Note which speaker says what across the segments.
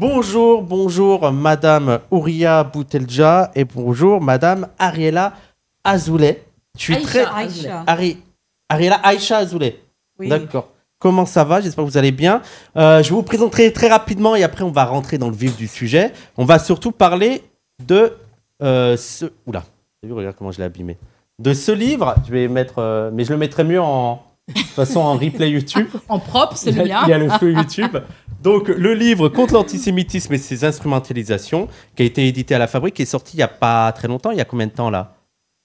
Speaker 1: Bonjour, bonjour Madame Ouria Boutelja et bonjour Madame Ariela Azoulay. Je suis très Ari... Ariela Aïcha Azoulay. Oui. D'accord. Comment ça va J'espère que vous allez bien. Euh, je vous présenterai très rapidement et après on va rentrer dans le vif du sujet. On va surtout parler de euh, ce. Oula, vu, regarde comment je l'ai abîmé. De ce livre, je vais mettre, euh, mais je le mettrai mieux en, de toute façon, en replay YouTube.
Speaker 2: en propre, c'est le Il y a le feu YouTube.
Speaker 1: Donc, le livre Contre l'antisémitisme et ses instrumentalisations, qui a été édité à la fabrique, est sorti il n'y a pas très longtemps. Il y a combien de temps là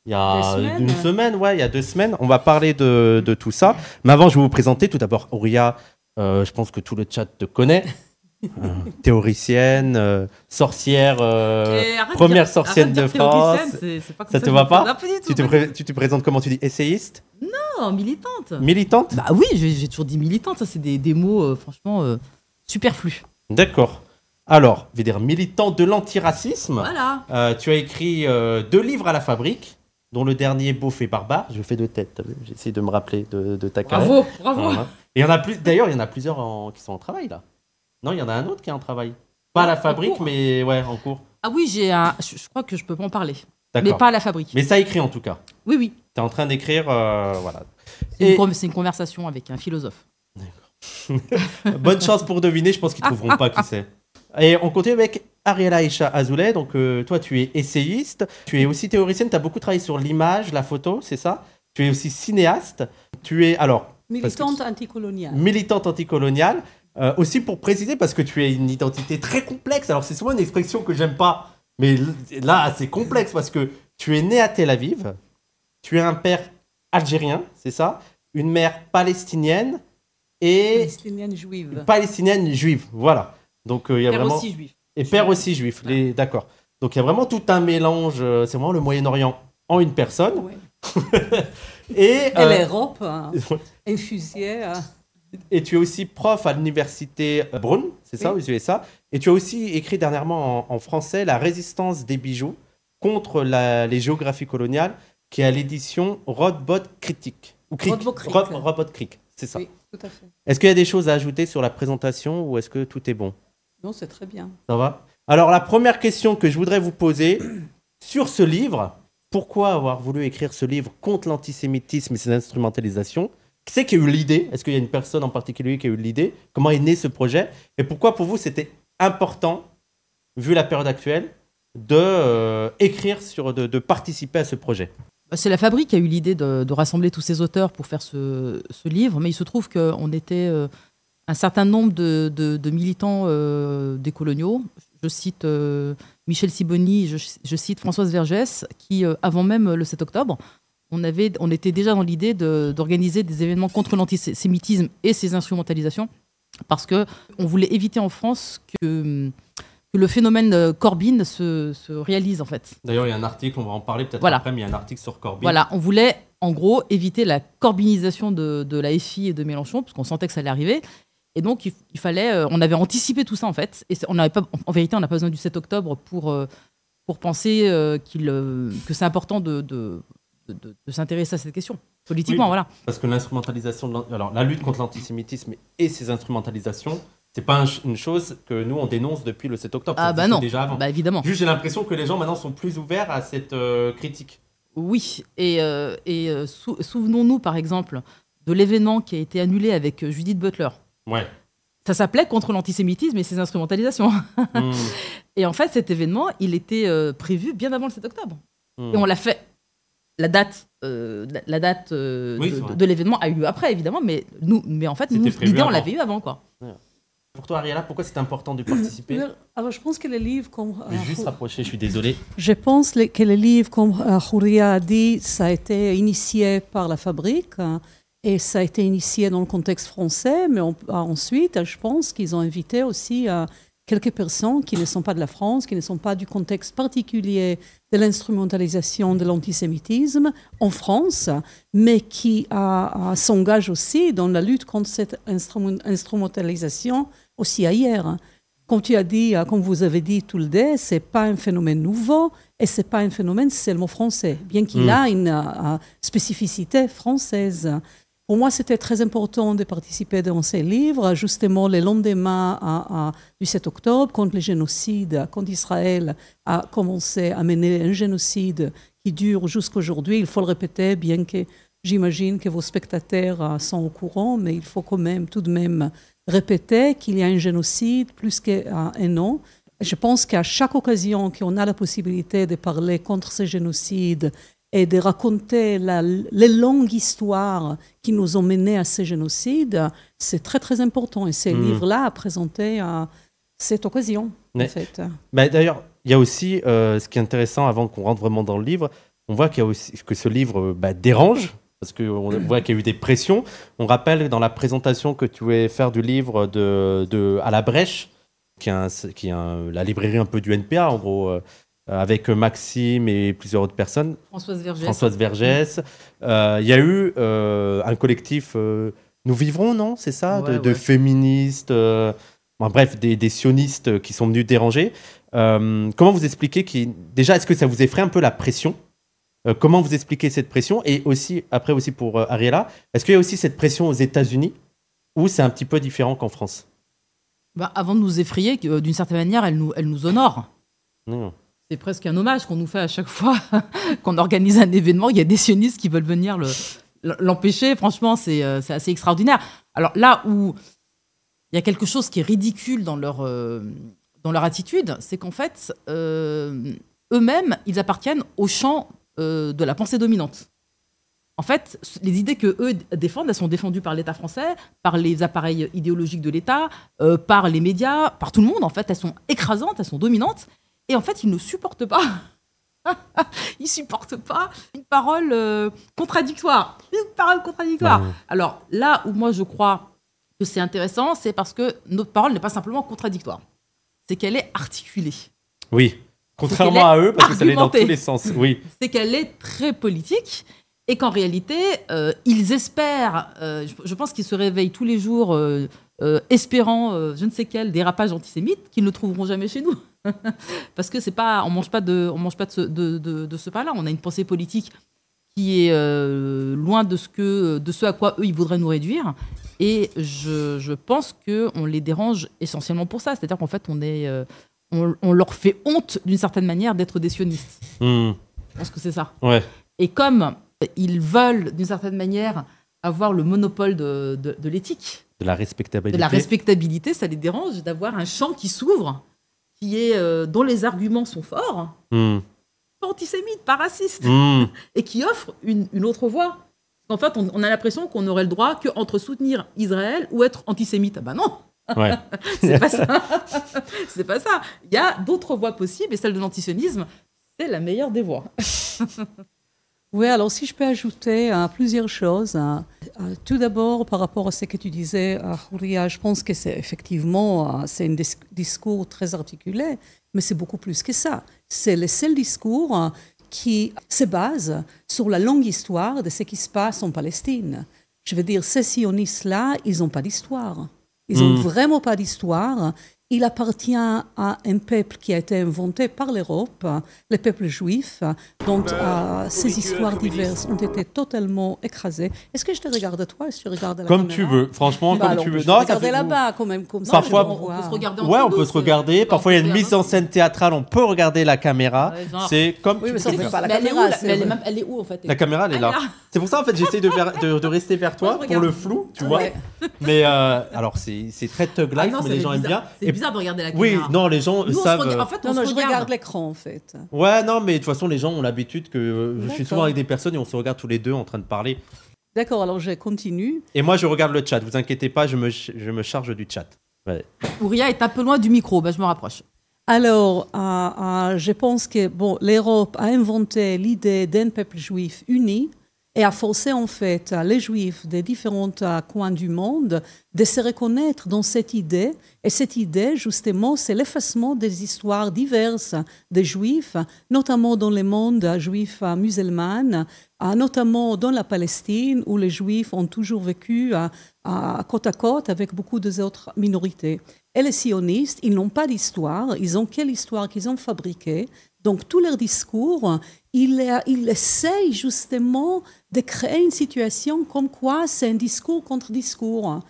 Speaker 1: il y a une semaine, ouais, il y a deux semaines. On va parler de, de tout ça. Mais avant, je vais vous présenter tout d'abord Auria. Euh, je pense que tout le chat te connaît. Hein, théoricienne, euh, sorcière, euh, eh, première sorcière de, France. ça, te va pas, tu, te tu te présentes comment tu dis Essayiste
Speaker 2: Non, militante. Militante
Speaker 1: Bah oui, j'ai toujours dit militante. Ça, c'est des, mots, euh, franchement, superflus. D'accord. Alors, je vais dire militant de l'antiracisme. Voilà. tu as écrit deux livres à la fabrique dont le dernier Beau fait Barbare. Je fais de tête, j'essaie de me rappeler de, ta carrière. Bravo, bravo. Et il y en a plus. D'ailleurs, il y en a plusieurs qui sont en travail là. Non, il y en a un autre qui est en travail. Pas à la fabrique, mais ouais, en cours.
Speaker 2: Ah oui, j'ai un... je crois que je peux pas en parler. Mais pas à la fabrique. Mais ça écrit en tout cas. Oui, oui.
Speaker 1: Tu es en train d'écrire. Euh, voilà.
Speaker 2: C'est une, conversation avec un philosophe.
Speaker 1: Bonne chance pour deviner, je pense qu'ils trouveront pas qui c'est. Et on continue avec Ariela Aisha Azoulay. Donc, euh, toi, tu es essayiste, tu es aussi théoricienne, tu as beaucoup travaillé sur l'image, la photo, c'est ça Tu es aussi cinéaste. Tu es, alors. Militante
Speaker 3: anticoloniale.
Speaker 1: Militante anticoloniale. Euh, aussi pour préciser, parce que tu as une identité très complexe. Alors, c'est souvent une expression que j'aime pas, mais là, c'est complexe parce que tu es né à Tel Aviv, tu es un père algérien, c'est ça, une mère palestinienne et. Palestinienne juive. Palestinienne juive, voilà. Donc, euh, il y a père vraiment. aussi juif. Et père aussi juif, d'accord. Donc, il y a vraiment tout un mélange, euh, c'est vraiment le Moyen-Orient en une personne. et, l'Europe hein, Et tu es aussi prof à l'université euh, Brune, c'est ça, oui. aux ça. Et tu as aussi écrit dernièrement en, français La résistance des bijoux contre les géographies coloniales, qui est à l'édition Rodbot Critique. Ou Critique. Rodbot Critique, c'est ça. tout à fait. Est-ce qu'il y a des choses à ajouter sur la présentation ou est-ce que tout est bon
Speaker 3: Non, c'est très bien.
Speaker 1: Ça va Alors, la première question que je voudrais vous poser sur ce livre, pourquoi avoir voulu écrire ce livre contre l'antisémitisme et ses instrumentalisations qui c'est qui a eu l'idée Est-ce qu'il y a une personne en particulier qui a eu l'idée Comment est né ce projet Et pourquoi pour vous c'était important, vu la période actuelle, de euh, écrire sur, de, participer à ce projet
Speaker 2: bah, c'est la fabrique qui a eu l'idée de, rassembler tous ces auteurs pour faire ce, livre, mais il se trouve qu'on était euh, un certain nombre de, militants euh, des coloniaux. Je cite Michel Sibony, je, cite Françoise Vergès, qui, avant même le 7 octobre, on, avait, on était déjà dans l'idée d'organiser des événements contre l'antisémitisme et ses instrumentalisations, parce qu'on voulait éviter en France que, le phénomène euh, Corbyn se, réalise, en fait.
Speaker 1: D'ailleurs, il y a un article, on va en parler peut-être voilà. après, mais il y a un article sur Corbyn. Voilà, on
Speaker 2: voulait, en gros, éviter la corbinisation de, la FI et de Mélenchon, parce qu'on sentait que ça allait arriver. Et donc, il, fallait, euh, on avait anticipé tout ça, en fait. Et on n'avait pas, en, vérité, on n'a pas besoin du 7 octobre pour... Euh, pour penser que c'est important de, de, s'intéresser à cette question politiquement, voilà.
Speaker 1: Parce que l'instrumentalisation, alors la lutte contre l'antisémitisme et ses instrumentalisations, c'est pas une chose que nous on dénonce depuis le 7 octobre. Ah bah non, déjà avant. Bah, évidemment. Juste j'ai l'impression que les gens maintenant sont plus ouverts à cette euh, critique.
Speaker 2: Oui, et, euh, euh, souvenons-nous par exemple de l'événement qui a été annulé avec Judith Butler. Ouais. Ça s'appelait contre l'antisémitisme et ses instrumentalisations.
Speaker 4: Hmm.
Speaker 2: et en fait, cet événement, il était prévu bien avant le 7 octobre. Hmm. Et on l'a fait la date, euh, la date euh, de, l'événement a eu lieu après, évidemment, mais,
Speaker 3: nous, mais en fait, l'idée, on l'avait eu avant. Quoi.
Speaker 1: Pour toi, Ariela, pourquoi c'est important de participer
Speaker 3: Alors, je pense que les livres comme. vais euh, juste rapprocher,
Speaker 1: je suis
Speaker 4: désolé.
Speaker 3: Je pense que les livres, comme Houria a dit, ça a été initié par la fabrique. Hein, et ça a été initié dans le contexte français, mais ensuite, je pense qu'ils ont invité aussi quelques personnes qui ne sont pas de la France, qui ne sont pas du contexte particulier de l'instrumentalisation de l'antisémitisme en France, mais qui s'engagent aussi dans la lutte contre cette instrumentalisation aussi ailleurs. Comme tu as dit, comme vous avez dit tout le dé, c'est pas un phénomène nouveau et c'est pas un phénomène seulement français, bien qu'il ait mm. a une spécificité française. Pour moi, c'était très important de participer dans ces livres, justement le lendemain à, du 7 octobre, contre le génocide, quand Israël a commencé à mener un génocide qui dure jusqu'à aujourd'hui, Il faut le répéter, bien que j'imagine que vos spectateurs euh, sont au courant, mais il faut quand même tout de même répéter qu'il y a un génocide plus qu'un euh, an. Je pense qu'à chaque occasion qu'on a la possibilité de parler contre ce génocide, et de raconter les longues histoires qui nous ont menés à ces génocides, c'est très très important. Et ces hmm. livres-là à présenter à cette occasion. en fait.
Speaker 1: mais d'ailleurs, il y a aussi, euh, ce qui est intéressant avant qu'on rentre vraiment dans le livre, on voit qu'il aussi, que ce livre euh, bah, dérange, parce qu'on voit qu'il y a eu des pressions. On rappelle dans la présentation que tu voulais faire du livre de, À la brèche, qui est, qui la librairie un peu du NPA, en gros. Euh, euh, avec euh, Maxime et plusieurs autres personnes.
Speaker 2: Françoise Vergès. Françoise
Speaker 1: Vergès. Euh, il y a eu un collectif Nous vivrons, non C'est ça De, féministes, bref, des, sionistes qui sont venus déranger. comment vous expliquez qui Déjà, est-ce que ça vous effraie un peu la pression Comment vous expliquez cette pression Et aussi, après aussi pour Ariella, est-ce qu'il y a aussi cette pression aux États-Unis ou c'est un petit peu différent qu'en France
Speaker 2: bah, Avant de nous effrayer, d'une certaine manière, elle nous, elle nous honore. Non c'est presque un hommage qu'on nous fait à chaque fois qu'on organise un événement. Il y a des sionistes qui veulent venir l'empêcher. Franchement, euh, c'est assez extraordinaire. Alors là où il y a quelque chose qui est ridicule dans leur, euh, dans leur attitude, c'est qu'en fait, euh, eux-mêmes, ils appartiennent au champ de la pensée dominante. En fait, les idées que eux défendent, elles sont défendues par l'État français, par les appareils idéologiques de l'État, par les médias, par tout le monde. En fait, elles sont écrasantes, elles sont dominantes. Et en fait, ils ne supportent pas. ils supportent pas une parole euh, contradictoire. Une parole contradictoire. Ah Alors là où moi je crois que c'est intéressant, c'est parce que notre parole n'est pas simplement contradictoire. C'est qu'elle est articulée.
Speaker 1: Oui. Contrairement à eux, parce que ça allait dans tous les sens. Oui.
Speaker 2: c'est qu'elle est très politique et qu'en réalité, euh, ils espèrent, euh, je, pense qu'ils se réveillent tous les jours euh, espérant euh, je ne sais quel dérapage antisémite qu'ils ne trouveront jamais chez nous. Parce que c'est pas, on mange pas de, on mange pas de ce, de, de, ce pas-là. On a une pensée politique qui est euh, loin de ce que, de ce à quoi eux ils voudraient nous réduire. Et je, je pense que on les dérange essentiellement pour ça. C'est-à-dire qu'en fait, on est, on, on, leur fait honte d'une certaine manière d'être des sionistes. Hmm. Je pense que c'est ça. Ouais. Et comme ils veulent d'une certaine manière avoir le monopole de, de l'éthique,
Speaker 1: de la respectabilité. la
Speaker 2: respectabilité, ça les dérange d'avoir un champ qui s'ouvre, qui est euh, dont les arguments sont forts, pas hmm. antisémites, pas racistes, hmm. et qui offre une, autre voie. En fait, on, a l'impression qu'on aurait le droit qu'entre soutenir Israël ou être antisémite. Ah ben non C'est pas ça C'est pas ça Il y a d'autres voies possibles, et celle de l'antisionisme, c'est la meilleure
Speaker 3: des voies. Oui, alors si je peux ajouter euh, plusieurs choses. Hein. Euh, tout d'abord, par rapport à ce que tu disais, Houria, euh, je pense que c'est effectivement c'est un discours très articulé, mais c'est beaucoup plus que ça. C'est le seul discours hein, qui se base sur la longue histoire de ce qui se passe en Palestine. Je veux dire, ces sionistes-là, ils n'ont pas d'histoire. Ils n'ont hmm. vraiment pas d'histoire. Il appartient à un peuple qui a été inventé par l'Europe, le peuple juif, dont euh, euh, ces histoires diverses ont été totalement écrasées. Est-ce que je te regarde toi, si tu regardes la Comme tu
Speaker 1: veux, franchement, bah, comme tu veux. Peut non, regarder là-bas
Speaker 3: quand même, comme ça. Parfois, on peut se regarder. Ouais, on peut se
Speaker 1: regarder. Parfois, il y a une mise hein. en scène théâtrale, on peut regarder la caméra. C'est comme oui, mais la
Speaker 3: caméra.
Speaker 2: Elle est où en fait La caméra, elle est ah, là.
Speaker 1: C'est pour ça, en fait, j'essaie de rester vers toi pour le flou, tu vois. Mais euh, alors, c'est très tug ah, life, mais les gens aiment bien
Speaker 3: regarder la caméra. Oui, non, les gens savent. Euh, en fait, on regarde. l'écran, en fait.
Speaker 1: Ouais, non, mais de toute façon, les gens ont l'habitude que euh, je suis souvent avec des personnes et on se regarde tous les deux en train de parler.
Speaker 3: D'accord, alors je continue.
Speaker 1: Et moi, je regarde le chat. Vous inquiétez pas, je me, charge du chat. Ouais.
Speaker 3: Ouria est un peu loin du micro, ben, je me rapproche. Alors, euh, je pense que bon, l'Europe a inventé l'idée d'un peuple juif uni et a forcé en fait les juifs des différents euh, coins du monde de se reconnaître dans cette idée. Et cette idée, justement, c'est l'effacement des histoires diverses des juifs, notamment dans le monde juif euh, musulman, euh, notamment dans la Palestine, où les juifs ont toujours vécu côte à côte avec beaucoup d'autres minorités. Et les sionistes, ils n'ont pas d'histoire, ils ont quelle histoire qu'ils ont fabriquée. Donc, tous leurs discours, ils, ils essayent justement de créer une situation comme quoi c'est un discours contre discours. Hein.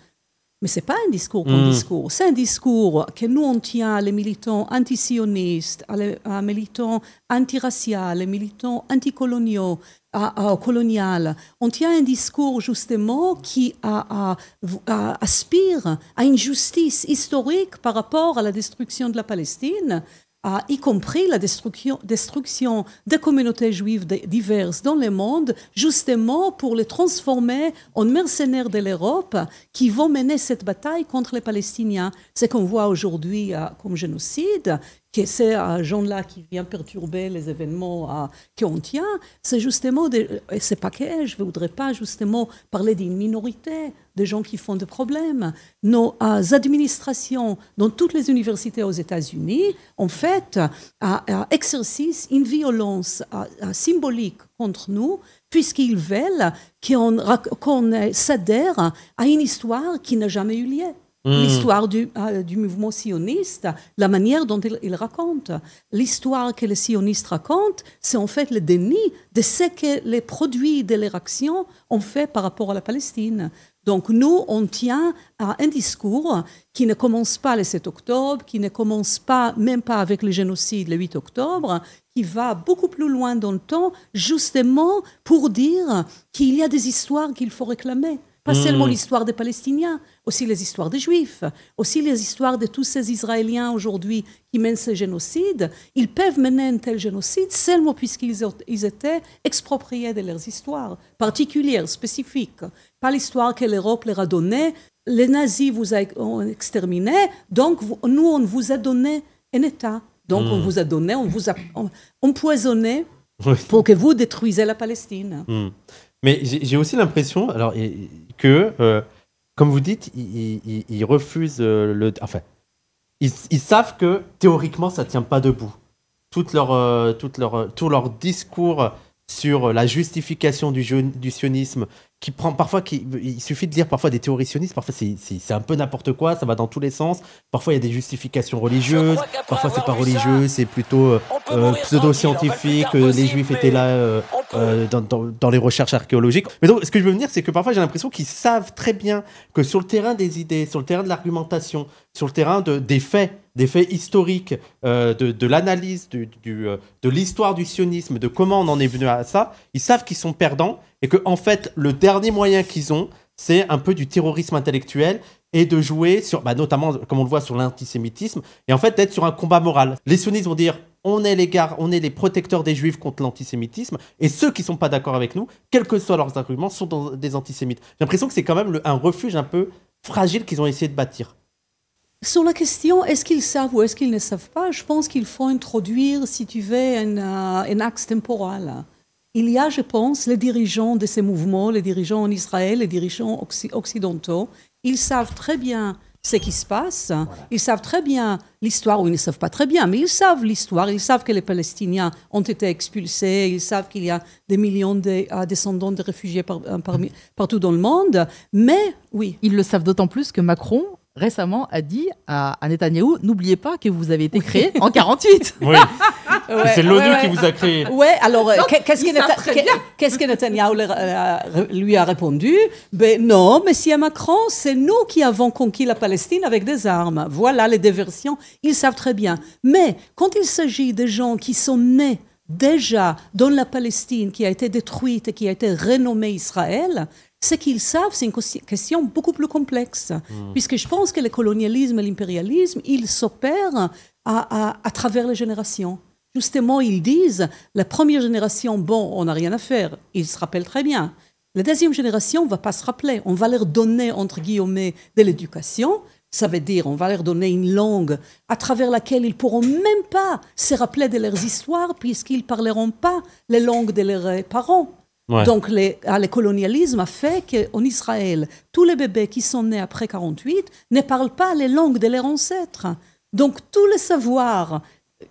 Speaker 3: Mais ce n'est pas un discours contre hmm. discours, c'est un discours que nous on tient les militants antisionistes, les militants antiraciales les militants anticoloniaux, colonial. On tient un discours justement qui aspire à une justice historique par rapport à la destruction de la Palestine y compris la destruction, des communautés juives diverses dans le monde, justement pour les transformer en mercenaires de l'Europe qui vont mener cette bataille contre les Palestiniens. Ce qu'on voit aujourd'hui euh, comme génocide, que ces gens-là qui viennent perturber les événements qu'on tient, c'est justement, des, et c'est pas que je voudrais pas justement parler d'une minorité, des gens qui font des problèmes. Nos administrations dans toutes les universités aux États-Unis en fait un exercice, une violence symbolique contre nous, puisqu'ils veulent qu'on, qu'on s'adhère à une histoire qui n'a jamais eu lieu. Mm. L'histoire du, euh, du, mouvement sioniste, la manière dont il, raconte, l'histoire que les sionistes racontent, c'est en fait le déni de ce que les produits de l'érection ont fait par rapport à la Palestine. Donc nous, on tient à un discours qui ne commence pas le 7 octobre, qui ne commence pas même pas avec le génocide le 8 octobre, qui va beaucoup plus loin dans le temps, justement pour dire qu'il y a des histoires qu'il faut réclamer. Pas seulement hmm. l'histoire des Palestiniens, aussi les histoires des Juifs, aussi les histoires de tous ces Israéliens aujourd'hui qui mènent ce génocide. Ils peuvent mener un tel génocide seulement puisqu'ils étaient expropriés de leurs histoires particulières, spécifiques. Pas l'histoire que l'Europe leur a donnée. Les nazis vous ont exterminé, donc nous, on vous a donné un État. Donc on hmm. vous a donné, on vous a empoisonné pour que vous détruisez la Palestine.
Speaker 1: Hmm. Mais j'ai aussi l'impression, alors que, euh, comme vous dites, ils, refusent euh, le. Enfin, ils, savent que théoriquement, ça tient pas debout. leur, euh, leur, tout leur discours sur la justification du, du sionisme qui prend parfois, il suffit de lire parfois des théories sionistes, parfois c'est un peu n'importe quoi, ça va dans tous les sens. Parfois il y a des justifications religieuses, parfois c'est pas religieux, c'est plutôt euh, pseudo-scientifique, euh, les juifs étaient là euh, dans, les recherches archéologiques. Mais donc ce que je veux venir, c'est que parfois j'ai l'impression qu'ils savent très bien que sur le terrain des idées, sur le terrain de l'argumentation, sur le terrain de, des faits, des faits historiques, de, l'analyse, du, de l'histoire du sionisme, de comment on en est venu à ça, ils savent qu'ils sont perdants et que, en fait, le dernier moyen qu'ils ont, c'est un peu du terrorisme intellectuel et de jouer sur, bah, notamment, comme on le voit, sur l'antisémitisme, et en fait d'être sur un combat moral. Les sionistes vont dire on est les gars, on est les protecteurs des juifs contre l'antisémitisme, et ceux qui ne sont pas d'accord avec nous, quels que soient leurs arguments, sont des antisémites. J'ai l'impression que c'est quand même un refuge un peu fragile qu'ils ont essayé de bâtir.
Speaker 3: Sur la question, est-ce qu'ils savent ou est-ce qu'ils ne savent pas, je pense qu'il faut introduire, si tu veux, un, euh, un axe temporel il y a, je pense, les dirigeants de ces mouvements, les dirigeants en Israël, les dirigeants occidentaux, ils savent très bien ce qui se passe, ils savent très bien l'histoire, ou ils ne savent pas très bien, mais ils savent l'histoire, ils savent que les Palestiniens ont été expulsés, ils savent qu'il y a des millions de euh, descendants de réfugiés euh, partout dans le monde, mais oui. Ils le savent d'autant plus que Macron récemment a dit à, Netanyahou, n'oubliez pas que vous avez été
Speaker 2: créé en 48. Oui.
Speaker 3: Ah, c'est l'ONU qui vous
Speaker 2: a créé. Oui,
Speaker 3: alors euh, qu'est-ce que, Netanyahu euh, lui a répondu ben, Non, monsieur Macron, c'est nous qui avons conquis la Palestine avec des armes. Voilà les déversions ils savent très bien. Mais quand il s'agit des gens qui sont nés déjà dans la Palestine qui a été détruite et qui a été renommée Israël, ce qu'ils savent, c'est une question beaucoup plus complexe. Hmm. Puisque je pense que le colonialisme et l'impérialisme, ils s'opèrent à, à travers les générations justement, ils disent, la première génération, bon, on n'a rien à faire, ils se rappellent très bien. La deuxième génération, on va pas se rappeler, on va leur donner, entre guillemets, de l'éducation, ça veut dire, on va leur donner une langue à travers laquelle ils pourront même pas se rappeler de leurs histoires puisqu'ils parleront pas les langues de leurs parents. Donc, ah, le colonialisme a fait qu'en Israël, tous les bébés qui sont nés après 48 ne parlent pas les langues de leurs ancêtres. Donc, tout le savoir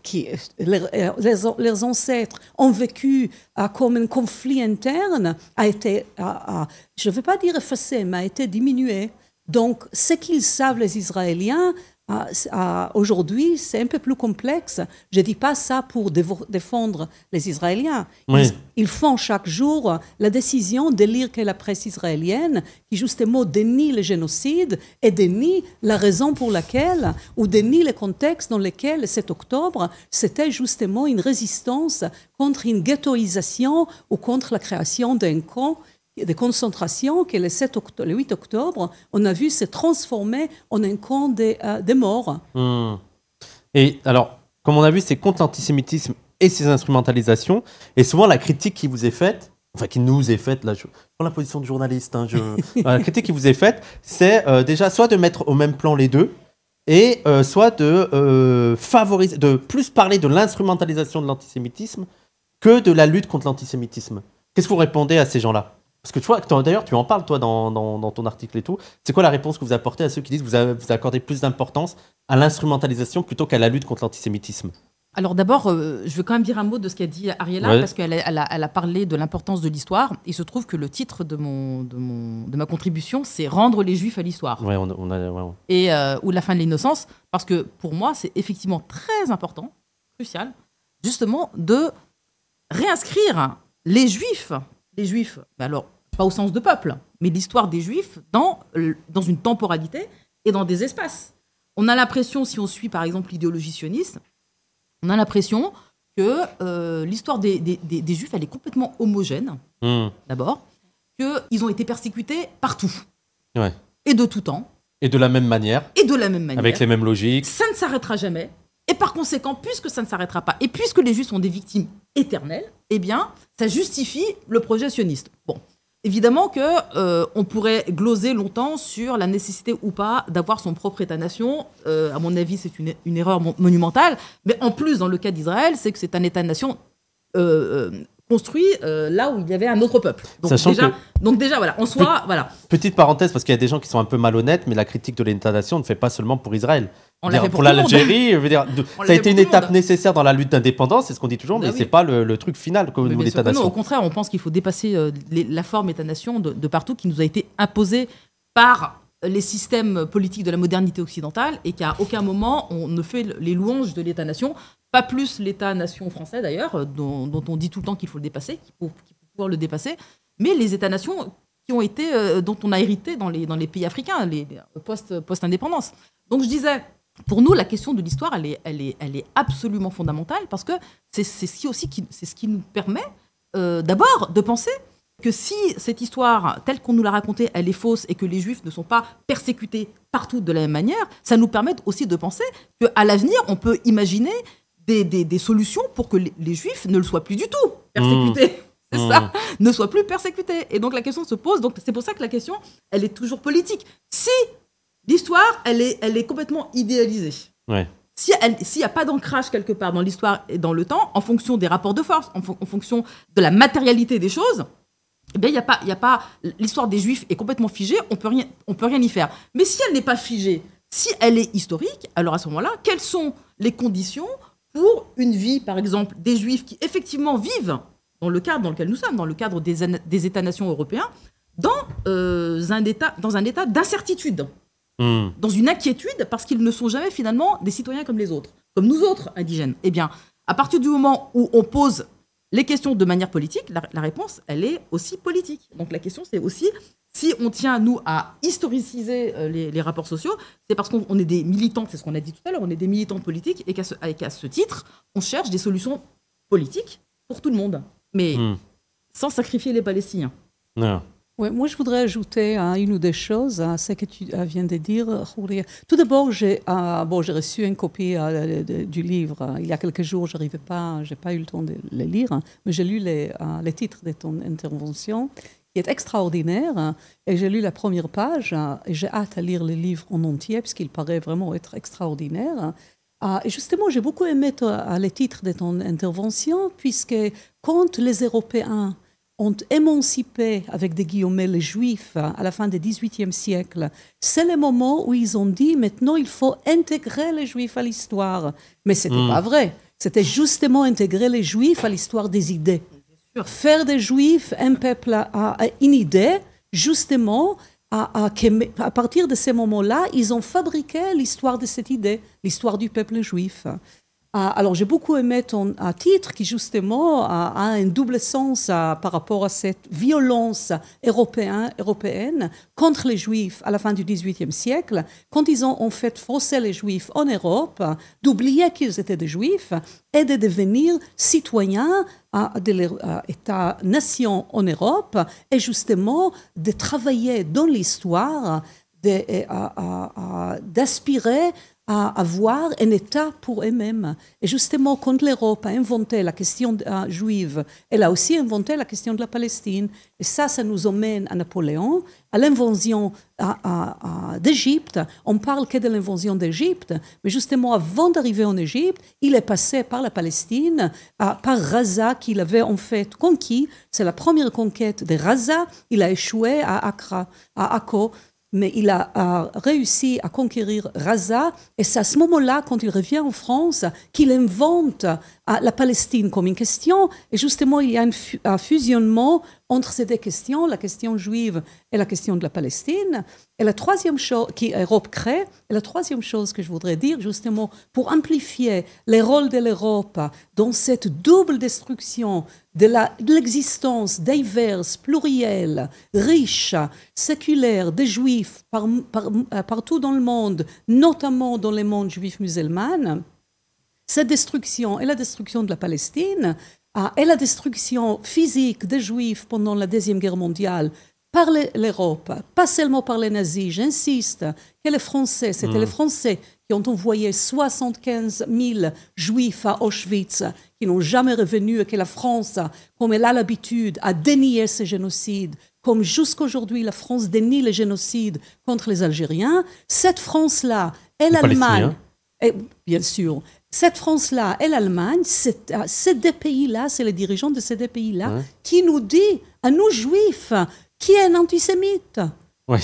Speaker 3: qui, leurs ancêtres ont vécu euh, comme un conflit interne a été, je ne veux pas dire effacé, mais a été diminué. Donc, ce qu'ils savent, les Israéliens, ah, ah, aujourd'hui, c'est un peu plus complexe. Je ne dis pas ça pour défendre les Israéliens. Ils, font chaque jour la décision de lire que la presse israélienne, qui justement dénie le génocide et dénie la raison pour laquelle, ou dénie le contexte dans lequel cet octobre, c'était justement une résistance contre une ghettoisation ou contre la création d'un camp des concentrations que le, 7 octobre, le 8 octobre, on a vu se transformer en un camp des, euh, des morts.
Speaker 1: Hmm. Et alors, comme on a vu, c'est contre l'antisémitisme et ses instrumentalisations. Et souvent, la critique qui vous est faite, enfin qui nous est faite, là, je prends la position de journaliste, hein, euh, la critique qui vous est faite, c'est euh, déjà soit de mettre au même plan les deux, et soit de favoriser, de plus parler de l'instrumentalisation de l'antisémitisme que de la lutte contre l'antisémitisme. Qu'est-ce que vous répondez à ces gens-là parce que tu vois, d'ailleurs, tu en parles, toi, dans, ton article et tout. C'est quoi la réponse que vous apportez à ceux qui disent que vous, vous accordez plus d'importance à l'instrumentalisation plutôt qu'à la lutte contre l'antisémitisme
Speaker 2: alors d'abord, euh, je veux quand même dire un mot de ce qu'a dit Ariella, parce qu'elle a, elle a, parlé de l'importance de l'histoire. Il se trouve que le titre de, mon, de, ma contribution, c'est Rendre les Juifs à l'histoire.
Speaker 1: on,
Speaker 2: Et, euh, ou la fin de l'innocence, parce que pour moi, c'est effectivement très important, crucial, justement, de réinscrire les Juifs les Juifs, bah alors pas au sens de peuple, hein, mais l'histoire des Juifs dans, euh, dans une temporalité et dans des espaces. On a l'impression, si on suit par exemple l'idéologie sioniste, on a l'impression que euh, l'histoire des, Juifs, elle est complètement homogène, hmm. d'abord, qu'ils ont été persécutés partout, et de tout temps.
Speaker 1: Et de la même manière.
Speaker 2: Et de la même manière. Avec les
Speaker 1: mêmes logiques. Ça
Speaker 2: ne s'arrêtera jamais. Et par conséquent, puisque ça ne s'arrêtera pas, et puisque les Juifs sont des victimes éternelles, eh bien, ça justifie le projet sioniste. Bon. Évidemment que euh, on pourrait gloser longtemps sur la nécessité ou pas d'avoir son propre État-nation. Euh, à mon avis, c'est une, erreur monumentale. Mais en plus, dans le cas d'Israël, c'est que c'est un État-nation euh, construit là où il y avait un autre peuple. Donc, déjà, donc déjà, voilà, en voilà.
Speaker 1: Petite parenthèse, parce qu'il y a des gens qui sont un peu malhonnêtes, mais la critique de l'État-nation ne fait pas seulement pour Israël pour, l'Algérie, ça a été une étape nécessaire dans la lutte d'indépendance, c'est ce qu'on dit toujours, bah mais ce c'est pas le, truc final comme nation Au
Speaker 2: contraire, on pense qu'il faut dépasser euh, la forme État-nation de, partout qui nous a été imposée par les systèmes politiques de la modernité occidentale et qu'à aucun moment on ne fait les louanges de l'État-nation, pas plus l'État-nation français d'ailleurs, euh, dont, on dit tout le temps qu'il faut le dépasser, qu'il faut, pouvoir le dépasser, mais les États-nations qui ont été, euh, dont on a hérité dans les, dans les pays africains, les, post-indépendance. Donc je disais, pour nous, la question de l'histoire, elle est, absolument fondamentale parce que c'est ce, aussi qui, ce qui nous permet euh, d'abord de penser que si cette histoire, telle qu'on nous l'a racontée, elle est fausse et que les juifs ne sont pas persécutés partout de la même manière, ça nous permet aussi de penser qu'à l'avenir, on peut imaginer des, solutions pour que les, juifs ne le soient plus du tout persécutés. Mmh. C'est mmh. ça, ne soient plus persécutés. Et donc la question se pose, donc c'est pour ça que la question, elle est toujours politique. Si l'histoire, elle est, elle est complètement idéalisée. Ouais. S'il n'y a pas d'ancrage quelque part dans l'histoire et dans le temps, en fonction des rapports de force, en, fonction de la matérialité des choses, eh il a pas, y a pas l'histoire des Juifs est complètement figée. On peut rien, on peut rien y faire. Mais si elle n'est pas figée, si elle est historique, alors à ce moment-là, quelles sont les conditions pour une vie, par exemple, des Juifs qui effectivement vivent dans le cadre dans lequel nous sommes, dans le cadre des, États-nations européens, dans, euh, un état, dans un état d'incertitude. Hmm. dans une inquiétude parce qu'ils ne sont jamais finalement des citoyens comme les autres, comme nous autres indigènes. Eh bien, à partir du moment où on pose les questions de manière politique, la, réponse, elle est aussi politique. Donc la question, c'est aussi si on tient, nous, à historiciser euh, les, rapports sociaux, c'est parce qu'on est des militants, c'est ce qu'on a dit tout à l'heure, on est des militants politiques et qu'à ce,
Speaker 3: titre, on cherche des solutions politiques pour tout le monde, mais hmm. sans sacrifier les Palestiniens. Non moi je voudrais ajouter hein, une ou deux choses à ce que tu euh, viens de dire, Tout d'abord, j'ai euh, bon, j'ai reçu une copie euh, du livre. Il y a quelques jours, je n'arrivais pas, j'ai pas eu le temps de le lire, hein, mais j'ai lu les, titres de ton intervention qui est extraordinaire. Hein, et j'ai lu la première page et j'ai hâte à lire le livre en entier puisqu'il paraît vraiment être extraordinaire. Ah, et justement, j'ai beaucoup aimé les titres de ton intervention puisque quand les Européens ont émancipé avec des guillemets les juifs à la fin du XVIIIe siècle, c'est le moment où ils ont dit maintenant il faut intégrer les juifs à l'histoire. Mais ce n'était hmm. pas vrai. C'était justement intégrer les juifs à l'histoire des idées. Faire des juifs un peuple à, une idée, justement, à, à, partir de ce moment là ils ont fabriqué l'histoire de cette idée, l'histoire du peuple juif alors j'ai beaucoup aimé ton un titre qui justement a, un double sens euh, par rapport à cette violence européenne contre les juifs à la fin du XVIIIe siècle, quand ils ont en fait forcé les juifs en Europe d'oublier qu'ils étaient des juifs et de devenir citoyens euh, de l'État-nation euh, en Europe et justement de travailler dans l'histoire d'aspirer à avoir un État pour eux-mêmes. Et justement, quand l'Europe a inventé la question euh, juive, elle a aussi inventé la question de la Palestine. Et ça, ça nous emmène à Napoléon, à l'invention d'Égypte. On parle que de l'invention d'Égypte, mais justement, avant d'arriver en Égypte, il est passé par la Palestine, par Raza, qu'il avait en fait conquis. C'est la première conquête de Raza. Il a échoué à Accra, à Akko mais il a, réussi à conquérir Raza. Et c'est à ce moment-là, quand il revient en France, qu'il invente à la Palestine comme une question. Et justement, il y a un, fusionnement entre ces deux questions, la question juive et la question de la Palestine. Et la troisième chose crée, et la troisième chose que je voudrais dire, justement, pour amplifier les rôles de l'Europe dans cette double destruction de l'existence diverse, plurielle, riche, séculaire des Juifs euh, partout dans le monde, notamment dans le monde juif musulman, cette destruction et la destruction de la Palestine ah, et la destruction physique des Juifs pendant la Deuxième Guerre mondiale par l'Europe, pas seulement par les nazis, j'insiste, que les Français, c'était les mm. Français qui ont envoyé 75 000 Juifs à Auschwitz, qui n'ont jamais revenu et que la France, comme elle a l'habitude, a dénié ce génocide, comme jusqu'aujourd'hui la France dénie le génocide contre les Algériens, cette France-là et l'Allemagne, bien sûr, cette France-là et l'Allemagne, ces ah, pays-là, c'est les dirigeants de ces deux pays-là qui nous disent, à nous juifs qui est un antisémite. Et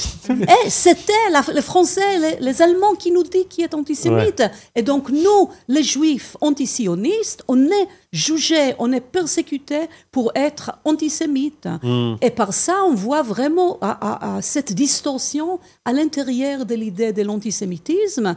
Speaker 3: eh, c'était les Français, les, Allemands qui nous disent qui est antisémite. Et donc nous, les Juifs antisionistes, on est jugés, on est persécutés pour être antisémites. Hmm. Et par ça, on voit vraiment à, cette distorsion à l'intérieur de l'idée de l'antisémitisme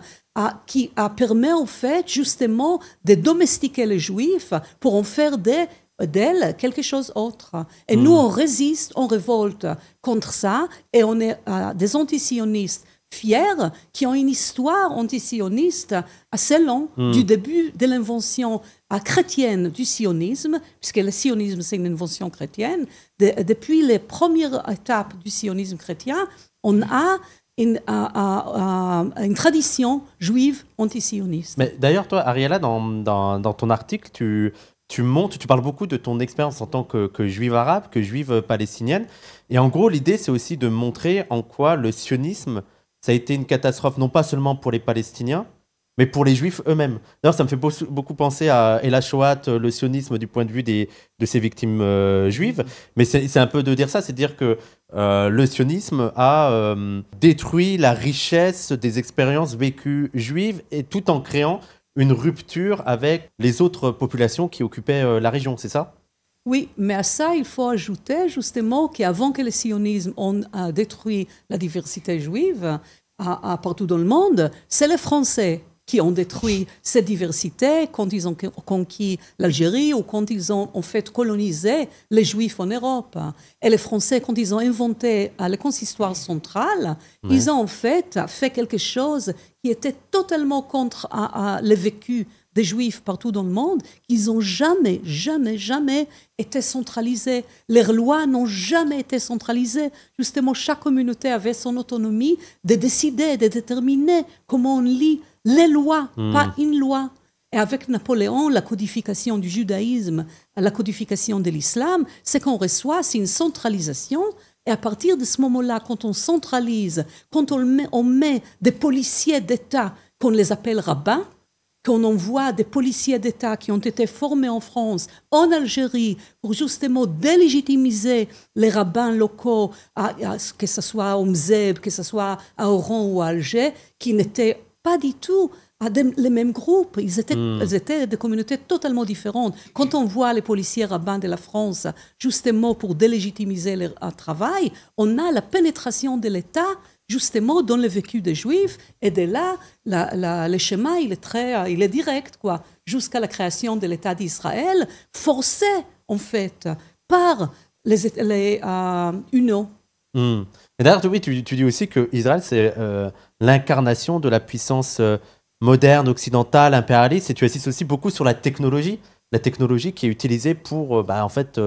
Speaker 3: qui a permis en fait justement de domestiquer les Juifs pour en faire des d'elle quelque chose d'autre. Et nous, hmm. on résiste, on révolte contre ça, et on est euh, des antisionistes fiers qui ont une histoire antisioniste assez longue, hmm. du début de l'invention euh, chrétienne du sionisme, puisque le sionisme c'est une invention chrétienne, depuis les premières étapes du sionisme chrétien, on a euh, une, tradition juive antisioniste. Mais
Speaker 1: d'ailleurs, toi, Ariella, dans, dans, dans, ton article, tu, tu montes, tu parles beaucoup de ton expérience en tant que, juive arabe, que juive palestinienne. Et en gros, l'idée, c'est aussi de montrer en quoi le sionisme, ça a été une catastrophe, non pas seulement pour les Palestiniens, mais pour les juifs eux-mêmes. D'ailleurs, ça me fait beaucoup penser à El Ashoat, le sionisme du point de vue des, de ses victimes euh, juives. Mais c'est un peu de dire ça, c'est dire que euh, le sionisme a euh, détruit la richesse des expériences vécues juives et tout en créant une rupture avec les autres populations qui occupaient euh, la région, c'est ça
Speaker 3: oui, mais à ça, il faut ajouter justement qu'avant que le sionisme a détruit la diversité juive à partout dans le monde, c'est les Français qui ont détruit cette diversité quand ils ont conquis l'Algérie ou quand ils ont en fait colonisé les Juifs en Europe. Et les Français, quand ils ont inventé euh, la consistoire centrale, ils ont en fait fait quelque chose qui était totalement contre à, le vécu des juifs partout dans le monde, qu'ils n'ont jamais, jamais, jamais été centralisés. Leurs lois n'ont jamais été centralisées. Justement, chaque communauté avait son autonomie de décider, de déterminer comment on lit les lois, hmm. pas une loi. Et avec Napoléon, la codification du judaïsme, la codification de l'islam, c'est qu'on reçoit, c'est une centralisation. Et à partir de ce moment-là, quand on centralise, quand on met, met des policiers d'État, qu'on les appelle rabbins, qu'on envoie des policiers d'État qui ont été formés en France, en Algérie, pour justement délégitimiser les rabbins locaux, que ce soit à Omzeb, que ce soit à Oran ou à Alger, qui n'étaient pas du tout à les mêmes groupes. Ils hmm. étaient, des communautés totalement différentes. Quand on voit les policiers rabbins de la France, justement pour délégitimiser leur travail, on a la pénétration de l'État justement dans le vécu des Juifs. Et de là, le schéma, il est, très, euh, il est direct, quoi. Jusqu'à la création de l'État d'Israël, forcé, en fait, par les, les euh, UNO.
Speaker 1: Et d'ailleurs, tu, dis aussi que Israël, c'est euh, l'incarnation de la puissance euh, moderne, occidentale, impérialiste, et tu insistes aussi beaucoup sur la technologie, la technologie qui est utilisée pour, euh, bah, en fait,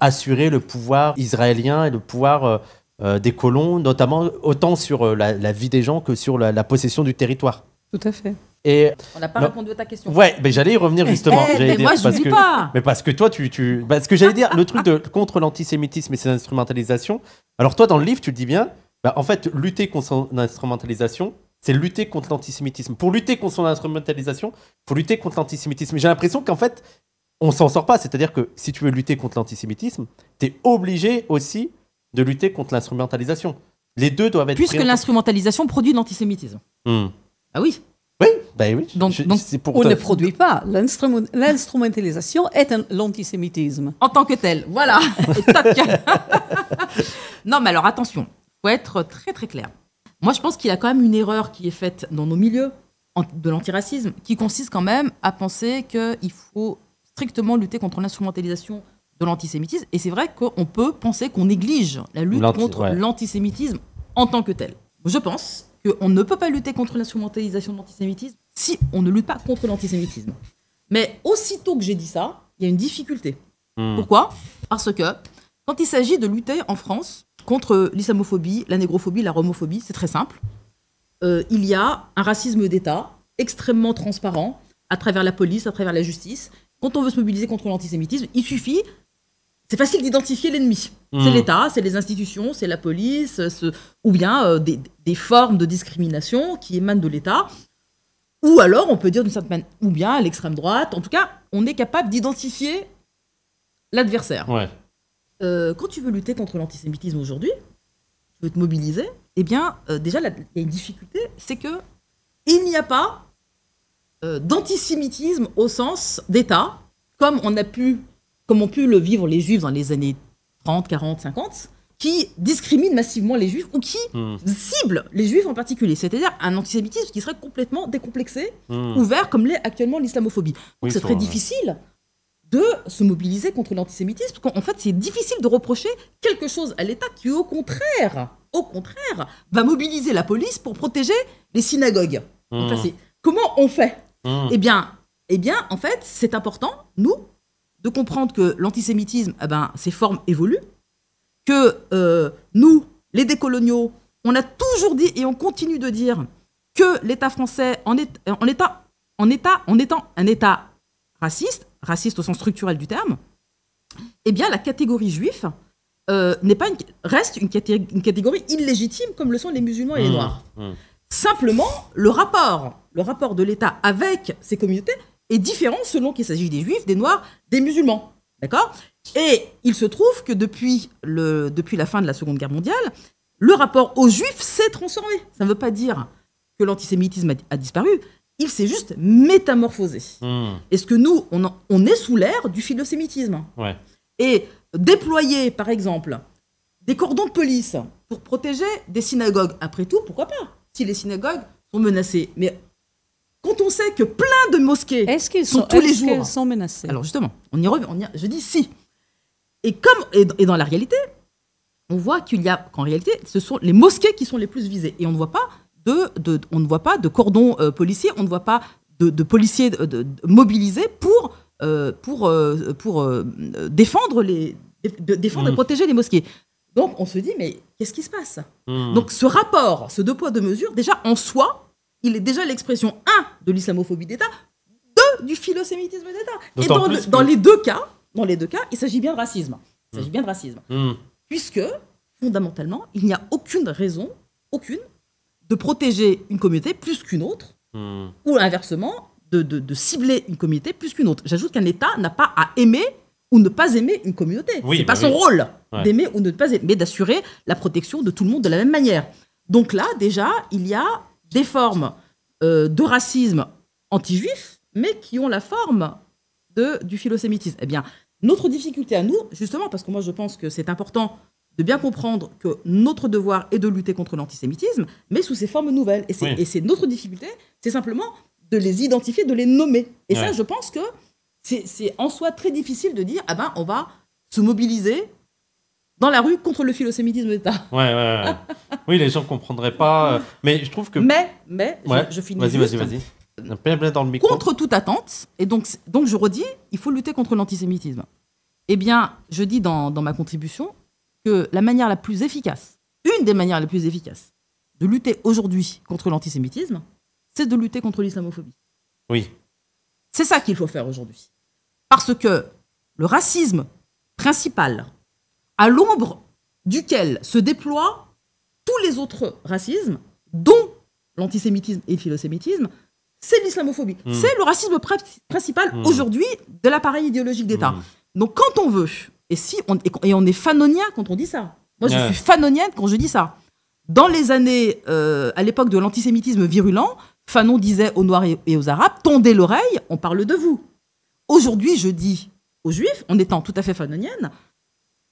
Speaker 1: assurer le pouvoir israélien et le pouvoir des colons, notamment autant sur la, vie des gens que sur la possession du territoire. Tout à fait. on n'a pas répondu à ta question. Ouais, mais j'allais y revenir eh, justement. Eh, mais moi, je parce que, pas. Mais parce que toi, tu, tu... Parce que j'allais dire le truc de contre l'antisémitisme et ses instrumentalisations. Alors toi, dans le livre, tu dis bien, bah, en fait, lutter contre l'instrumentalisation, c'est lutter contre l'antisémitisme. Pour lutter contre son instrumentalisation, faut lutter contre l'antisémitisme. J'ai l'impression qu'en fait, on s'en sort pas. C'est-à-dire que si tu veux lutter contre l'antisémitisme, tu es obligé aussi de lutter contre l'instrumentalisation. Les deux doivent être. Puisque
Speaker 2: l'instrumentalisation
Speaker 3: produit l'antisémitisme.
Speaker 2: Hmm. Ah oui Oui, ben oui. Donc, on ne produit
Speaker 3: pas. L'instrumentalisation est l'antisémitisme. En tant que tel, voilà.
Speaker 2: non, mais alors attention, faut être très très clair. Moi, je pense qu'il y a quand même une erreur qui est faite dans nos milieux de l'antiracisme, qui consiste quand même à penser qu'il faut strictement lutter contre l'instrumentalisation de l'antisémitisme. Et c'est vrai qu'on peut penser qu'on néglige la lutte contre l'antisémitisme en tant que tel. Je pense, qu'on ne peut pas lutter contre l'instrumentalisation de l'antisémitisme si on ne lutte pas contre l'antisémitisme. Mais aussitôt que j'ai dit ça, il y a une difficulté. Hmm. Pourquoi Parce que quand il s'agit de lutter en France contre l'islamophobie, la négrophobie, la romophobie, c'est très simple. Euh, il y a un racisme d'État extrêmement transparent à travers la police, à travers la justice. Quand on veut se mobiliser contre l'antisémitisme, il suffit c'est facile d'identifier l'ennemi. C'est hmm. l'État, c'est les institutions, c'est la police, ou bien euh, des, formes de discrimination qui émanent de l'État. Ou alors, on peut dire d'une certaine manière, ou bien l'extrême droite. En tout cas, on est capable d'identifier l'adversaire. Euh, quand tu veux lutter contre l'antisémitisme aujourd'hui, tu veux te mobiliser, eh bien, euh, déjà, il y a une difficulté, c'est que il n'y a pas d'antisémitisme au sens d'État, comme on a pu comme ont pu le vivre les juifs dans les années 30, 40, 50, qui discriminent massivement les juifs ou qui hmm. ciblent les juifs en particulier. C'est-à-dire un antisémitisme qui serait complètement décomplexé, hmm. ouvert comme l'est actuellement l'islamophobie. Donc c'est très difficile de se mobiliser contre l'antisémitisme, parce qu'en fait c'est difficile de reprocher quelque chose à l'État qui au contraire, au contraire, va mobiliser la police pour protéger les synagogues. Hmm. comment on fait Eh bien, eh bien, en fait, c'est important, nous, de comprendre que l'antisémitisme, eh ben, ses formes évoluent, que euh, nous, les décoloniaux, on a toujours dit et on continue de dire que l'État français, en, est, en, état, en, état, en étant un État raciste, raciste au sens structurel du terme, eh bien la catégorie juive euh, n'est pas une, reste une catégorie, illégitime comme le sont les musulmans et les mmh, noirs. Mmh. Simplement, le rapport, le rapport de l'État avec ces communautés est différent selon qu'il s'agit des juifs, des noirs, des musulmans. D'accord Et il se trouve que depuis, le, depuis la fin de la Seconde Guerre mondiale, le rapport aux juifs s'est transformé. Ça ne veut pas dire que l'antisémitisme a, disparu, il s'est juste métamorphosé. Hmm. Est-ce que nous, on, on est sous l'ère du philosémitisme ouais. Et déployer, par exemple, des cordons de police pour protéger des synagogues, après tout, pourquoi pas Si les synagogues sont menacées. Mais quand on sait que plein de mosquées sont, tous les jours sont menacées Alors justement, on y revient. je dis si. Et comme et, dans la réalité, on voit qu'il y a qu'en réalité, ce sont les mosquées qui sont les plus visées. Et on ne voit pas de, on ne voit pas de cordon euh, on ne voit pas de, policiers de, mobilisés pour euh, pour euh, pour défendre les défendre et mm. protéger les mosquées. Donc on se dit mais qu'est-ce qui se passe mm. Donc ce rapport, ce deux poids deux mesures, déjà en soi, il est déjà l'expression 1 de l'islamophobie d'État, 2 du philosémitisme d'État. Et dans, les deux cas, dans les deux cas, il s'agit bien de racisme. Il s'agit hmm. bien de racisme. Hmm. Puisque, fondamentalement, il n'y a aucune raison, aucune, de protéger une communauté plus qu'une autre, hmm. ou inversement, de, de, cibler une communauté plus qu'une autre. J'ajoute qu'un État n'a pas à aimer ou ne pas aimer une communauté. Ce C'est pas bah son rôle d'aimer ou ne pas aimer, mais d'assurer la protection de tout le monde de la même manière. Donc là, déjà, il y a des formes euh, de racisme anti-juif, mais qui ont la forme de, du philosémitisme. Eh bien, notre difficulté à nous, justement, parce que moi je pense que c'est important de bien comprendre que notre devoir est de lutter contre l'antisémitisme, mais sous ces formes nouvelles. Et c'est notre difficulté, c'est simplement de les identifier, de les nommer. Et ça, je pense que c'est en soi très difficile de dire, ah ben, on va se mobiliser dans la rue contre le philosémitisme d'État.
Speaker 1: oui, les gens ne comprendraient pas. Euh, mais je trouve que. Mais,
Speaker 2: mais, je, finis. Vas-y, vas-y,
Speaker 1: vas-y.
Speaker 2: Contre toute attente, et donc, donc je redis, il faut lutter contre l'antisémitisme. Eh bien, je dis dans, dans ma contribution que la manière la plus efficace, une des manières les plus efficaces de lutter aujourd'hui contre l'antisémitisme, c'est de lutter contre l'islamophobie. Oui. C'est ça qu'il faut faire aujourd'hui. Parce que le racisme principal à l'ombre duquel se déploient tous les autres racismes, dont l'antisémitisme et le philosémitisme, c'est l'islamophobie. Hmm. C'est le racisme principal hmm. aujourd'hui de l'appareil idéologique d'État. Hmm. Donc quand on veut, et, si on, et on est fanonien quand on dit ça, moi je suis fanonienne quand je dis ça, dans les années, euh, à l'époque de l'antisémitisme virulent, Fanon disait aux Noirs et, aux Arabes, tendez l'oreille, on parle de vous. Aujourd'hui, je dis aux Juifs, en étant tout à fait fanonienne,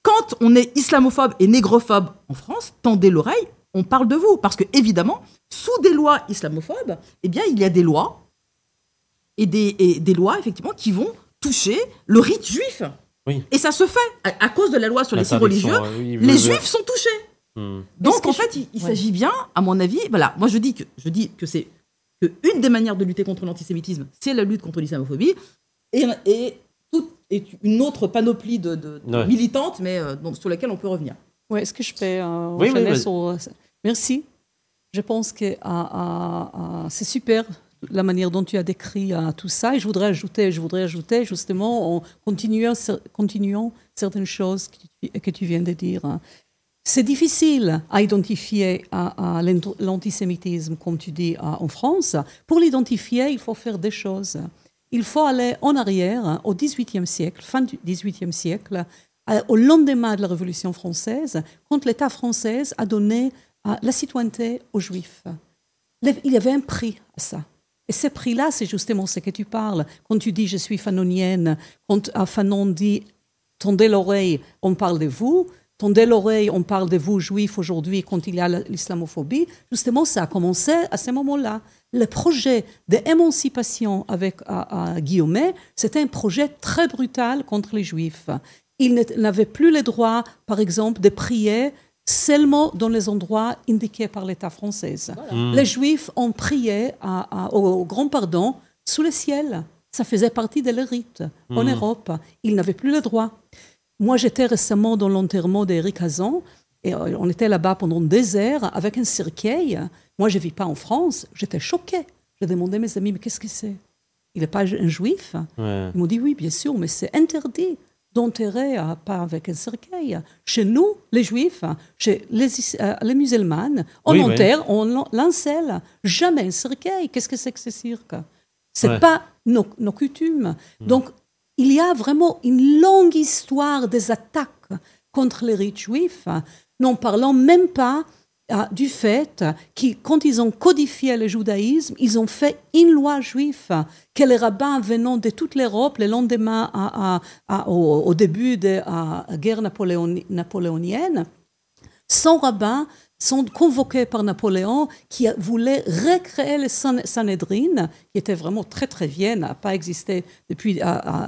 Speaker 2: quand on est islamophobe et négrophobe en France, tendez l'oreille, on parle de vous. Parce que, évidemment, sous des lois islamophobes, eh bien, il y a des lois, et des, des lois, effectivement, qui vont toucher le rite juif. Oui. Et ça se fait. À, cause de la loi sur les signes religieux, les juifs sont touchés. Hmm. Donc, en fait, il, s'agit bien, à mon avis, voilà, moi je dis que, je dis que c'est une des manières de lutter contre l'antisémitisme, c'est la lutte contre l'islamophobie. Et, et est une autre panoplie de, militantes, mais euh, donc, sur laquelle on peut revenir. Oui, est-ce que je peux Sur... Euh,
Speaker 3: Merci. Je pense que c'est super la manière dont tu as décrit euh, tout ça. Et je voudrais ajouter, je voudrais ajouter justement en continuant, certaines choses que, tu, viens de dire. Hein. C'est difficile à identifier l'antisémitisme, comme tu dis, en France. Pour l'identifier, il faut faire des choses il faut aller en arrière hein, au XVIIIe siècle, fin du XVIIIe siècle, au lendemain de la Révolution française, quand l'État français a donné la citoyenneté aux Juifs. Il y avait un prix à ça. Et ce prix-là, c'est justement ce que tu parles. Quand tu dis je suis fanonienne, quand Fanon dit tendez l'oreille, on parle de vous, tendez l'oreille, on parle de vous, juifs, aujourd'hui, quand il y a l'islamophobie. Justement, ça a commencé à ce moment-là. Le projet d'émancipation avec à, c'était un projet très brutal contre les juifs. Ils n'avaient plus le droit, par exemple, de prier seulement dans les endroits indiqués par l'État français. Hmm. Les juifs ont prié au, grand pardon sous le ciel. Ça faisait partie de leur rite. En hmm. Europe, ils n'avaient plus le droit. Moi, j'étais récemment dans l'enterrement d'Éric Hazan. Et euh, on était là-bas pendant des heures avec un cirqueil. Moi, je ne vis pas en France. J'étais choquée. J'ai demandé à mes amis, mais qu'est-ce que c'est Il n'est pas un juif Ils m'ont dit, oui, bien sûr, mais c'est interdit d'enterrer euh, pas avec un cercueil. Chez nous, les juifs, chez les, musulmans, euh, les musulmanes, on enterre, on l'ancelle. Jamais un cercueil. Qu'est-ce que c'est que ce cirque C'est n'est pas nos, coutumes. Hmm. Donc, il y a vraiment une longue histoire des attaques contre les rites juifs, n'en parlant même pas euh, du fait que quand ils ont codifié le judaïsme, ils ont fait une loi juive que les rabbins venant de toute l'Europe le lendemain au, début de la guerre napoléonienne, sans rabbins sont convoqués par Napoléon qui voulait recréer le San Sanhedrin, qui était vraiment très très vieille, n'a pas existé depuis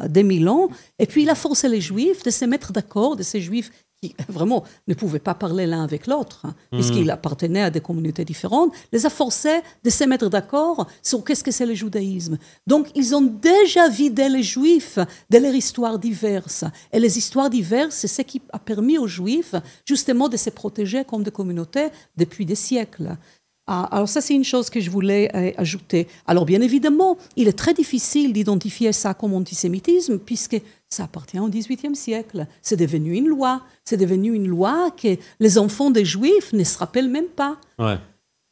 Speaker 3: des mille ans. Et puis il a forcé les Juifs de se mettre d'accord, de ces Juifs qui vraiment ne pouvaient pas parler l'un avec l'autre, hein, hmm. puisqu'ils appartenaient à des communautés différentes, les a forcés de se mettre d'accord sur qu'est-ce que c'est le judaïsme. Donc, ils ont déjà vidé les juifs de leur histoire diverse. Et les histoires diverses, c'est ce qui a permis aux juifs, justement, de se protéger comme des communautés depuis des siècles. Ah, alors ça, c'est une chose que je voulais euh, ajouter. Alors bien évidemment, il est très difficile d'identifier ça comme antisémitisme puisque ça appartient au XVIIIe siècle. C'est devenu une loi. C'est devenu une loi que les enfants des Juifs ne se rappellent même pas.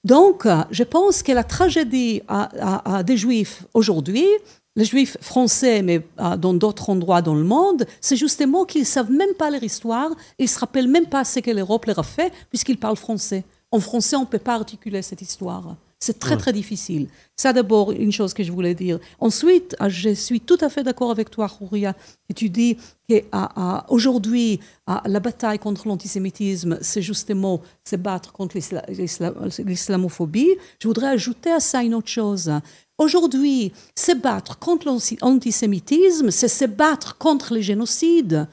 Speaker 3: Donc, euh, je pense que la tragédie à, des Juifs aujourd'hui, les Juifs français, mais euh, dans d'autres endroits dans le monde, c'est justement qu'ils ne savent même pas leur histoire, ils ne se rappellent même pas ce que l'Europe leur a fait, puisqu'ils parlent français. En français, on ne peut pas articuler cette histoire. C'est très, très difficile. Ça, d'abord, une chose que je voulais dire. Ensuite, ah, je suis tout à fait d'accord avec toi, Rouria. Et tu dis qu'aujourd'hui, ah, ah, la bataille contre l'antisémitisme, c'est justement se battre contre l'islamophobie. Je voudrais ajouter à ça une autre chose. Aujourd'hui, se battre contre l'antisémitisme, c'est se battre contre les génocides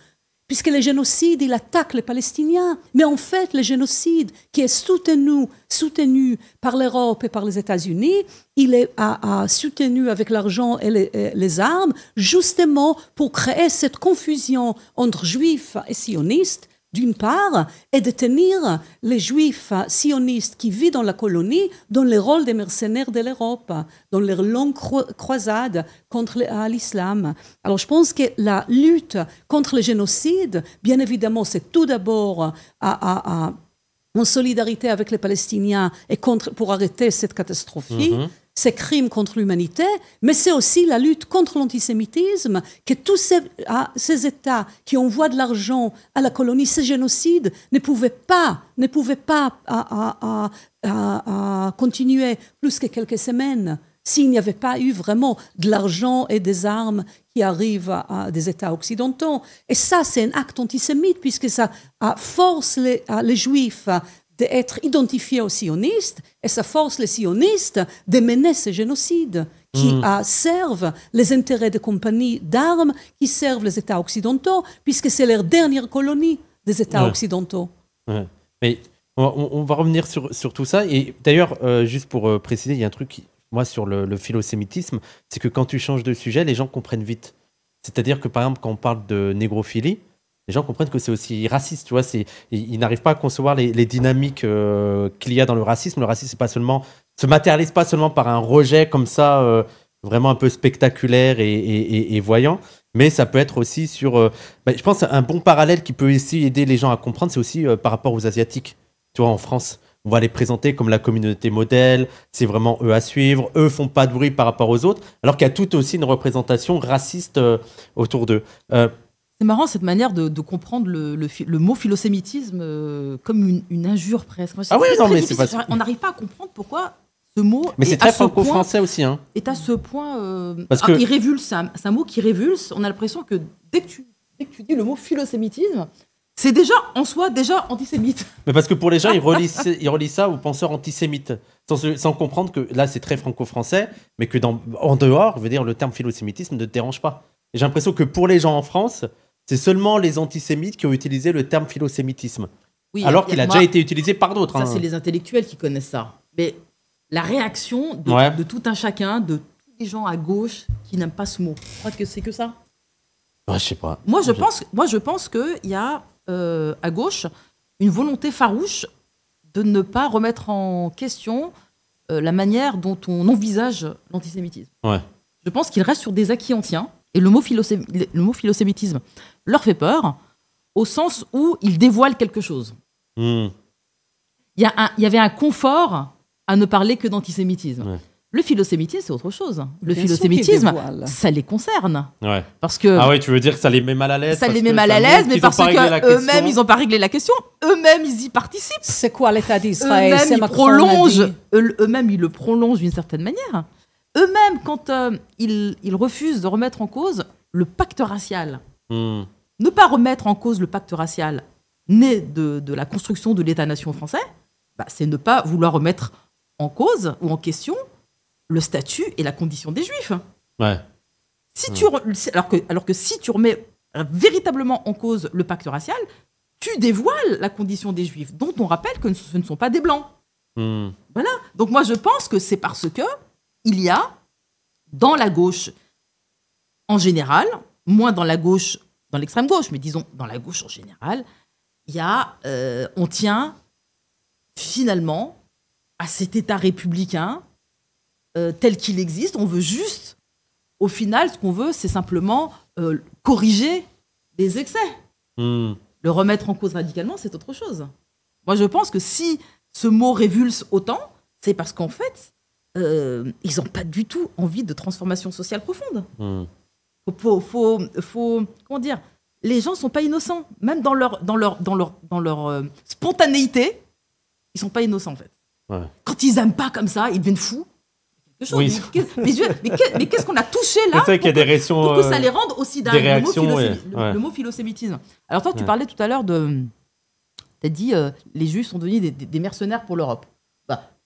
Speaker 3: puisque le génocide, il attaque les Palestiniens. Mais en fait, le génocide qui est soutenu, soutenu par l'Europe et par les États-Unis, il est a, soutenu avec l'argent et les, armes, justement pour créer cette confusion entre juifs et sionistes d'une part, et de tenir les juifs sionistes qui vivent dans la colonie dans le rôle des mercenaires de l'Europe, dans leur longue croisade contre l'islam. Alors je pense que la lutte contre le génocide, bien évidemment, c'est tout d'abord en solidarité avec les Palestiniens et pour arrêter cette catastrophe. Mm-hmm ces crimes contre l'humanité, mais c'est aussi la lutte contre l'antisémitisme, que tous ah, ces, États qui envoient de l'argent à la colonie, ces génocides, ne pouvaient pas, ne pouvaient pas ah, ah, continuer plus que quelques semaines s'il n'y avait pas eu vraiment de l'argent et des armes qui arrivent à, des États occidentaux. Et ça, c'est un acte antisémite, puisque ça force les Juifs d'être identifié aux sionistes et ça force les sionistes de mener ce génocide qui mm. servent les intérêts des compagnies d'armes qui servent les États occidentaux puisque c'est leur dernière colonie des États occidentaux.
Speaker 1: Mais on, va revenir sur, tout ça et d'ailleurs euh, juste pour euh, préciser il y a un truc moi sur le, le philosémitisme c'est que quand tu changes de sujet les gens comprennent vite. C'est-à-dire que par exemple quand on parle de négrophilie les gens comprennent que c'est aussi raciste. Tu vois, ils, ils n'arrivent pas à concevoir les, dynamiques euh, qu'il y a dans le racisme. Le racisme, c'est pas seulement, se matérialise pas seulement par un rejet comme ça, euh, vraiment un peu spectaculaire et, voyant, mais ça peut être aussi sur. Euh, bah, je pense un bon parallèle qui peut aussi aider les gens à comprendre, c'est aussi par rapport aux asiatiques. Tu vois, en France. On va les présenter comme la communauté modèle, c'est vraiment eux à suivre, eux font pas de bruit par rapport aux autres, alors qu'il y a tout aussi une représentation raciste autour d'eux.
Speaker 2: C'est marrant cette manière de, comprendre le, mot philosémitisme euh, comme une, injure presque. ah oui, non, mais c'est On n'arrive pas à comprendre pourquoi ce mot. Mais c'est très franco-français aussi. Hein. Est à ce point. Euh, parce que... il révulse, c'est un, mot qui révulse. On a l'impression que dès que, tu, dis le mot philosémitisme, c'est déjà en soi déjà antisémite.
Speaker 1: Mais parce que pour les gens, ils relient, ils relient ça aux penseurs antisémites, sans, sans comprendre que là, c'est très franco-français, mais que dans, en dehors, veut dire le terme philosémitisme ne te dérange pas. J'ai l'impression que pour les gens en France, c'est seulement les antisémites qui ont utilisé le terme philosémitisme. Oui, alors qu'il a déjà été utilisé par d'autres. Ça, hein. c'est les
Speaker 2: intellectuels qui connaissent ça. Mais la réaction de, tout un chacun, de tous les gens à gauche qui n'aiment pas ce mot, je crois que c'est que ça.
Speaker 4: je sais pas.
Speaker 1: Moi, je pense,
Speaker 2: moi, je pense qu'il y a euh, à gauche une volonté farouche de ne pas remettre en question euh, la manière dont on envisage l'antisémitisme. Ouais. Je pense qu'il reste sur des acquis anciens. Et le mot, philosémitisme leur fait peur, au sens où ils dévoilent quelque chose. Hmm. Il, y a il y, avait un confort à ne parler que d'antisémitisme. Le philosémitisme, c'est autre chose. Le philosémitisme, ça les concerne.
Speaker 1: Parce que ah oui, tu veux dire que ça les met mal à l'aise. Ça les met mal à l'aise, mais parce qu'eux-mêmes, ils n'ont
Speaker 2: pas réglé la question. Eux-mêmes, ils y participent. C'est quoi l'État d'Israël ils, eux-mêmes, ils le prolongent d'une certaine manière eux-mêmes, quand euh, ils, refusent de remettre en cause le pacte racial, hmm. ne pas remettre en cause le pacte racial né de, la construction de l'État-nation français, bah, c'est ne pas vouloir remettre en cause ou en question le statut et la condition des juifs. Si hmm. tu alors, que, alors que si tu remets véritablement en cause le pacte racial, tu dévoiles la condition des juifs, dont on rappelle que ce ne sont pas des blancs. Hmm. Voilà. Donc moi je pense que c'est parce que il y a dans la gauche en général, moins dans la gauche, dans l'extrême gauche, mais disons dans la gauche en général, il y a, euh, on tient finalement à cet État républicain euh, tel qu'il existe. On veut juste, au final, ce qu'on veut, c'est simplement euh, corriger des excès. Hmm. Le remettre en cause radicalement, c'est autre chose. Moi, je pense que si ce mot révulse autant, c'est parce qu'en fait, euh, ils n'ont pas du tout envie de transformation sociale profonde. Hmm. Faut, faut, faut, comment dire Les gens ne sont pas innocents. Même dans leur, dans leur, dans leur, dans leur euh, spontanéité, ils ne sont pas innocents, en fait. Quand ils n'aiment pas comme ça, ils deviennent fous. Mais, qu'est-ce qu'on a touché là pour, qu'il y a des
Speaker 1: réactions. ça euh, les rende aussi dans le, le,
Speaker 2: mot philosémitisme. Alors toi, tu parlais tout à l'heure de... Tu as dit, les Juifs sont devenus des mercenaires pour l'Europe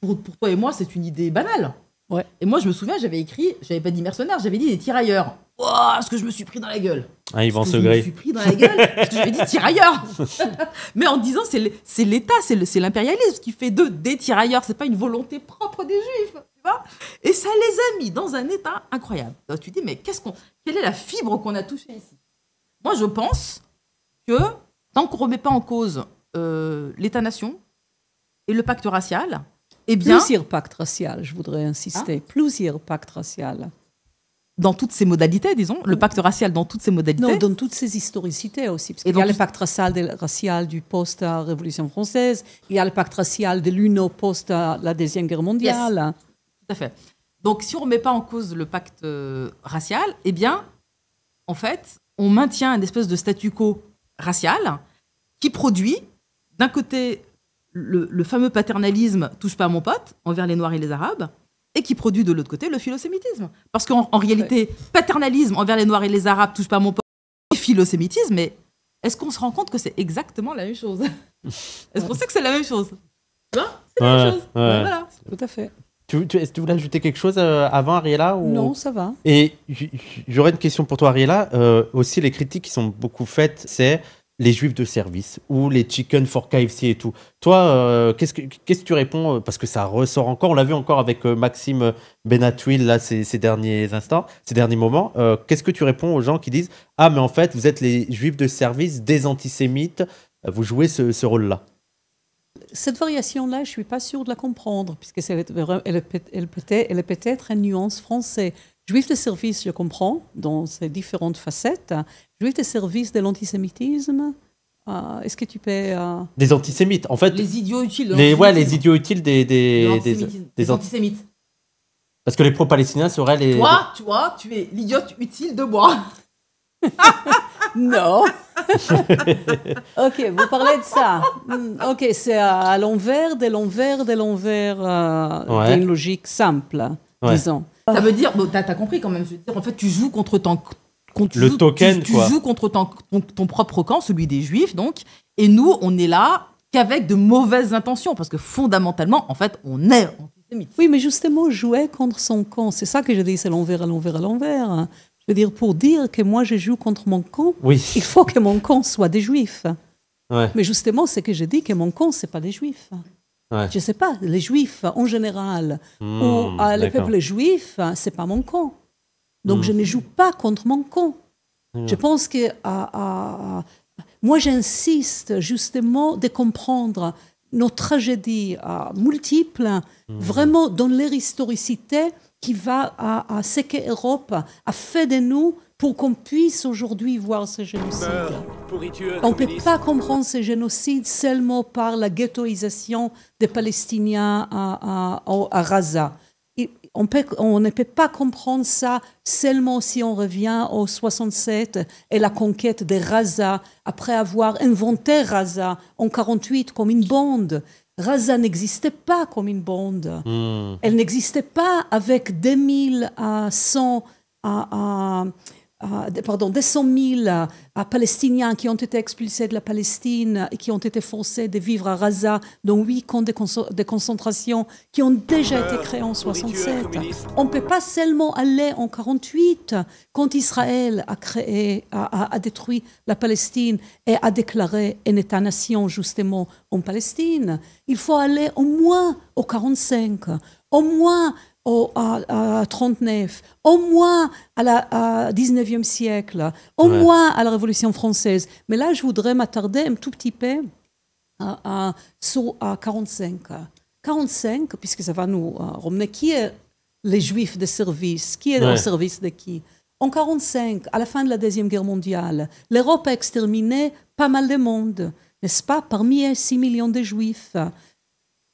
Speaker 2: pour, toi et moi, c'est une idée banale. Ouais. Et moi, je me souviens, j'avais écrit, j'avais pas dit mercenaires, j'avais dit des tirailleurs. Oh, ce que je me suis pris dans la gueule.
Speaker 1: Ah, vont ce que Je me suis pris
Speaker 2: dans la gueule parce que j'avais dit tirailleurs. Mais en disant, c'est l'État, c'est l'impérialisme qui fait d'eux des tirailleurs. C'est pas une volonté propre des Juifs. Tu vois Et ça les a mis dans un état incroyable. tu te dis, mais qu'est-ce qu'on, quelle est la fibre qu'on a touchée ici Moi, je pense que tant qu'on remet pas en cause euh, l'État-nation et le pacte racial, eh bien, plusieurs pactes raciales,
Speaker 3: je voudrais insister. Ah. Plusieurs pactes raciales. Dans toutes ces modalités, disons, le pacte racial dans toutes ces modalités. Non, dans toutes ses historicités aussi. Parce il y a le pacte racial, du post-Révolution française, il y a le pacte racial de l'UNO post-la Deuxième Guerre mondiale.
Speaker 2: Tout à fait. Donc, si on ne met pas en cause le pacte euh, racial, eh bien, en fait, on maintient une espèce de statu quo racial qui produit, d'un côté, le, fameux paternalisme touche pas à mon pote envers les Noirs et les Arabes, et qui produit de l'autre côté le philosémitisme. Parce qu'en en réalité, paternalisme envers les Noirs et les Arabes touche pas à mon pote, et philosémitisme, mais est-ce qu'on se rend compte que c'est exactement la même chose Est-ce qu'on sait que c'est la même chose Non, c'est la même chose. Ben voilà. Tout à fait.
Speaker 1: Tu, est-ce que tu voulais ajouter quelque chose euh, avant, Ariella ou... Non, ça va. Et j'aurais une question pour toi, Ariella. Euh, aussi, les critiques qui sont beaucoup faites, c'est les juifs de service ou les chicken for KFC et tout. Toi, euh, qu'est-ce que tu réponds euh, Parce que ça ressort encore. On l'a vu encore avec euh, Maxime Benatouille là ces, derniers instants, ces derniers moments. qu'est-ce que tu réponds aux gens qui disent ah mais en fait vous êtes les juifs de service, des antisémites, vous jouez ce, rôle-là
Speaker 3: cette variation-là, je ne suis pas sûre de la comprendre, puisque elle, elle, elle, peut être une nuance française. Juif de service, je comprends, dans ses différentes facettes. Juif de service de l'antisémitisme, euh, Est-ce que tu peux. Euh, des antisémites, en fait. Les idiots utiles.
Speaker 1: Les, ouais, les idiots utiles des. Des, des, antisémites. Parce que les pro-palestiniens seraient les. Toi,
Speaker 2: toi, tu es l'idiote utile de moi.
Speaker 3: non. ok, vous parlez de ça. Hmm, ok, c'est à l'envers, de l'envers, de l'envers euh, d'une logique simple, disons.
Speaker 2: Ça ah. veut dire, bon, t'as as compris quand même, je veux dire, en fait, tu joues contre ton. Contre, tu, joues contre ton, ton, propre camp, celui des juifs, donc. Et nous, on est là qu'avec de mauvaises intentions, parce que fondamentalement, en fait, on est antisémite. Oui, mais
Speaker 3: justement, jouer contre son camp, c'est ça que j'ai dit, c'est l'envers à l'envers à l'envers. Je veux dire, pour dire que moi, je joue contre mon camp, il faut que mon camp soit des juifs. Ouais. Mais justement, c'est que j'ai dit que mon camp, c'est pas des juifs. Je ne sais pas, les juifs en général, hmm, ou euh, les le peuple juif, n'est pas mon camp. Donc je hmm. ne joue pas contre mon camp. Je pense que moi j'insiste justement de comprendre nos tragédies euh, multiples, hmm. vraiment dans leur historicité qui va à, à ce que l'Europe a fait de nous pour qu'on puisse aujourd'hui voir ce génocide. Ben, on ne peut pas comprendre ce génocide seulement par la ghettoisation des Palestiniens à, à, On, ne peut pas comprendre ça seulement si on revient au 67 et la conquête de Raza, après avoir inventé Raza en 48 comme une bande. Raza n'existait pas comme une bande. Hmm. Elle n'existait pas avec 2100 à, à, pardon, 200 000 Palestiniens qui ont été expulsés de la Palestine et qui ont été forcés de vivre à Gaza dans huit camps de, concentration qui ont déjà été créés en 1967. On ne peut pas seulement aller en 48 quand Israël a créé, a, détruit la Palestine et a déclaré un État-nation justement en Palestine. Il faut aller au moins au 45 au moins au, à, 39, au moins à la 19e siècle, au moins à la Révolution française. Mais là, je voudrais m'attarder un tout petit peu à, sur 45. 45, puisque ça va nous euh, ramener qui est les Juifs de service, qui est ouais. au service de qui en 45 à la fin de la Deuxième Guerre mondiale, l'Europe a exterminé pas mal de monde, n'est-ce pas Parmi 6 millions de Juifs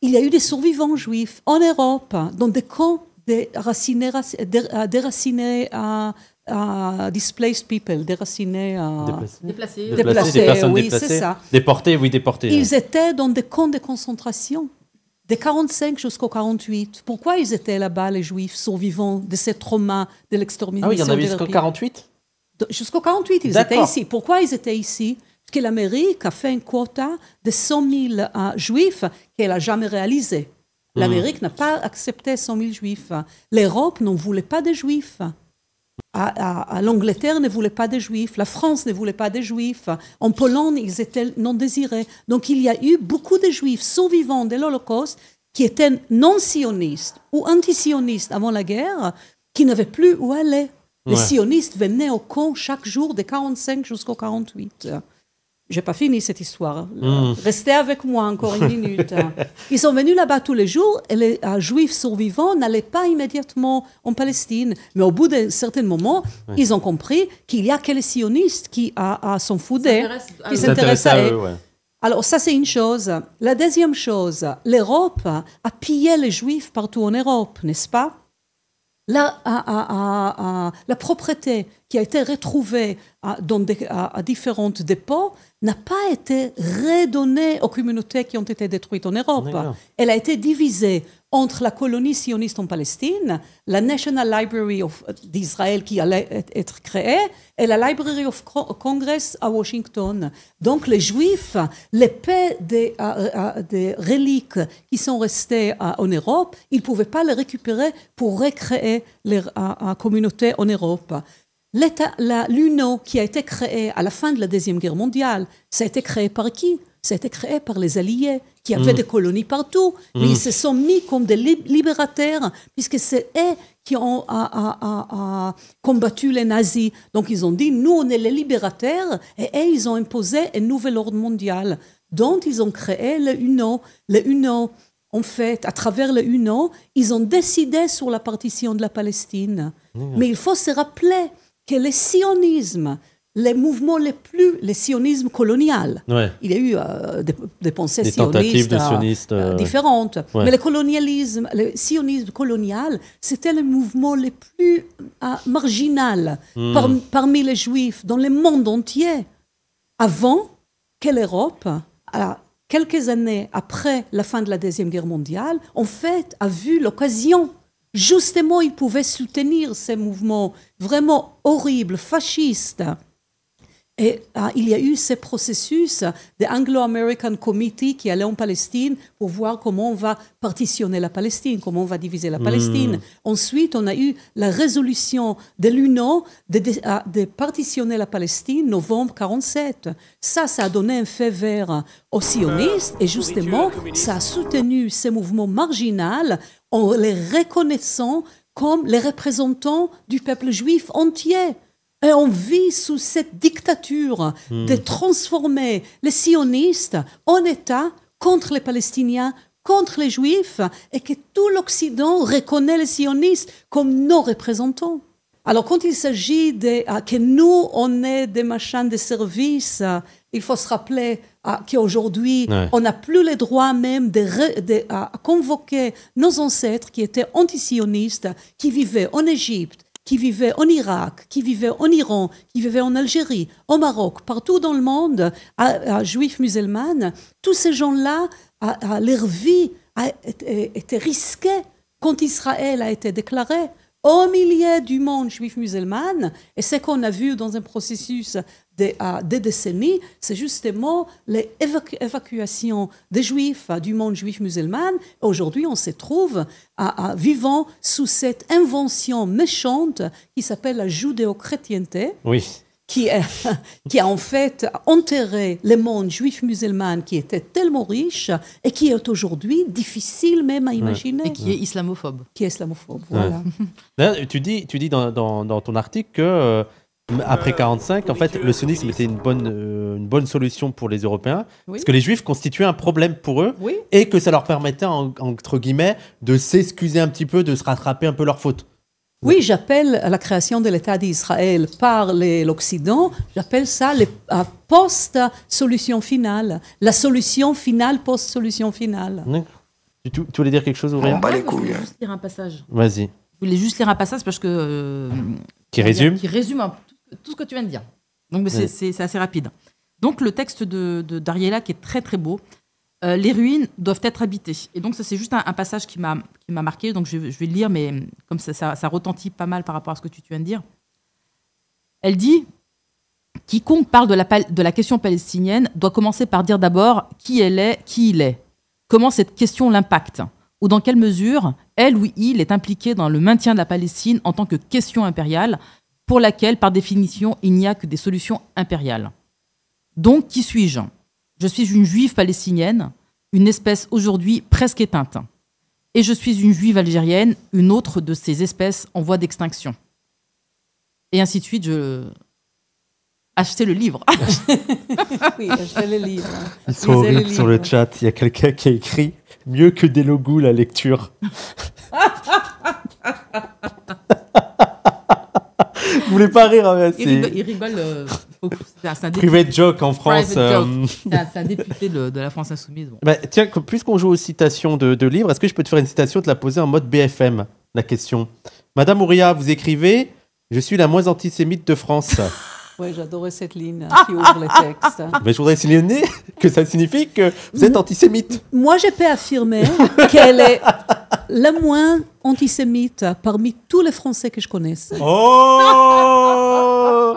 Speaker 3: il y a eu des survivants juifs en Europe, hein, dans des camps déracinés, euh, déracinés à, euh, à euh, displaced people, déracinés, à... déplacés, c'est ça.
Speaker 1: déportés, oui, déportés. Ils hein.
Speaker 3: étaient dans des camps de concentration, de 45 jusqu'au 48. Pourquoi ils étaient là-bas, les Juifs survivants de ces traumas de l'extermination Ah oui, il y en avait jusqu'au 48. Jusqu'au 48, ils étaient ici. Pourquoi ils étaient ici que l'Amérique a fait un quota de 100 000 euh, juifs qu'elle n'a jamais réalisé. Hmm. L'Amérique n'a pas accepté 100 000 juifs. L'Europe n'en voulait pas des juifs. À, L'Angleterre ne voulait pas des juifs, la France ne voulait pas des juifs, en Pologne ils étaient non désirés. Donc il y a eu beaucoup de juifs survivants de l'Holocauste qui étaient non sionistes ou anti-sionistes avant la guerre, qui n'avaient plus où aller. Les sionistes venaient au camp chaque jour de 45 jusqu'au 48 j'ai pas fini cette histoire. Hmm. Restez avec moi encore une minute. Ils sont venus là-bas tous les jours et les euh, juifs survivants n'allaient pas immédiatement en Palestine. Mais au bout d'un certain moment, ils ont compris qu'il y a que les sionistes qui s'en foutaient, qui s'intéressaient à eux. Alors ça, c'est une chose. La deuxième chose, l'Europe a pillé les juifs partout en Europe, n'est-ce pas la, propriété qui a été retrouvée à, différents dépôts n'a pas été redonnée aux communautés qui ont été détruites en Europe. Elle a été divisée entre la colonie sioniste en Palestine, la National Library d'Israël qui allait être créée, et la Library of Congress à Washington. Donc les Juifs, les des, euh, euh, des reliques qui sont restées euh, en Europe, ils ne pouvaient pas les récupérer pour recréer la communauté en Europe. L'UNO qui a été créée à la fin de la Deuxième Guerre mondiale, ça a été créé par qui Ça a été créé par les Alliés qui avaient mm. des colonies partout, mais ils mm. se sont mis comme des libérateurs, puisque c'est eux qui ont a, combattu les nazis. Donc ils ont dit, nous, on est les libérateurs, et eux, ils ont imposé un nouvel ordre mondial, dont ils ont créé le UNO. Le UNO, en fait, à travers le UNO, ils ont décidé sur la partition de la Palestine. Mm. Mais il faut se rappeler que le sionisme, les mouvements les plus, le sionisme colonial. Il y a eu euh, des, pensées sionistes, euh, euh, différentes. Mais le colonialisme, le sionisme colonial, c'était le mouvement le plus marginal hmm. parmi les juifs dans le monde entier. Avant que l'Europe, quelques années après la fin de la Deuxième Guerre mondiale, en fait, a vu l'occasion justement, il pouvait soutenir ces mouvements vraiment horribles, fascistes, et ah, il y a eu ce processus de Anglo-American Committee qui allait en Palestine pour voir comment on va partitionner la Palestine, comment on va diviser la hmm. Palestine. Ensuite, on a eu la résolution de l'UNO de, ah, partitionner la Palestine, novembre 47. Ça, ça a donné un fait vert aux sionistes et justement, ça a soutenu ces mouvements marginaux en les reconnaissant comme les représentants du peuple juif entier. Et on vit sous cette dictature hmm. de transformer les sionistes en État contre les Palestiniens, contre les Juifs, et que tout l'Occident reconnaît les sionistes comme nos représentants. Alors quand il s'agit de, ah, que nous, on est des machins de service, il faut se rappeler ah, qu'aujourd'hui, on n'a plus le droit même de, ah, convoquer nos ancêtres qui étaient anti-sionistes, qui vivaient en Égypte, qui vivaient en Irak, qui vivaient en Iran, qui vivaient en Algérie, au Maroc, partout dans le monde, à, juifs musulmans, tous ces gens-là, leur vie a été risquée quand Israël a été déclaré au milieu du monde juif musulman. Et ce qu'on a vu dans un processus des, décennies, c'est justement l'évacuation des juifs, du monde juif musulman. Aujourd'hui, on se trouve à, vivant sous cette invention méchante qui s'appelle la judéo-chrétienté. Qui, est, qui, a en fait enterré le monde juif musulman qui était tellement riche et qui est aujourd'hui difficile même à imaginer. Et qui est islamophobe. Qui est islamophobe, voilà.
Speaker 1: tu dis, tu dis dans, dans ton article que euh, après 45, euh, en fait, le sionisme était une bonne, euh, une bonne solution pour les Européens, parce que les Juifs constituaient un problème pour eux, et que ça leur permettait, entre guillemets, de s'excuser un petit peu, de se rattraper un peu leur faute.
Speaker 3: Oui, j'appelle la création de l'État d'Israël par l'Occident, j'appelle ça la post-solution finale, la solution finale post-solution finale.
Speaker 1: Tu, voulais dire quelque chose ou rien hein. Je voulais juste
Speaker 3: lire un passage.
Speaker 1: Vas-y.
Speaker 2: Je voulais juste lire un passage parce que. Euh, qui résume Qui résume un, tout ce que tu viens de dire. Donc c'est assez rapide. Donc le texte de d'Ariella qui est très très beau. Euh, les ruines doivent être habitées. Et donc ça c'est juste un, passage qui m'a qui m'a marqué. Donc je, vais le lire, mais hum, comme ça, ça, retentit pas mal par rapport à ce que tu, viens de dire. Elle dit quiconque parle de la, de la question palestinienne doit commencer par dire d'abord qui elle est, qui il est, comment cette question l'impacte, ou dans quelle mesure elle ou il est impliqué dans le maintien de la Palestine en tant que question impériale, pour laquelle, par définition, il n'y a que des solutions impériales. Donc, qui suis-je Je suis une juive palestinienne, une espèce aujourd'hui presque éteinte. Et je suis une juive algérienne, une autre de ces espèces en voie d'extinction. Et ainsi de suite, je, Achetez le livre. oui, achetez le livre. Ils sont sur le chat.
Speaker 1: Il y a quelqu'un qui a écrit mieux que des logos la lecture.
Speaker 2: Vous voulez pas rire, hein, il, rigole, il c'est un- député- Private joke en France. C'est député de, la France Insoumise.
Speaker 1: Bah, tiens, puisqu'on joue aux citations de, livres, est-ce que je peux te faire une citation, te la poser en mode BFM, la question Madame Ouria, vous écrivez Je suis la moins antisémite de France.
Speaker 3: Oui, j'adorais cette ligne hein, ah, qui ah, ouvre les ah, textes. Hein. Mais je voudrais
Speaker 1: souligner que ça signifie que
Speaker 3: vous êtes antisémite. Moi, je peux affirmer qu'elle est la moins antisémite parmi tous les Français que je connaisse. Oh Oh.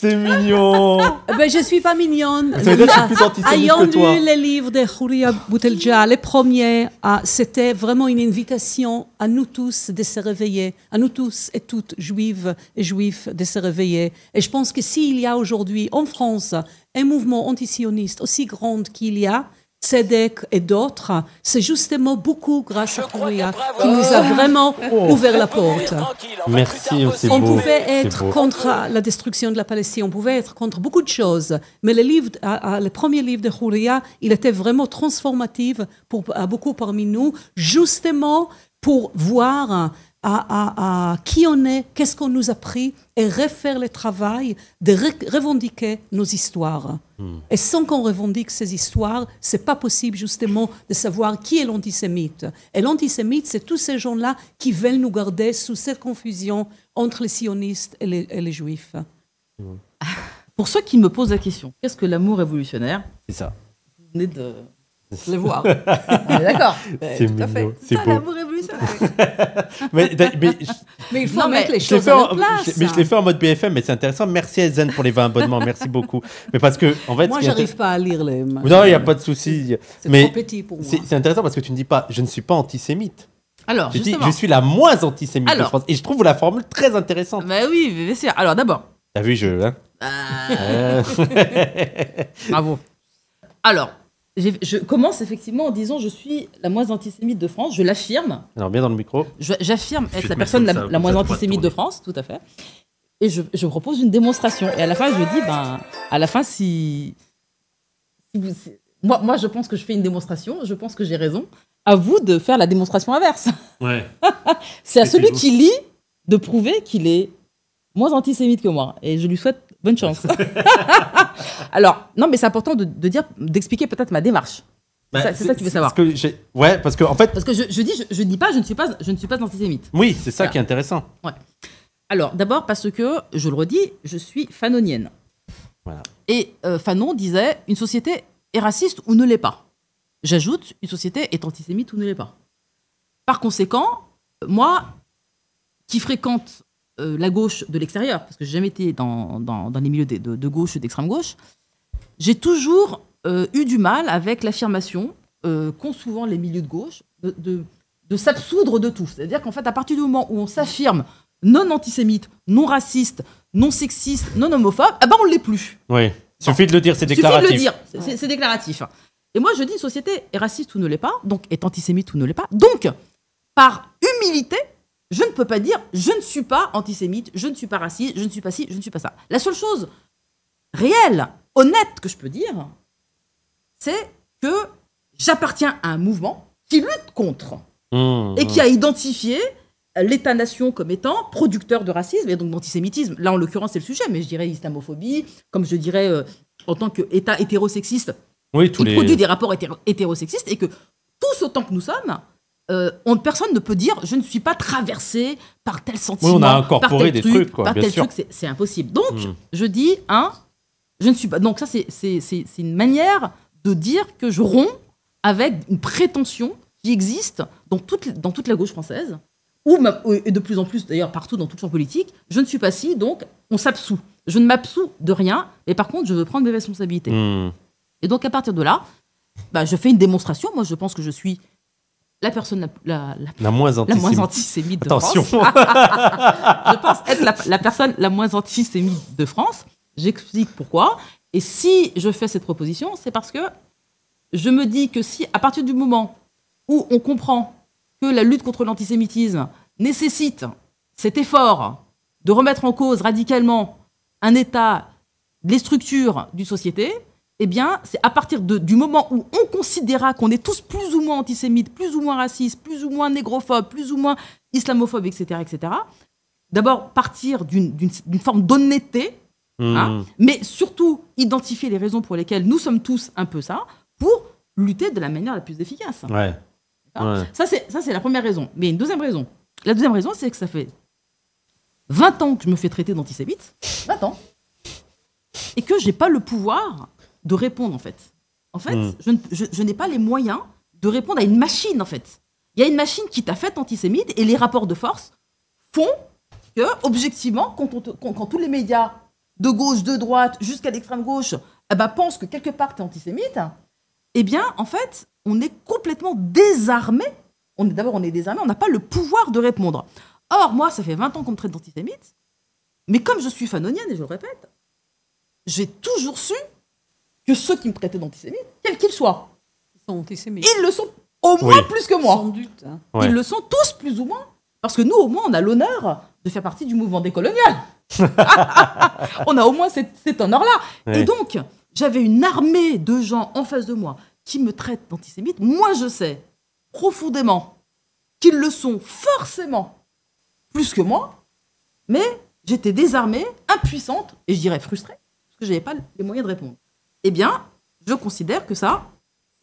Speaker 3: C'est mignon je eh ben, je suis pas mignonne. ayant lu les livres de Khuria Boutelja, les premiers, ah, c'était vraiment une invitation à nous tous de se réveiller, à nous tous et toutes, juives et juifs, de se réveiller. Et je pense que s'il y a aujourd'hui en France un mouvement antisioniste aussi grand qu'il y a, Sedec et d'autres, c'est justement beaucoup grâce à Kouria qui nous a vraiment oh. ouvert la porte.
Speaker 4: Merci,
Speaker 1: On pouvait être contre
Speaker 3: la destruction de la Palestine, on pouvait être contre beaucoup de choses, mais le, premier livre de Kouria, il était vraiment transformatif pour beaucoup parmi nous, justement pour voir à, qui on est, qu'est-ce qu'on nous a pris, et refaire le travail de revendiquer nos histoires. Hmm. Et sans qu'on revendique ces histoires, c'est pas possible justement de savoir qui est l'antisémite. Et l'antisémite, c'est tous ces gens-là qui veulent nous garder sous cette confusion entre les sionistes et les, juifs.
Speaker 2: Pour ceux qui me posent la question, qu'est-ce que l'amour révolutionnaire C'est ça. de le voir. D'accord. C'est mignon. C'est ah, beau.
Speaker 1: mais, mais, il faut mettre les choses en, place. Hein. Mais je l'ai fait en mode BFM, mais c'est intéressant. Merci Zen pour les 20 abonnements. Merci beaucoup. Mais parce que, en fait, moi, j'arrive pas à lire les. Non, il n'y a pas de souci. C'est trop petit pour moi. C'est intéressant parce que tu ne dis pas, je ne suis pas antisémite.
Speaker 3: Alors, je, dis, je suis
Speaker 1: la moins antisémite de France. Et je trouve la formule très intéressante. Bah oui, bien Alors d'abord. T'as vu, je. Hein. Euh. Bravo.
Speaker 2: Alors, je commence effectivement en disant je suis la moins antisémite de France, je l'affirme. Alors bien dans le micro. J'affirme être la personne la, moins antisémite de France, tout à fait. Et je, je, propose une démonstration. Et à la fin, je dis, ben, à la fin, si, moi, moi, je pense que je fais une démonstration, je pense que j'ai raison. À vous de faire la démonstration inverse. Ouais. C'est à celui qui lit de prouver qu'il est moins antisémite que moi. Et je lui souhaite chance. Alors, non, mais c'est important de, dire, d'expliquer peut-être ma démarche. c'est bah, ça que tu veux savoir. Parce
Speaker 1: que ouais, parce que
Speaker 2: en fait. Parce que je, je dis, je, ne dis pas, je ne suis pas, je ne suis pas antisémite. Oui, c'est ça qui est intéressant. Alors, d'abord parce que, je le redis, je suis fanonienne. Et euh, Fanon disait, une société est raciste ou ne l'est pas. J'ajoute, une société est antisémite ou ne l'est pas. Par conséquent, moi, qui fréquente euh, la gauche de l'extérieur, parce que j'ai jamais été dans, les milieux de, gauche ou d'extrême gauche, j'ai toujours euh, eu du mal avec l'affirmation euh, qu'ont souvent les milieux de gauche de, de, s'absoudre de tout. C'est-à-dire qu'en fait, à partir du moment où on s'affirme non antisémite, non raciste, non sexiste, non homophobe, eh ben, on ne l'est plus.
Speaker 1: Oui, suffit de le dire, c'est déclaratif. Suffit
Speaker 2: de le dire, c'est déclaratif. Et moi, je dis, une société est raciste ou ne l'est pas, donc est antisémite ou ne l'est pas. Donc, par humilité, je ne peux pas dire je ne suis pas antisémite, je ne suis pas raciste, je ne suis pas ci, je ne suis pas ça. La seule chose réelle, honnête que je peux dire, c'est que j'appartiens à un mouvement qui lutte contre
Speaker 4: mmh. et qui a
Speaker 2: identifié l'État-nation comme étant producteur de racisme et donc d'antisémitisme. Là, en l'occurrence, c'est le sujet, mais je dirais islamophobie, comme je dirais euh, en tant qu'État hétérosexiste, oui, tous les... produit des rapports hétérosexistes et que tous autant que nous sommes, euh, on, personne ne peut dire je ne suis pas traversé par tel sentiment. Oui, on a incorporé par tel des truc, trucs, tel truc, c'est impossible. Donc, hmm. je dis hein je ne suis pas. Donc ça, c'est une manière de dire que je romps avec une prétention qui existe dans toute, dans toute la gauche française, ou et de plus en plus d'ailleurs partout dans tout le champ politique. Je ne suis pas si, donc on s'absout. Je ne m'absous de rien, et par contre, je veux prendre mes responsabilités. Hmm. Et donc à partir de là, bah, je fais une démonstration. Moi, je pense que je suis la personne la, moins, antisémite. moins antisémite, de je pense être la, personne la moins antisémite de France. J'explique pourquoi. Et si je fais cette proposition, c'est parce que je me dis que si, à partir du moment où on comprend que la lutte contre l'antisémitisme nécessite cet effort de remettre en cause radicalement un État, les structures d'une société, eh bien, c'est à partir du moment où on considérera qu'on est tous plus ou moins antisémites, plus ou moins racistes, plus ou moins négrophobes, plus ou moins islamophobes, etc., etc., d'abord partir d'une forme d'honnêteté, hmm. hein, mais surtout identifier les raisons pour lesquelles nous sommes tous un peu ça, pour lutter de la manière la plus efficace. Hein. Ça, c'est la première raison. Mais une deuxième raison. La deuxième raison, c'est que ça fait 20 ans que je me fais traiter d'antisémite, 20 ans, et que je n'ai pas le pouvoir de répondre, en fait. En fait, hmm. je, n'ai pas les moyens de répondre à une machine, en fait. Il y a une machine qui t'a fait antisémite et les rapports de force font que, objectivement, quand, tous les médias, de gauche, de droite, jusqu'à l'extrême gauche, eh ben, pensent que quelque part tu es antisémite, eh bien, en fait, on est complètement désarmé. D'abord, on est désarmé, on n'a pas le pouvoir de répondre. Or, moi, ça fait 20 ans qu'on me traite d'antisémite, mais comme je suis fanonienne, et je le répète, j'ai toujours su que ceux qui me traitaient d'antisémite, quels qu'ils soient, ils sont antisémites. Ils le sont au moins plus que moi. Hein. Ils le sont tous plus ou moins. Parce que nous, au moins, on a l'honneur de faire partie du mouvement décolonial. on a au moins cet, honneur-là. Et donc, j'avais une armée de gens en face de moi qui me traitent d'antisémite. Moi, je sais profondément qu'ils le sont forcément plus que moi, mais j'étais désarmée, impuissante et je dirais frustrée parce que je n'avais pas les moyens de répondre eh bien, je considère que ça,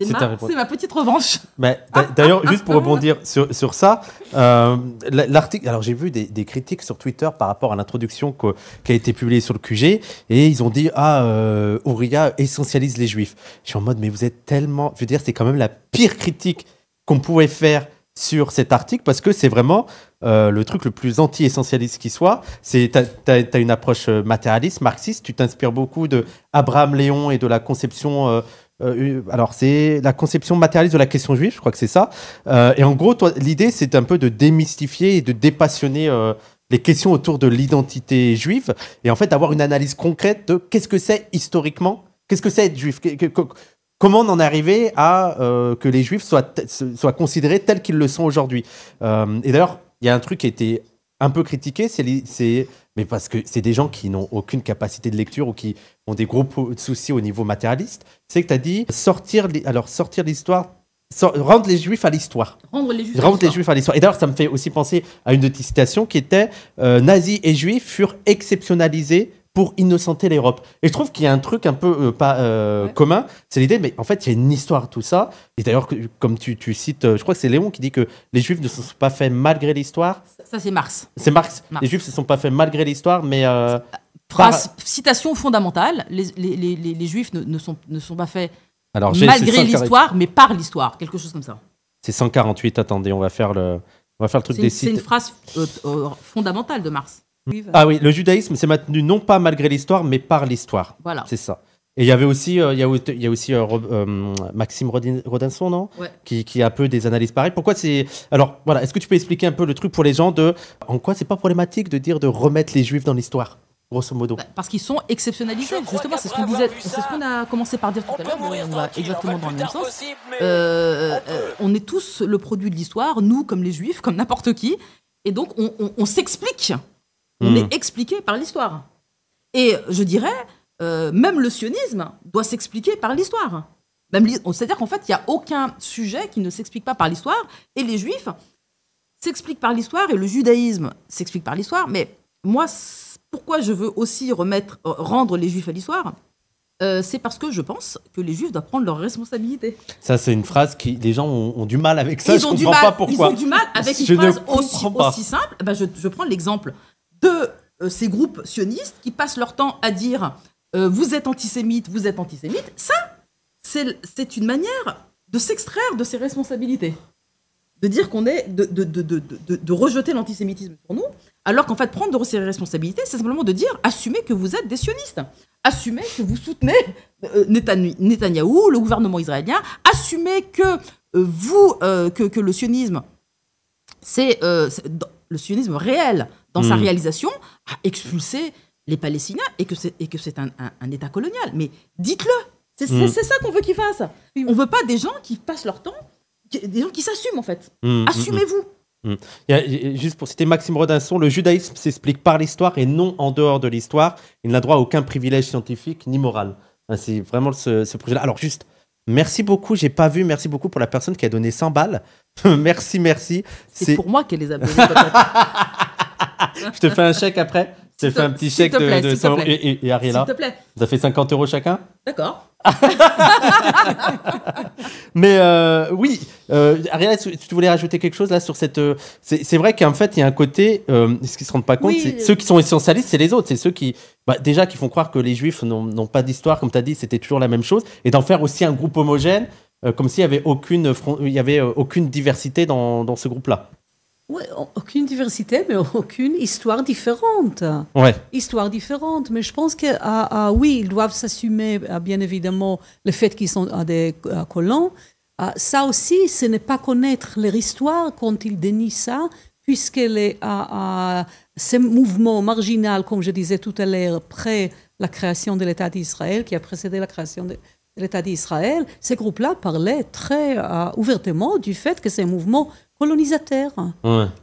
Speaker 2: c'est ma, petite revanche.
Speaker 1: Mais ah, d'ailleurs, ah, juste pour ah, rebondir sur, ça, euh, l'article. Alors j'ai vu des, critiques sur Twitter par rapport à l'introduction qui a été publiée sur le QG et ils ont dit ah euh, essentialise les Juifs. Je suis en mode mais vous êtes tellement. Je veux dire c'est quand même la pire critique qu'on pouvait faire sur cet article parce que c'est vraiment euh, le truc le plus anti-essentialiste qui soit. Tu as, une approche euh, matérialiste, marxiste, tu t'inspires beaucoup de Abraham Léon et de la conception... Euh, alors c'est la conception matérialiste de la question juive, je crois que c'est ça. et en gros, l'idée, c'est un peu de démystifier et de dépassionner les questions autour de l'identité juive et en fait avoir une analyse concrète de qu'est-ce que c'est historiquement, qu'est-ce que c'est être juif, Comment on en est à euh, que les Juifs soient, soient considérés tels qu'ils le sont aujourd'hui euh, Et d'ailleurs, il y a un truc qui a été un peu critiqué, c'est mais parce que c'est des gens qui n'ont aucune capacité de lecture ou qui ont des gros soucis au niveau matérialiste. C'est que tu as dit sortir, alors sortir l'histoire rendre les juifs à l'histoire. Rendre les juifs, à, l'histoire. Et d'ailleurs, ça me fait aussi penser à une de qui était euh, Nazis et juifs furent exceptionnalisés pour innocenter l'Europe. Et je trouve qu'il y a un truc un peu euh, pas euh, commun, c'est l'idée, mais en fait, il y a une histoire tout ça. Et d'ailleurs, comme tu, cites, euh, je crois que c'est Léon qui dit que les Juifs ne se sont pas faits malgré l'histoire. Ça, c'est Marx. C'est Marx. Les Juifs ne se sont pas faits malgré l'histoire, mais... Phrase,
Speaker 2: citation fondamentale, les, Juifs ne, sont, ne sont pas faits malgré l'histoire, mais par l'histoire, quelque chose comme ça.
Speaker 1: C'est 148, attendez, on va faire le, on va faire le truc des cites. C'est une
Speaker 2: phrase fondamentale de mars ah
Speaker 1: oui, le judaïsme s'est maintenu non pas malgré l'histoire, mais par l'histoire. Voilà. C'est ça. Et il y avait aussi, euh, il, y a, aussi euh, euh, Maxime Rodinson, non qui, a un peu des analyses pareilles. Pourquoi c'est. Alors, voilà, est-ce que tu peux expliquer un peu le truc pour les gens de. En quoi c'est pas problématique de dire de remettre les juifs dans l'histoire Grosso modo.
Speaker 2: Bah, parce qu'ils sont exceptionnalisés, justement, c'est ce qu'on disait, c'est ce qu'on a commencé par dire tout à l'heure, on exactement dans le même sens. on, est tous le produit de l'histoire, nous comme les juifs, comme n'importe qui, et donc on s'explique on hmm. est expliqué par l'histoire. Et je dirais, euh, même le sionisme doit s'expliquer par l'histoire. C'est-à-dire qu'en fait, il n'y a aucun sujet qui ne s'explique pas par l'histoire. Et les juifs s'expliquent par l'histoire et le judaïsme s'explique par l'histoire. Mais moi, pourquoi je veux aussi remettre, euh, rendre les juifs à l'histoire euh, c'est parce que je pense que les juifs doivent prendre leurs responsabilités.
Speaker 1: Ça, c'est une phrase qui. Les gens ont, du mal avec ça. Ils ont du mal, pas pourquoi. Ils ont du mal avec une phrase aussi,
Speaker 2: simple. Bah, je, je prends l'exemple de euh, ces groupes sionistes qui passent leur temps à dire euh, vous êtes antisémite, vous êtes antisémite, ça, c'est une manière de s'extraire de ses responsabilités. De dire qu'on est. De, rejeter l'antisémitisme pour nous, alors qu'en fait, prendre de ses responsabilités, c'est simplement de dire assumez que vous êtes des sionistes. Assumez que vous soutenez euh, Netanyahou, le gouvernement israélien. Assumez que vous. que le sionisme, c'est le sionisme réel, dans sa mm. réalisation, à expulser les Palestiniens et que c'est un, un, un, État colonial. Mais dites-le C'est mm. ça qu'on veut qu'ils fassent On veut pas des gens qui passent leur temps, des gens qui s'assument en fait. Assumez-vous
Speaker 1: juste pour citer Maxime Rodinson, le judaïsme s'explique par l'histoire et non en dehors de l'histoire. Il n'a droit à aucun privilège scientifique ni moral. Hein, c'est vraiment ce, projet-là. Alors juste, merci beaucoup, j'ai pas vu, merci beaucoup pour la personne qui a donné 100 balles. merci, merci. C'est pour moi qu'elle
Speaker 2: les a
Speaker 1: je te fais un chèque après. Je te fais un petit chèque te plaît, de, de 100 Te Et, et, hein. ça fait 50 euros chacun
Speaker 2: D'accord.
Speaker 1: Mais euh, oui, euh, Ariela, tu, voulais rajouter quelque chose là sur cette. Euh, c'est vrai qu'en fait, il y a un côté, ce qu'ils se rendent pas compte, c'est ceux qui sont essentialistes, c'est les autres, c'est ceux qui, bah, déjà, qui font croire que les juifs n'ont pas d'histoire, comme tu as dit, c'était toujours la même chose, et d'en faire aussi un groupe homogène, comme s'il n'y avait, aucune, y avait aucune diversité dans ce groupe-là
Speaker 3: aucune diversité, mais aucune histoire différente. Ouais. Histoire différente. Mais je pense que, ah, ah, oui, ils doivent s'assumer, ah, bien évidemment, le fait qu'ils sont des colons. ça aussi, ce n'est pas connaître leur histoire quand ils dénient ça, puisque les, ces mouvements marginaux, comme je disais tout à l'heure, après la création de l'État d'Israël, qui a précédé la création de, l'État d'Israël, ces groupes-là parlaient très ouvertement du fait que ces mouvements colonisateurs.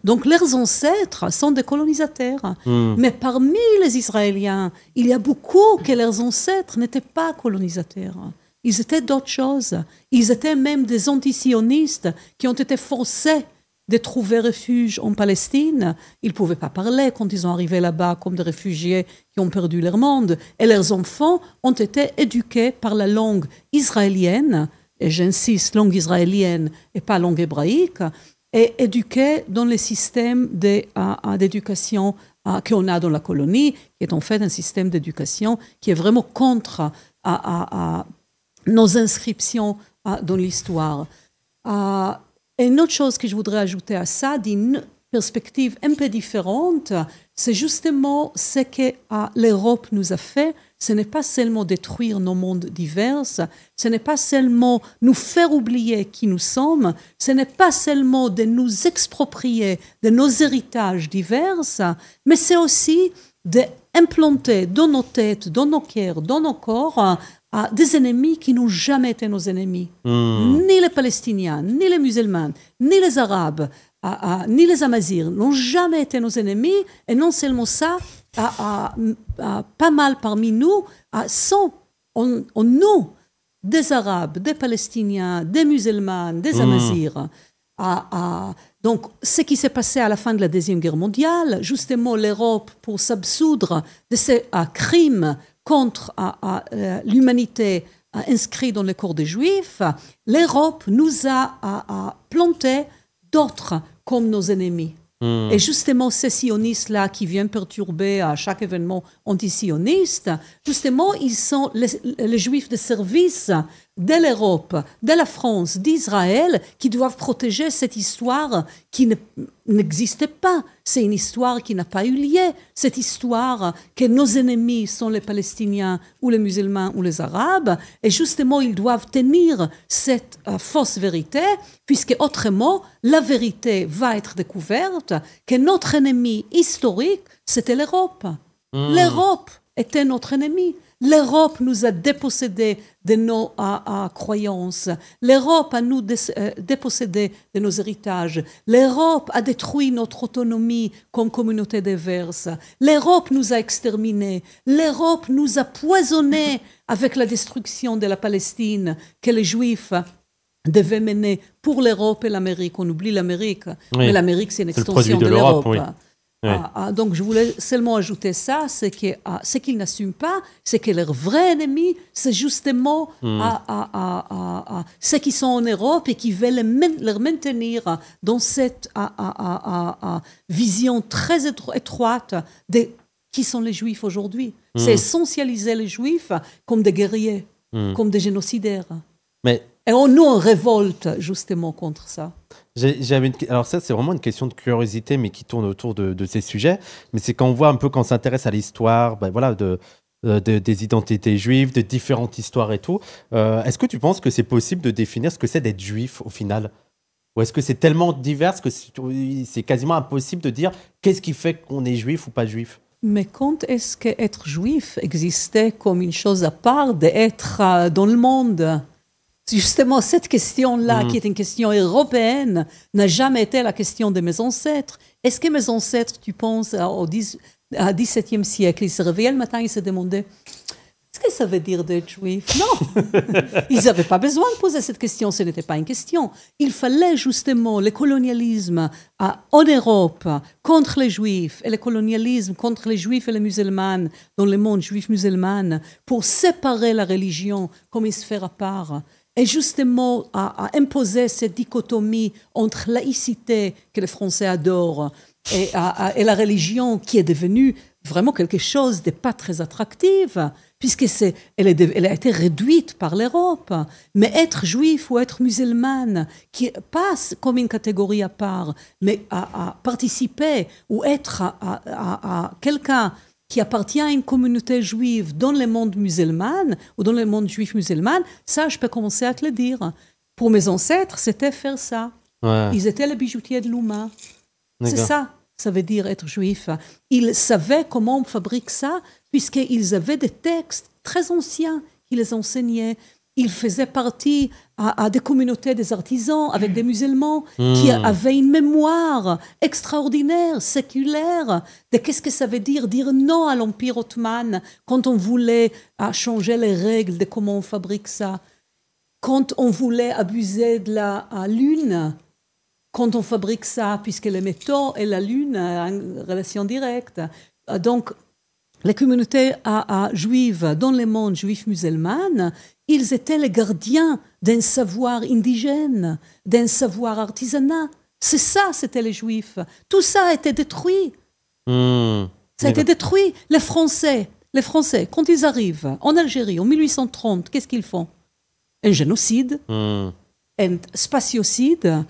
Speaker 3: Donc leurs ancêtres sont des colonisateurs. Hmm. Mais parmi les Israéliens, il y a beaucoup que leurs ancêtres n'étaient pas colonisateurs. Ils étaient d'autres choses. Ils étaient même des antisionistes qui ont été forcés de trouver refuge en Palestine. Ils ne pouvaient pas parler quand ils sont arrivés là-bas comme des réfugiés qui ont perdu leur monde. Et leurs enfants ont été éduqués par la langue israélienne, et j'insiste, langue israélienne et pas langue hébraïque, et éduqués dans le système d'éducation qu'on a dans la colonie, qui est en fait un système d'éducation qui est vraiment contre nos inscriptions dans l'histoire. et une autre chose que je voudrais ajouter à ça, d'une perspective un peu différente, c'est justement ce que l'Europe nous a fait. Ce n'est pas seulement détruire nos mondes divers, ce n'est pas seulement nous faire oublier qui nous sommes, ce n'est pas seulement de nous exproprier de nos héritages divers, mais c'est aussi d'implanter dans nos têtes, dans nos cœurs, dans nos corps, des ennemis qui n'ont jamais été nos ennemis. Hmm. Ni les Palestiniens, ni les musulmans, ni les Arabes, ni les Amazirs n'ont jamais été nos ennemis, et non seulement ça, pas mal parmi nous sont en, nous des Arabes, des Palestiniens, des musulmans, des hmm. Amazirs. donc, ce qui s'est passé à la fin de la Deuxième Guerre mondiale, justement l'Europe, pour s'absoudre de ces crimes contre euh, l'humanité inscrits dans le corps des Juifs, l'Europe nous a, planté d'autres comme nos ennemis. Hmm. Et justement, ces sionistes-là qui viennent perturber à chaque événement anti-sioniste, justement, ils sont les juifs de service de l'Europe, de la France, d'Israël, qui doivent protéger cette histoire qui n'existe pas. C'est une histoire qui n'a pas eu lieu. Cette histoire que nos ennemis sont les Palestiniens ou les musulmans ou les Arabes. Et justement, ils doivent tenir cette euh, fausse vérité, puisque autrement, la vérité va être découverte que notre ennemi historique, c'était l'Europe. Hmm. L'Europe était notre ennemi. L'Europe nous a dépossédés de nos croyances. L'Europe a nous euh, de nos héritages. L'Europe a détruit notre autonomie comme communauté diverse. L'Europe nous a exterminés. L'Europe nous a poisonnés avec la destruction de la Palestine que les Juifs devaient mener pour l'Europe et l'Amérique. On oublie l'Amérique, mais l'Amérique c'est une extension de l'Europe. Ah, ah, donc je voulais seulement ajouter ça, c'est que ah, ce qu'ils n'assument pas, c'est que leur vrai ennemi, c'est justement hmm. ceux qui sont en Europe et qui veulent les maintenir dans cette vision très étroite de qui sont les Juifs aujourd'hui. Hmm. C'est essentialiser les Juifs comme des guerriers, hmm. comme des génocidaires. Mais et on, nous, en révolte justement contre ça.
Speaker 1: J'avais une... Alors ça, c'est vraiment une question de curiosité, mais qui tourne autour de, ces sujets. Mais c'est quand on voit un peu, quand on s'intéresse à l'histoire, ben voilà, euh, de, des identités juives, de différentes histoires et tout. Euh, est-ce que tu penses que c'est possible de définir ce que c'est d'être juif au final Ou est-ce que c'est tellement divers que c'est quasiment impossible de dire qu'est-ce qui fait qu'on est juif ou pas juif
Speaker 3: mais quand est-ce qu'être juif existait comme une chose à part d'être euh, dans le monde Justement, cette question-là, qui hmm. est une question européenne, n'a jamais été la question de mes ancêtres. Est-ce que mes ancêtres, tu penses, au XVIIe siècle, ils se réveillaient le matin, ils se demandaient Qu'est-ce que ça veut dire d'être juif Non Ils n'avaient pas besoin de poser cette question, ce n'était pas une question. Il fallait justement le colonialisme en Europe contre les juifs et le colonialisme contre les juifs et les musulmans dans le monde juif-musulman pour séparer la religion comme une sphère à part et justement à, imposer cette dichotomie entre laïcité que les Français adorent et, et la religion qui est devenue vraiment quelque chose de pas très attractif, puisque c'est, elle, a été réduite par l'Europe. Mais être juif ou être musulmane, qui passe comme une catégorie à part, mais à, participer ou être à quelqu'un qui appartient à une communauté juive dans le monde musulman ou dans le monde juif musulman, ça, je peux commencer à te le dire. Pour mes ancêtres, c'était faire ça. Ils étaient les bijoutiers de l'Ouma. C'est ça, ça veut dire être juif. Ils savaient comment on fabrique ça, puisqu'ils avaient des textes très anciens qui les enseignaient il faisait partie à, des communautés des artisans avec des musulmans qui hmm. avaient une mémoire extraordinaire, séculaire, de qu'est-ce que ça veut dire dire non à l'Empire ottoman quand on voulait ah, changer les règles de comment on fabrique ça, quand on voulait abuser de la lune, quand on fabrique ça, puisque les métaux et la lune ont hein, une relation directe. Ah, donc, les communautés juives dans le monde juif musulman, ils étaient les gardiens d'un savoir indigène, d'un savoir artisanat. C'est ça, c'était les juifs. Tout ça a été détruit.
Speaker 4: Hmm. Ça a été détruit.
Speaker 3: Les Français, les Français, quand ils arrivent en Algérie en 1830, qu'est-ce qu'ils font Un génocide, hmm. un spatiocide,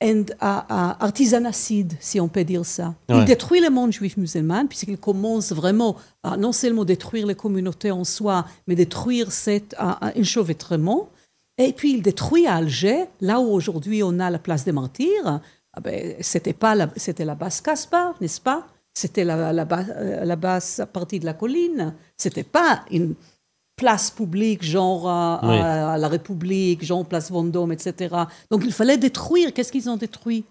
Speaker 3: et uh, artisanacide, si on peut dire ça. Il détruit le monde juif musulman, puisqu'il commence vraiment à non seulement détruire les communautés en soi, mais détruire cet enchevêtrement. Et puis il détruit à Alger, là où aujourd'hui on a la place des martyrs. Ah ben, c'était pas la, c'était la basse Casbah, n'est-ce pas C'était la, la, euh, la, basse partie de la colline. C'était pas une place publique, genre à, la République, genre place Vendôme, etc. Donc il fallait détruire. Qu'est-ce qu'ils ont détruit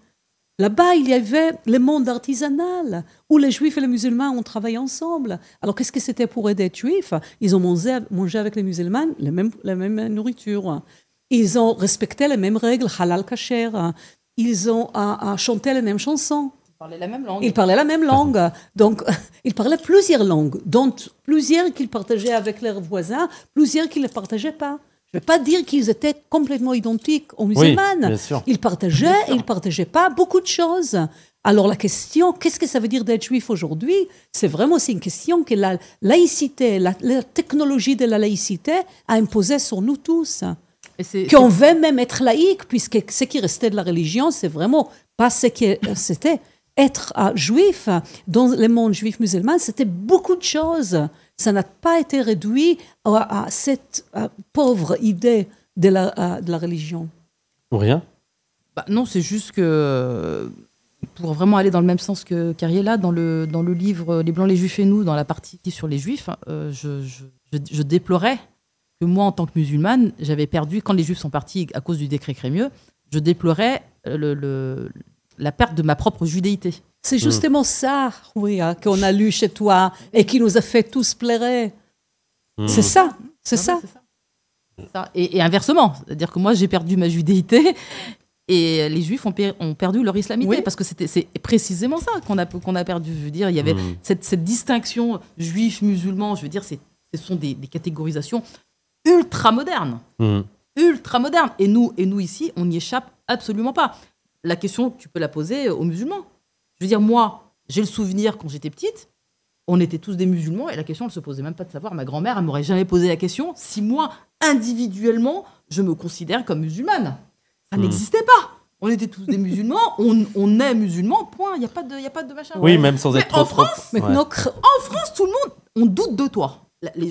Speaker 3: Là-bas, il y avait le monde artisanal, où les juifs et les musulmans ont travaillé ensemble. Alors qu'est-ce que c'était pour aider les juifs Ils ont mangé, mangé, avec les musulmans la même, la même nourriture. Ils ont respecté les mêmes règles, halal, kasher. Ils ont chanté les mêmes chansons
Speaker 2: parlaient la même langue. Ils
Speaker 3: parlaient la même langue. Donc, ils parlaient plusieurs langues, dont plusieurs qu'ils partageaient avec leurs voisins, plusieurs qu'ils ne partageaient pas. Je ne veux pas dire qu'ils étaient complètement identiques aux musulmans. Oui, ils partageaient et ils ne partageaient pas beaucoup de choses. Alors la question, qu'est-ce que ça veut dire d'être juif aujourd'hui C'est vraiment c'est une question que la laïcité, la, technologie de la laïcité a imposée sur nous tous. Qu'on veut même être laïque, puisque ce qui restait de la religion, c'est vraiment pas ce que c'était être juif dans le monde juif musulman, c'était beaucoup de choses. Ça n'a pas été réduit à, cette euh, pauvre idée de la, euh, de la religion.
Speaker 2: Pour rien bah, Non, c'est juste que, euh, pour vraiment aller dans le même sens que Cariella, dans le, dans le livre Les Blancs, les Juifs et nous, dans la partie sur les Juifs, hein, je, déplorais que moi, en tant que musulmane, j'avais perdu, quand les Juifs sont partis à cause du décret Crémieux, je déplorais le, le la perte de ma propre judéité.
Speaker 3: C'est justement hmm. ça, oui, hein, qu'on a lu chez toi et qui nous a fait tous pleurer. Hmm. C'est ça, c'est ça. Et,
Speaker 2: inversement, c'est-à-dire que moi j'ai perdu ma judéité et les juifs ont, ont perdu leur islamité parce que c'est précisément ça qu'on a, qu'on a perdu. Je veux dire, il y avait hmm. cette, distinction juif-musulman, je veux dire, ce sont des, catégorisations ultra modernes. Ultra modernes. Et nous, et nous ici, on n'y échappe absolument pas la question, tu peux la poser aux musulmans. Je veux dire, moi, j'ai le souvenir quand j'étais petite, on était tous des musulmans et la question ne se posait même pas de savoir. Ma grand-mère, elle m'aurait jamais posé la question si moi, individuellement, je me considère comme musulmane. Ça hmm. n'existait pas. On était tous des musulmans, on, est musulmans, point. Il n'y a, pas de, a pas de machin. Oui, même sans être trop en France, En France, tout le monde, on doute de toi. les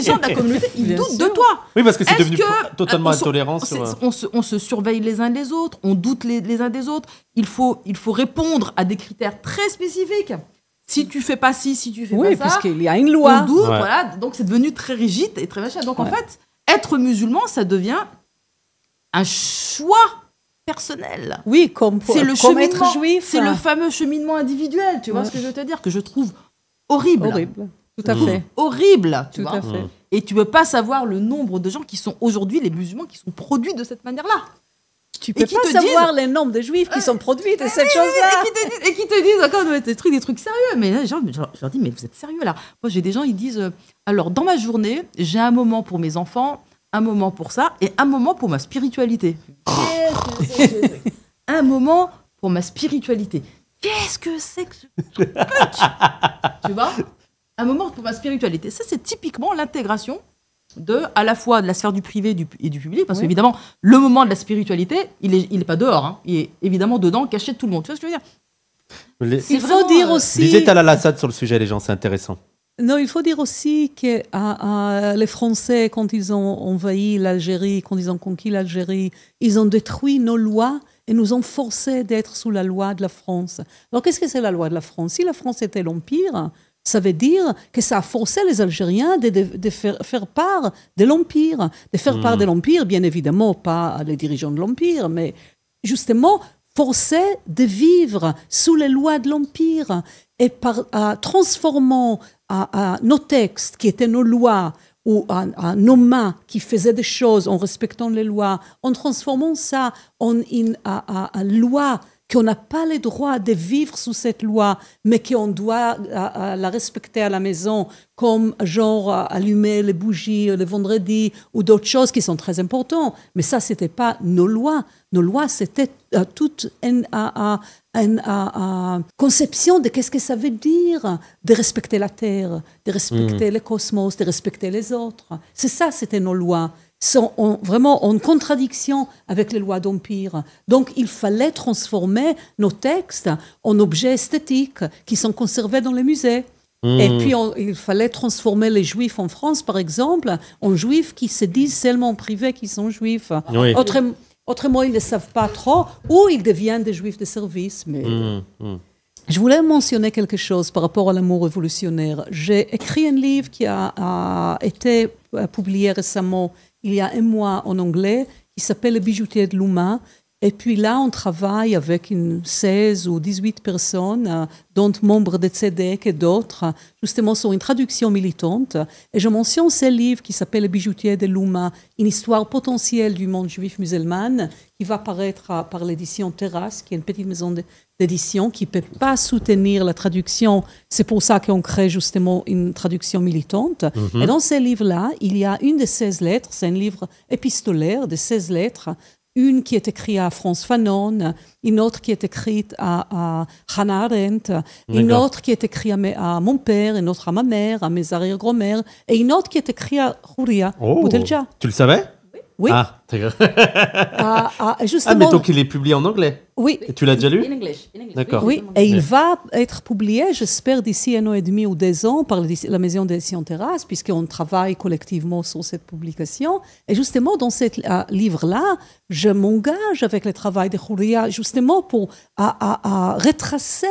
Speaker 2: gens de la communauté, ils doutent de toi. Oui, parce que c'est devenu totalement intolérant. On, se, surveille les uns les autres, on doute les, uns des autres. Il faut, il faut répondre à des critères très spécifiques si tu fais pas ci, si tu fais pas ça. Oui, y a une loi. Donc c'est devenu très rigide et très machin. Donc en fait, être musulman, ça devient un choix personnel. Oui, comme pour le comme C'est le hein. fameux cheminement individuel, tu vois ce que je veux te dire, que je trouve horrible. Horrible. Tout à mmh. fait. Horrible. Tu Et tu veux pas savoir le nombre de gens qui sont aujourd'hui les musulmans qui sont produits de cette manière-là. Tu peux pas savoir disent... les nombres de juifs qui euh, sont produits de cette chose-là. Et, qui te disent encore des trucs, des trucs sérieux. Mais là, je leur dis, mais vous êtes sérieux là Moi, j'ai des gens, ils disent, euh, alors dans ma journée, j'ai un moment pour mes enfants, un moment pour ça et un moment pour ma spiritualité. un moment pour ma spiritualité. Qu'est-ce que c'est que ce tu vois un moment pour ma spiritualité. Ça, c'est typiquement l'intégration de à la fois de la sphère du privé et du, public, parce qu'évidemment, le moment de la spiritualité, il n'est il est pas dehors, hein. il est évidemment dedans, caché de tout le monde. Tu vois ce que
Speaker 3: je
Speaker 1: veux dire Il faut dire euh, aussi. Lisez la Lassade sur le sujet, les gens, c'est intéressant.
Speaker 3: Non, il faut dire aussi que les Français, quand ils ont envahi l'Algérie, quand ils ont conquis l'Algérie, ils ont détruit nos lois et nous ont forcés d'être sous la loi de la France. Alors qu'est-ce que c'est la loi de la France Si la France était l'Empire, ça veut dire que ça a forcé les Algériens de, faire, part de l'Empire. De faire part de hmm. l'Empire, bien évidemment, pas les dirigeants de l'Empire, mais justement forcer de vivre sous les lois de l'Empire et par, à, transformant nos textes, qui étaient nos lois, ou nos mains qui faisaient des choses en respectant les lois, en transformant ça en une loi qu'on n'a pas le droit de vivre sous cette loi, mais qu'on doit euh, euh, la respecter à la maison, comme genre euh, allumer les bougies le vendredi ou d'autres choses qui sont très importantes. Mais ça, c'était pas nos lois. Nos lois, c'était toute une, conception de qu'est-ce que ça veut dire de respecter la terre, de respecter hmm. le cosmos, de respecter les autres. C'est ça, c'était nos lois sont vraiment en contradiction avec les lois d'Empire. Donc il fallait transformer nos textes en objets esthétiques qui sont conservés dans les musées. Hmm. Et puis il fallait transformer les juifs en France, par exemple, en juifs qui se disent seulement privés qu'ils sont juifs. Autrement, autrement, ils ne savent pas trop, où ils deviennent des juifs de service. Mais... Hmm, hmm. Je voulais mentionner quelque chose par rapport à l'amour révolutionnaire. J'ai écrit un livre qui a, a, été euh, publié récemment il y a un mois en anglais, qui s'appelle Le bijoutier de l'humain, et puis là, on travaille avec une 16 ou 18 personnes, euh, dont membres de CEDEC et d'autres, justement sur une traduction militante. Et je mentionne ce livre qui s'appelle Le bijoutier de Luma, une histoire potentielle du monde juif musulman, qui va paraître par l'édition Terrasse, qui est une petite maison d'édition qui ne peut pas soutenir la traduction. C'est pour ça qu'on crée justement une traduction militante. Mhm. Et dans ce livre-là, il y a une de 16 lettres, c'est un livre épistolaire de 16 lettres, une qui est écrite à France Fanon, une autre qui est écrite à, Hannah Arendt, une autre qui est écrite à, mon père, une autre à ma mère, à mes arrière-grand-mères, et une autre qui est écrite à Rouria oh,
Speaker 1: Tu le savais oui. Ah, ah,
Speaker 3: ah, justement. Ah, mais donc
Speaker 1: il est publié en anglais Oui. tu l'as déjà lu En anglais D'accord. Oui, et il
Speaker 3: va être publié, j'espère, d'ici un an et demi ou deux ans par la Maison d'édition Terrasse, puisqu'on travaille collectivement sur cette publication. Et justement, dans ce euh, livre-là, je m'engage avec le travail de Julia, justement pour à retracer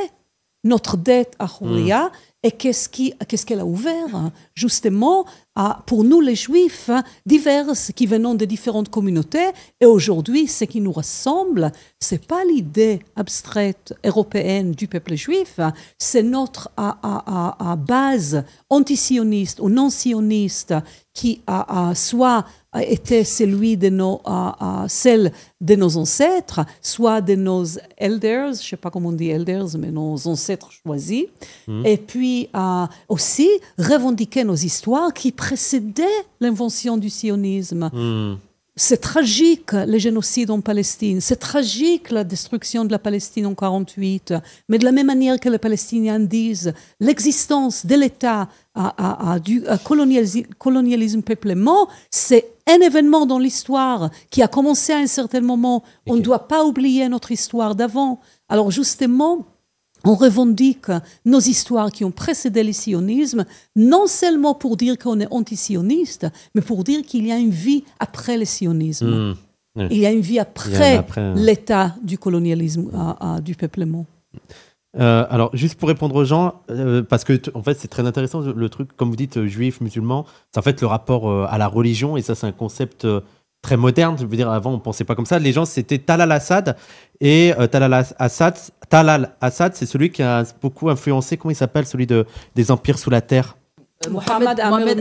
Speaker 3: notre dette à Horia mm. et qu'est-ce qu'elle a ouvert hein, justement à, pour nous les juifs hein, diverses qui venons de différentes communautés. Et aujourd'hui, ce qui nous rassemble, c'est pas l'idée abstraite européenne du peuple juif, hein, c'est notre à, à, à, base antisioniste ou non-sioniste qui a, soit euh, était celui de nos, euh, euh, celle de nos ancêtres, soit de nos elders, je ne sais pas comment on dit elders, mais nos ancêtres choisis, hmm. et puis aussi revendiquer nos histoires qui précédaient l'invention du sionisme. Hmm. C'est tragique les génocides en Palestine, c'est tragique la destruction de la Palestine en 1948, mais de la même manière que les Palestiniens disent l'existence de l'État a du colonialisme, peuplement, c'est un événement dans l'histoire qui a commencé à un certain moment. On ne doit pas oublier notre histoire d'avant. Alors justement, on revendique nos histoires qui ont précédé le sionisme, non seulement pour dire qu'on est anti-sioniste, mais pour dire qu'il y a une vie après le sionisme. Hmm. Il y a une vie après l'état du colonialisme du peuplement.
Speaker 1: Euh, alors, juste pour répondre aux gens, euh, parce que en fait, c'est très intéressant le truc, comme vous dites, euh, juif, musulman, c'est en fait le rapport à la religion, et ça, c'est un concept très moderne. Je veux dire, avant, on pensait pas comme ça. Les gens, c'était Talal Assad. Et euh, Talal Assad, Talal Assad, c'est celui qui a beaucoup influencé, comment il s'appelle, celui de, des empires sous la terre.
Speaker 3: Euh, Mohamed Amer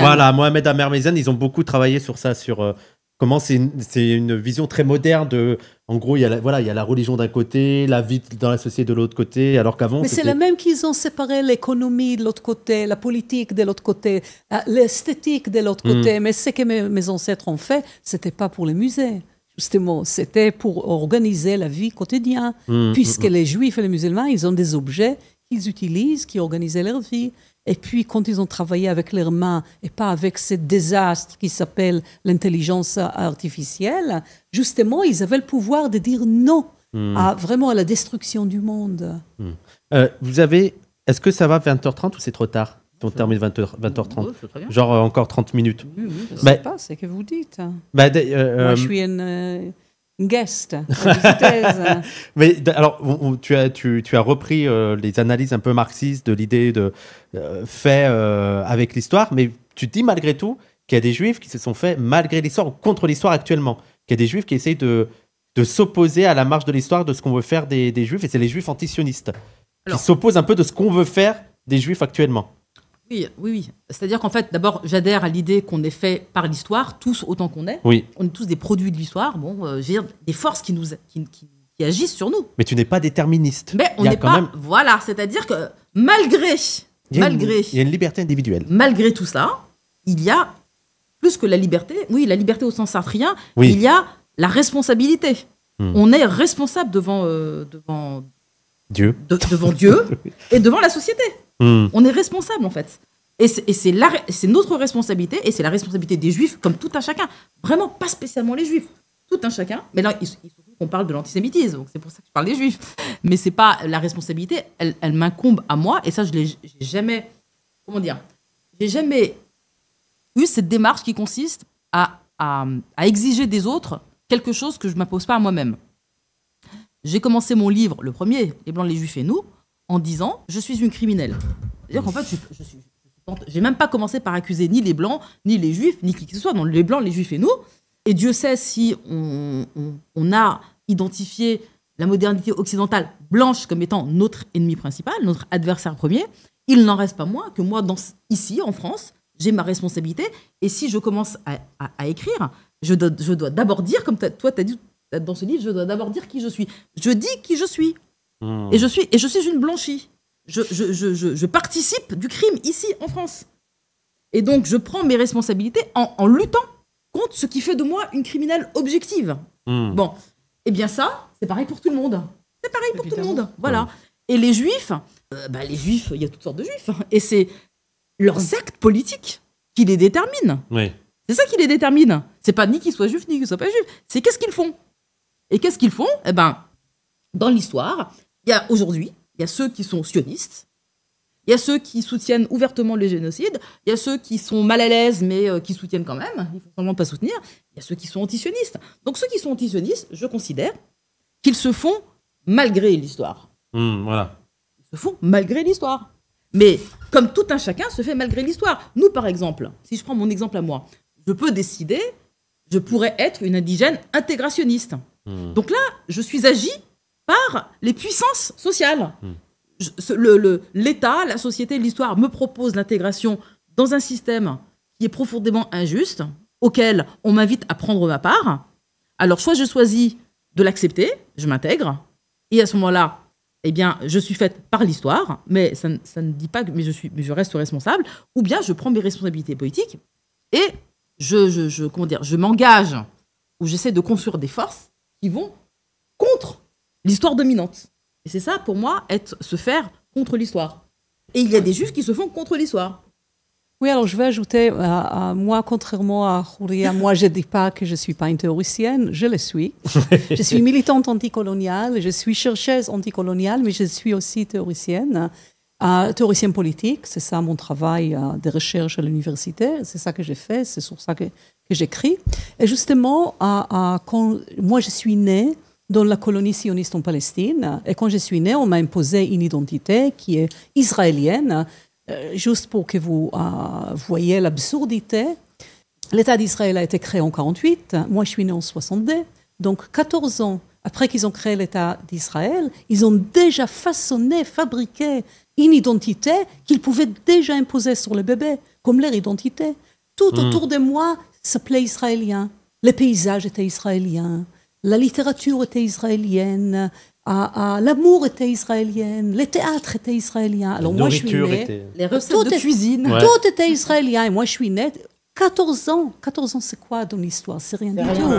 Speaker 3: Voilà,
Speaker 1: Mohamed Amer Ils ont beaucoup travaillé sur ça, sur, euh, comment c'est une, vision très moderne de. En gros, il y a la, voilà, il y a la religion d'un côté, la vie dans la société de l'autre côté, alors qu'avant. Mais c'est la
Speaker 3: même qu'ils ont séparé l'économie de l'autre côté, la politique de l'autre côté, euh, l'esthétique de l'autre hmm. côté. Mais ce que mes, ancêtres ont fait, c'était pas pour les musées. Justement, c'était pour organiser la vie quotidienne, hmm, hmm, puisque les juifs et les musulmans, ils ont des objets qu'ils utilisent, qui organisaient leur vie. Et puis, quand ils ont travaillé avec leurs mains et pas avec ce désastre qui s'appelle l'intelligence artificielle, justement, ils avaient le pouvoir de dire non hmm. à vraiment à la destruction du monde.
Speaker 1: Hmm. Euh, vous avez. Est-ce que ça va 20h30 ou c'est trop tard on termine 20h, 20h30. Genre euh, encore 30 minutes. Je ne sais pas,
Speaker 3: c'est que vous dites. Bah, euh, Moi, je suis une guest.
Speaker 1: Mais alors, tu, as, tu, as repris euh, les analyses un peu marxistes de l'idée de euh, fait euh, avec l'histoire, mais tu dis malgré tout qu'il y a des juifs qui se sont faits malgré l'histoire ou contre l'histoire actuellement, qu'il y a des juifs qui essayent de, s'opposer à la marge de l'histoire de ce qu'on veut faire des, des juifs, et c'est les juifs antisionistes qui s'opposent un peu de ce qu'on veut faire des juifs actuellement.
Speaker 2: Oui, oui, C'est-à-dire qu'en fait, d'abord, j'adhère à l'idée qu'on est fait par l'histoire, tous autant qu'on est. On est tous des produits de l'histoire. Bon, euh, des forces qui nous agissent sur nous.
Speaker 1: Mais tu n'es pas déterministe.
Speaker 2: Mais on n'est pas. Voilà, c'est-à-dire que malgré, malgré, a
Speaker 1: une liberté individuelle.
Speaker 2: Malgré tout ça, il y a plus que la liberté. Oui, la liberté au sens sartrien. Il y a la responsabilité. Hmm. On est responsable devant euh, devant Dieu, devant Dieu et devant la société. Hmm. On est responsable en fait. Et c'est notre responsabilité et c'est la responsabilité des juifs comme tout un chacun. Vraiment pas spécialement les juifs, tout un chacun. Mais là, il, on parle de l'antisémitisme, c'est pour ça que je parle des juifs. Mais c'est pas la responsabilité, elle, m'incombe à moi et ça, je l'ai jamais. Comment dire J'ai jamais eu cette démarche qui consiste à, à exiger des autres quelque chose que je ne m'impose pas à moi-même. J'ai commencé mon livre, le premier, Les Blancs, les Juifs et nous, en disant je suis une criminelle. C'est-à-dire qu'en fait, je, je J'ai même pas commencé par accuser ni les blancs, ni les juifs, ni qui que ce soit. Non, les blancs, les juifs et nous. Et Dieu sait si on, a identifié la modernité occidentale blanche comme étant notre ennemi principal, notre adversaire premier. Il n'en reste pas moins que moi, dans, ici, en France, j'ai ma responsabilité. Et si je commence à, écrire, je je dois d'abord dire, comme toi, tu as dit dans ce livre, je dois d'abord dire qui je suis. Je dis qui je suis Hmm. Et, je suis, et je suis une blanchie. Je, je, participe du crime ici en France. Et donc je prends mes responsabilités en, luttant contre ce qui fait de moi une criminelle objective. Hmm. Bon, eh bien ça, c'est pareil pour tout le monde. C'est pareil pour tout le monde. Voilà. Et les juifs, euh, bah, les juifs, il y a toutes sortes de juifs. Hein. Et c'est leurs actes politiques qui les déterminent. Oui. C'est ça qui les détermine. C'est pas ni qu'ils soient juifs ni qu'ils soient pas juifs. C'est qu'est-ce qu'ils font. Et qu'est-ce qu'ils font Eh ben, dans l'histoire, aujourd'hui, il y a ceux qui sont sionistes, il y a ceux qui soutiennent ouvertement le génocide, il y a ceux qui sont mal à l'aise mais euh, qui soutiennent quand même, il ne faut vraiment pas soutenir, il y a ceux qui sont antisionistes. Donc ceux qui sont antisionistes, je considère qu'ils se font malgré l'histoire.
Speaker 4: Hmm, voilà.
Speaker 2: Ils se font malgré l'histoire. Mais comme tout un chacun se fait malgré l'histoire. Nous, par exemple, si je prends mon exemple à moi, je peux décider, je pourrais être une indigène intégrationniste. Hmm. Donc là, je suis agi par les puissances sociales. Hmm. L'État, la société, l'histoire me propose l'intégration dans un système qui est profondément injuste, auquel on m'invite à prendre ma part. Alors, soit je choisis de l'accepter, je m'intègre, et à ce moment-là, eh bien, je suis faite par l'histoire, mais ça, ne dit pas que mais je, suis, je reste responsable, ou bien je prends mes responsabilités politiques et je, je, je dire, je m'engage ou j'essaie de construire des forces qui vont l'histoire dominante. Et c'est ça,
Speaker 3: pour moi, être se faire contre l'histoire. Et il y a des juifs qui se font contre l'histoire. Oui, alors je vais ajouter, moi, contrairement à Julia, moi, je ne dis pas que je ne suis pas une théoricienne, je le suis. je suis militante anticoloniale, je suis chercheuse anticoloniale, mais je suis aussi théoricienne, à euh, théoricienne politique, c'est ça mon travail euh, de recherche à l'université, c'est ça que j'ai fait, c'est sur ça que, j'écris. Et justement, quand moi, je suis née dans la colonie sioniste en Palestine. Et quand je suis née, on m'a imposé une identité qui est israélienne, euh, juste pour que vous voyiez euh, voyez l'absurdité. L'État d'Israël a été créé en 1948, moi je suis née en 1962, donc 14 ans après qu'ils ont créé l'État d'Israël, ils ont déjà façonné, fabriqué une identité qu'ils pouvaient déjà imposer sur les bébés, comme leur identité. Tout hmm. autour de moi s'appelait israélien. Les paysages étaient israéliens la littérature était israélienne, l'amour était israélienne, les théâtres étaient israéliens. Alors moi, je les recettes de cuisine, tout était israélien. Et moi, je suis née 14 ans. 14 ans, c'est quoi dans l'histoire C'est rien du tout.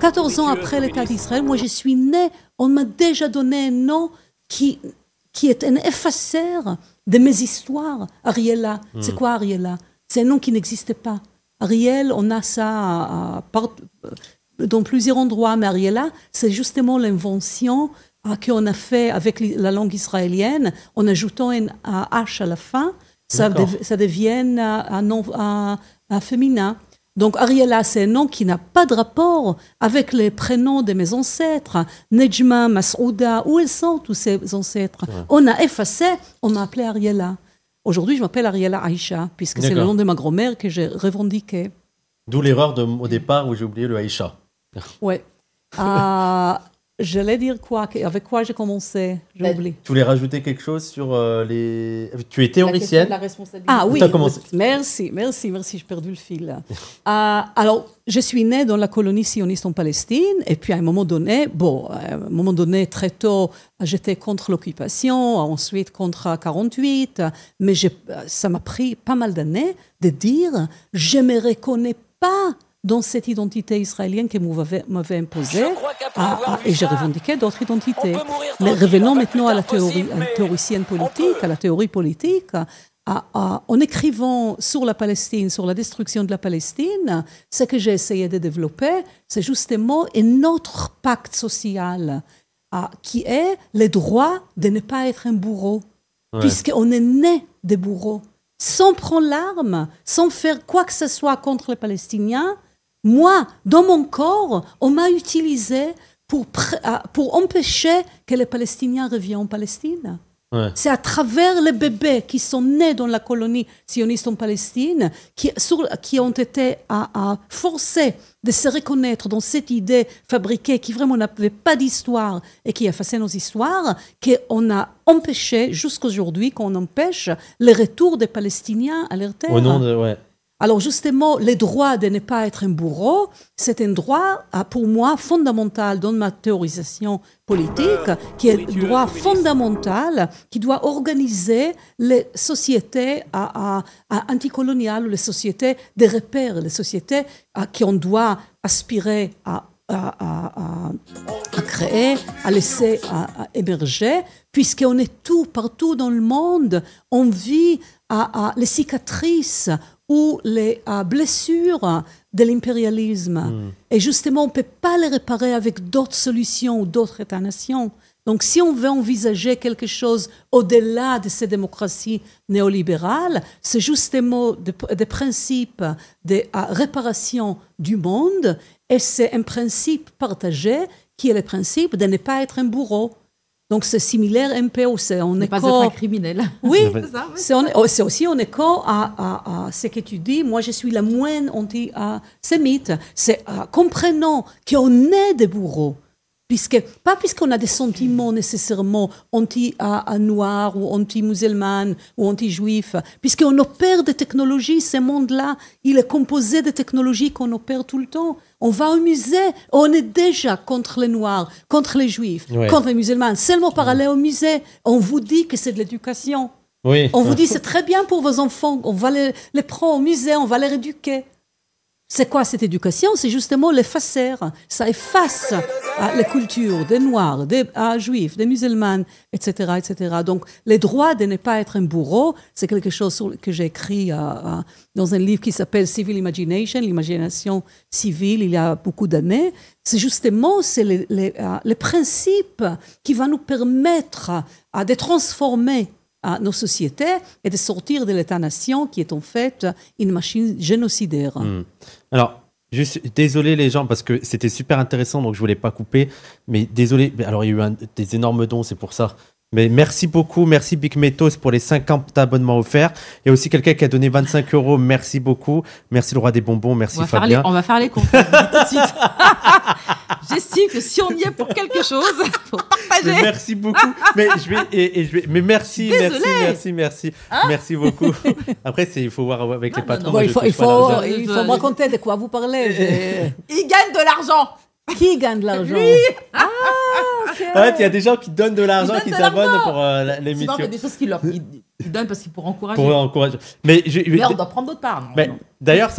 Speaker 3: 14 ans après l'État d'Israël, moi, je suis née. On m'a déjà donné un nom qui qui est un effaceur de mes histoires. Ariella, hmm. c'est quoi Ariella C'est un nom qui n'existait pas. Ariel, on a ça euh, dans plusieurs endroits, Mariella, c'est justement l'invention ah, qu'on a fait avec la langue israélienne en ajoutant un H à la fin. Ça, devient un nom féminin. Donc Ariella, c'est un nom qui n'a pas de rapport avec les prénoms de mes ancêtres. Nejma, Masouda, où elles sont tous ces ancêtres On a effacé, on m'a appelé Ariella. Aujourd'hui, je m'appelle Ariella Aïcha, puisque c'est le nom de ma grand-mère que j'ai revendiqué.
Speaker 1: D'où l'erreur au départ où j'ai oublié le Aïcha.
Speaker 3: Oui. Euh, J'allais dire quoi Avec quoi j'ai commencé J'ai ben, oublié.
Speaker 1: Tu voulais rajouter quelque chose sur euh, les. Tu étais théoricienne. La la responsabilité. Ah oui.
Speaker 3: Merci, merci, merci. J'ai perdu le fil. Euh, alors, je suis née dans la colonie sioniste en Palestine, et puis à un moment donné, bon, euh, à un moment donné, très tôt, j'étais contre l'occupation, ensuite contre 48, mais ça m'a pris pas mal d'années de dire, je me reconnais pas dans cette identité israélienne que m'avait imposée, ah, ah, et j'ai revendiqué d'autres identités. Mais revenons maintenant à la théorie, théoricienne politique, à la théorie politique. en écrivant sur la Palestine, sur la destruction de la Palestine, ce que j'ai essayé de développer, c'est justement un autre pacte social ah, qui est le droit de ne pas être un bourreau, puisque puisqu'on est né des bourreaux. Sans prendre l'arme, sans faire quoi que ce soit contre les Palestiniens, moi, dans mon corps, on m'a utilisé pour, pour empêcher que les Palestiniens reviennent en Palestine. C'est à travers les bébés qui sont nés dans la colonie sioniste en Palestine, qui, qui ont été à, forcés de se reconnaître dans cette idée fabriquée qui vraiment n'avait pas d'histoire et qui effaçait nos histoires, qu'on a empêché jusqu'à aujourd'hui, qu'on empêche le retour des Palestiniens à leur terre. Au nom de, alors justement, le droit de ne pas être un bourreau, c'est un droit ah, pour moi fondamental dans ma théorisation politique, euh, qui est un droit fondamental qui doit organiser les sociétés à, ah, ah, anticoloniales, les sociétés des repères, les sociétés à qui on doit aspirer à créer, à laisser à, héberger, émerger, puisqu'on est tout, partout dans le monde, on vit les cicatrices, ou les euh, blessures de l'impérialisme. Hmm. Et justement, on ne peut pas les réparer avec d'autres solutions ou d'autres États-nations. Donc, si on veut envisager quelque chose au-delà de ces démocraties néolibérales, c'est justement des principes de euh, réparation du monde et c'est un principe partagé qui est le principe de ne pas être un bourreau. Donc c'est similaire un c'est on n'est pas être un criminel. Oui, oh, c'est aussi on est à, ce que tu dis. Moi, je suis la moins anti-sémite. Euh, c'est euh, comprenant qu'on est des bourreaux puisque, pas puisqu'on a des sentiments nécessairement anti-noirs ou anti-musulmans ou anti-juifs, puisqu'on opère des technologies, ce monde-là, il est composé de technologies qu'on opère tout le temps. On va au musée, on est déjà contre les Noirs, contre les Juifs, contre les musulmans. Seulement par aller au musée, on vous dit que c'est de l'éducation. Oui. On vous dit c'est très bien pour vos enfants, on va les, les prendre au musée, on va les éduquer. C'est quoi cette éducation C'est justement l'effacer. Ça efface ah, les cultures des Noirs, des ah, Juifs, des musulmans, etc., etc. Donc, les droits de ne pas être un bourreau, c'est quelque chose que j'ai écrit ah, dans un livre qui s'appelle Civil Imagination, l'imagination civile, il y a beaucoup d'années. C'est justement c'est les, principes qui va nous permettre de transformer nos sociétés et de sortir de l'État-nation qui est en fait une machine génocidaire. Mmh.
Speaker 1: Alors, juste, désolé les gens, parce que c'était super intéressant, donc je voulais pas couper. Mais désolé, alors il y a eu un, des énormes dons, c'est pour ça. Mais merci beaucoup, merci Big Metos pour les 50 abonnements offerts. Il y a aussi quelqu'un qui a donné 25 euros, merci beaucoup. Merci le roi des bonbons, merci on Fabien. on va
Speaker 2: faire les comptes tout de suite. J'estime que si on y est pour quelque chose, pour partager. merci beaucoup. Mais je vais,
Speaker 1: et, je vais, mais merci, merci, merci, merci, hein merci beaucoup. Après, il faut voir avec les patrons. il faut, faut
Speaker 3: me raconter de quoi vous parlez. Ils gagnent de l'argent. Qui gagne de l'argent Ah,
Speaker 2: En fait, il
Speaker 1: y a des gens qui donnent de l'argent, qui s'abonnent pour euh, l'émission. il y a des choses
Speaker 2: qu'ils leur donnent parce qu'ils pour encourager. Pour
Speaker 1: encourager. Mais, je- on doit
Speaker 2: prendre d'autres parts. non,
Speaker 1: d'ailleurs,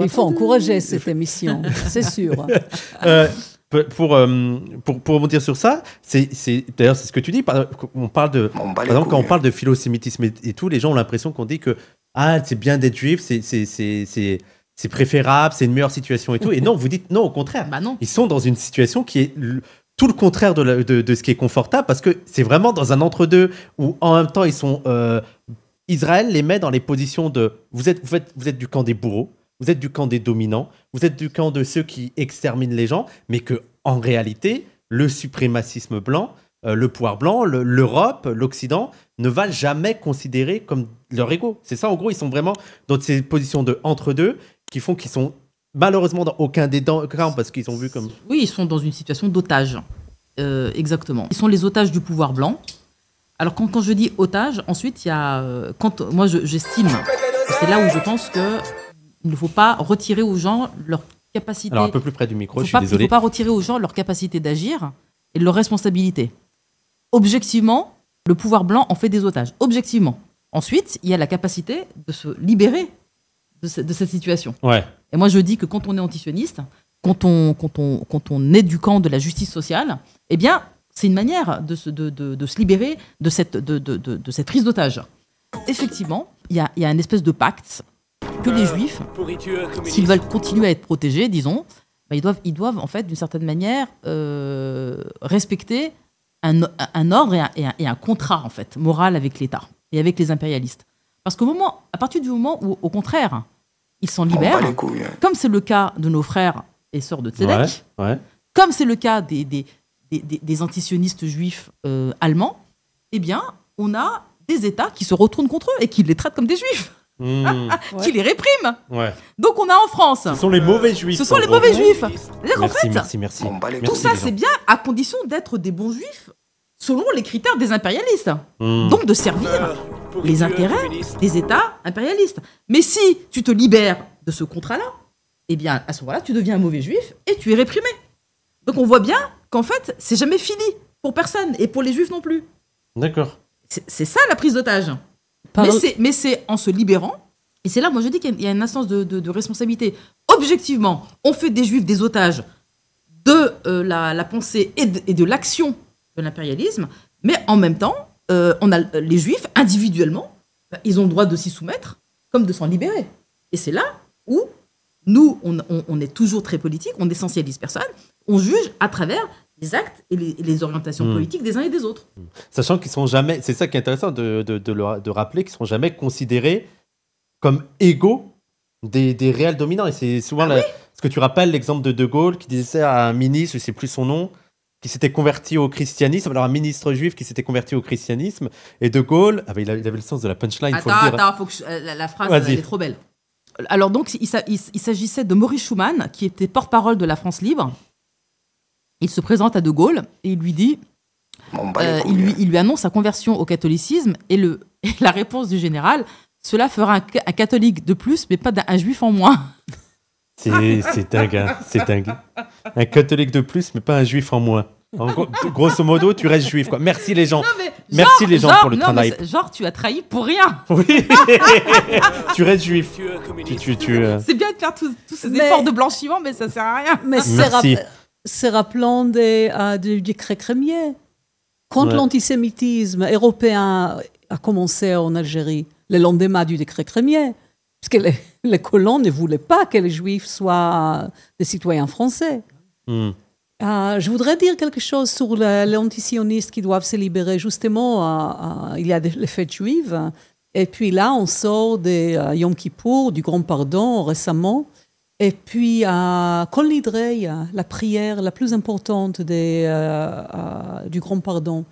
Speaker 1: Il faut encourager cette
Speaker 3: émission, c'est sûr.
Speaker 1: Euh, pour, euh, pour, pour, rebondir sur ça, c'est, d'ailleurs, c'est ce que tu dis. on parle de, exemple, quand on parle de philosémitisme et, tout, les gens ont l'impression qu'on dit que ah, c'est bien d'être juif, c'est, c'est, c'est, c'est préférable, c'est une meilleure situation et tout. Et non, vous dites non, au contraire. Bah ils sont dans une situation qui est tout le contraire de, de, ce qui est confortable parce que c'est vraiment dans un entre-deux où en même temps ils sont. Euh, Israël les met dans les positions de vous êtes, vous faites vous êtes du camp des bourreaux, vous êtes du camp des dominants, vous êtes du camp de ceux qui exterminent les gens, mais que en réalité, le suprémacisme blanc, euh, le pouvoir blanc, l'Europe, l'Occident ne va jamais considérer comme leur ego. C'est ça, en gros, ils sont vraiment dans ces positions de entre-deux qui font qu'ils sont malheureusement dans aucun des camps parce
Speaker 2: qu'ils ont vu comme. Oui, ils sont dans une situation d'otage. Euh, exactement. Ils sont les otages du pouvoir blanc. Alors quand, quand je dis otage, ensuite il y a euh, quand moi j'estime, c'est là où je pense que il ne faut pas retirer aux gens leur capacité. Alors un peu
Speaker 1: plus près du micro, je suis pas, Il ne faut pas
Speaker 2: retirer aux gens leur capacité d'agir et leur responsabilité. Objectivement, le pouvoir blanc en fait des otages. Objectivement. Ensuite, il y a la capacité de se libérer de, cette situation. Et moi, je dis que quand on est antisioniste, quand on, on, quand on est du camp de la justice sociale, eh bien, c'est une manière de se, de, se libérer de cette, de, cette prise d'otage. Effectivement, il y a, y une espèce de pacte
Speaker 4: que les juifs, s'ils veulent
Speaker 2: continuer à être protégés, disons, bah, ils, doivent, ils doivent, en fait, d'une certaine manière, euh, respecter un, un ordre et un, un, contrat, en fait, moral avec l'État et avec les impérialistes. Parce qu'au moment, à partir du moment où, au contraire, ils s'en libèrent. Comme c'est le cas de nos frères et sœurs de Tzedek, comme c'est le cas des, des, antisionistes juifs euh, allemands, eh bien, on a des États qui se retournent contre eux et qui les traitent comme des juifs. Hmm. qui les répriment. Donc on a en France. Ce sont les mauvais juifs. Ce sont les mauvais juifs. cest en fait,
Speaker 4: tout ça c'est bien
Speaker 2: à condition d'être des bons juifs selon les critères des impérialistes. Hmm. Donc de servir les intérêts des États impérialistes. Mais si tu te libères de ce contrat-là, eh bien, à ce moment-là, tu deviens un mauvais juif et tu es réprimé. Donc on voit bien qu'en fait, c'est jamais fini pour personne et pour les juifs non plus. D'accord. C'est ça la prise d'otage. Mais c'est en se libérant, et c'est là, moi je dis qu'il y a une instance de, responsabilité. Objectivement, on fait des juifs des otages de euh, la, pensée et de l'action de l'impérialisme, mais en même temps, euh, on a euh, les juifs, individuellement, bah, ils ont le droit de s'y soumettre comme de s'en libérer. Et c'est là où nous, on, est toujours très politique, on n'essentialise personne, on juge à travers les actes et les, orientations hmm. politiques des uns et des autres. Hmm.
Speaker 1: Sachant qu'ils sont jamais, c'est ça qui est intéressant de, de, rappeler, qu'ils seront jamais considérés comme égaux des, réels dominants. Et c'est souvent ah ce que tu rappelles, l'exemple de De Gaulle qui disait à un ministre, je ne sais plus son nom, qui s'était converti au christianisme, alors un ministre juif qui s'était converti au christianisme, et De Gaulle, ah, il, avait, il, avait, le sens de la punchline. il faut le dire. Hein. attends,
Speaker 2: faut que euh, la, phrase est trop belle. Alors donc, il s'agissait de Maurice Schumann, qui était porte-parole de la France libre. Il se présente à De Gaulle et il lui dit, bah, euh, il, lui, il, lui, annonce sa conversion au catholicisme et, le, la réponse du général, cela fera un, catholique de plus, mais pas un juif en moins.
Speaker 1: C'est dingue, hein. c'est dingue. Un catholique de plus, mais pas un juif en moins. grosso modo, tu restes juif. Quoi. Merci les gens.
Speaker 2: Merci les gens pour le travail. Genre, tu as trahi pour rien. Oui.
Speaker 1: tu restes juif. Euh.
Speaker 3: C'est bien de faire tous ces efforts de blanchiment, mais ça sert à rien. Mais c'est rappelant des, décret des, Quand l'antisémitisme européen a commencé en Algérie, le lendemain du décret crémier, parce que les, colons ne voulaient pas que les Juifs soient des citoyens français. Hmm. Euh, je voudrais dire quelque chose sur les antisionistes qui doivent se libérer. Justement, euh, euh, il y a les fêtes juives. Et puis là, on sort des Yom Kippour, du Grand Pardon récemment. Et puis, à Nidrei, la prière la plus importante des, du Grand Pardon.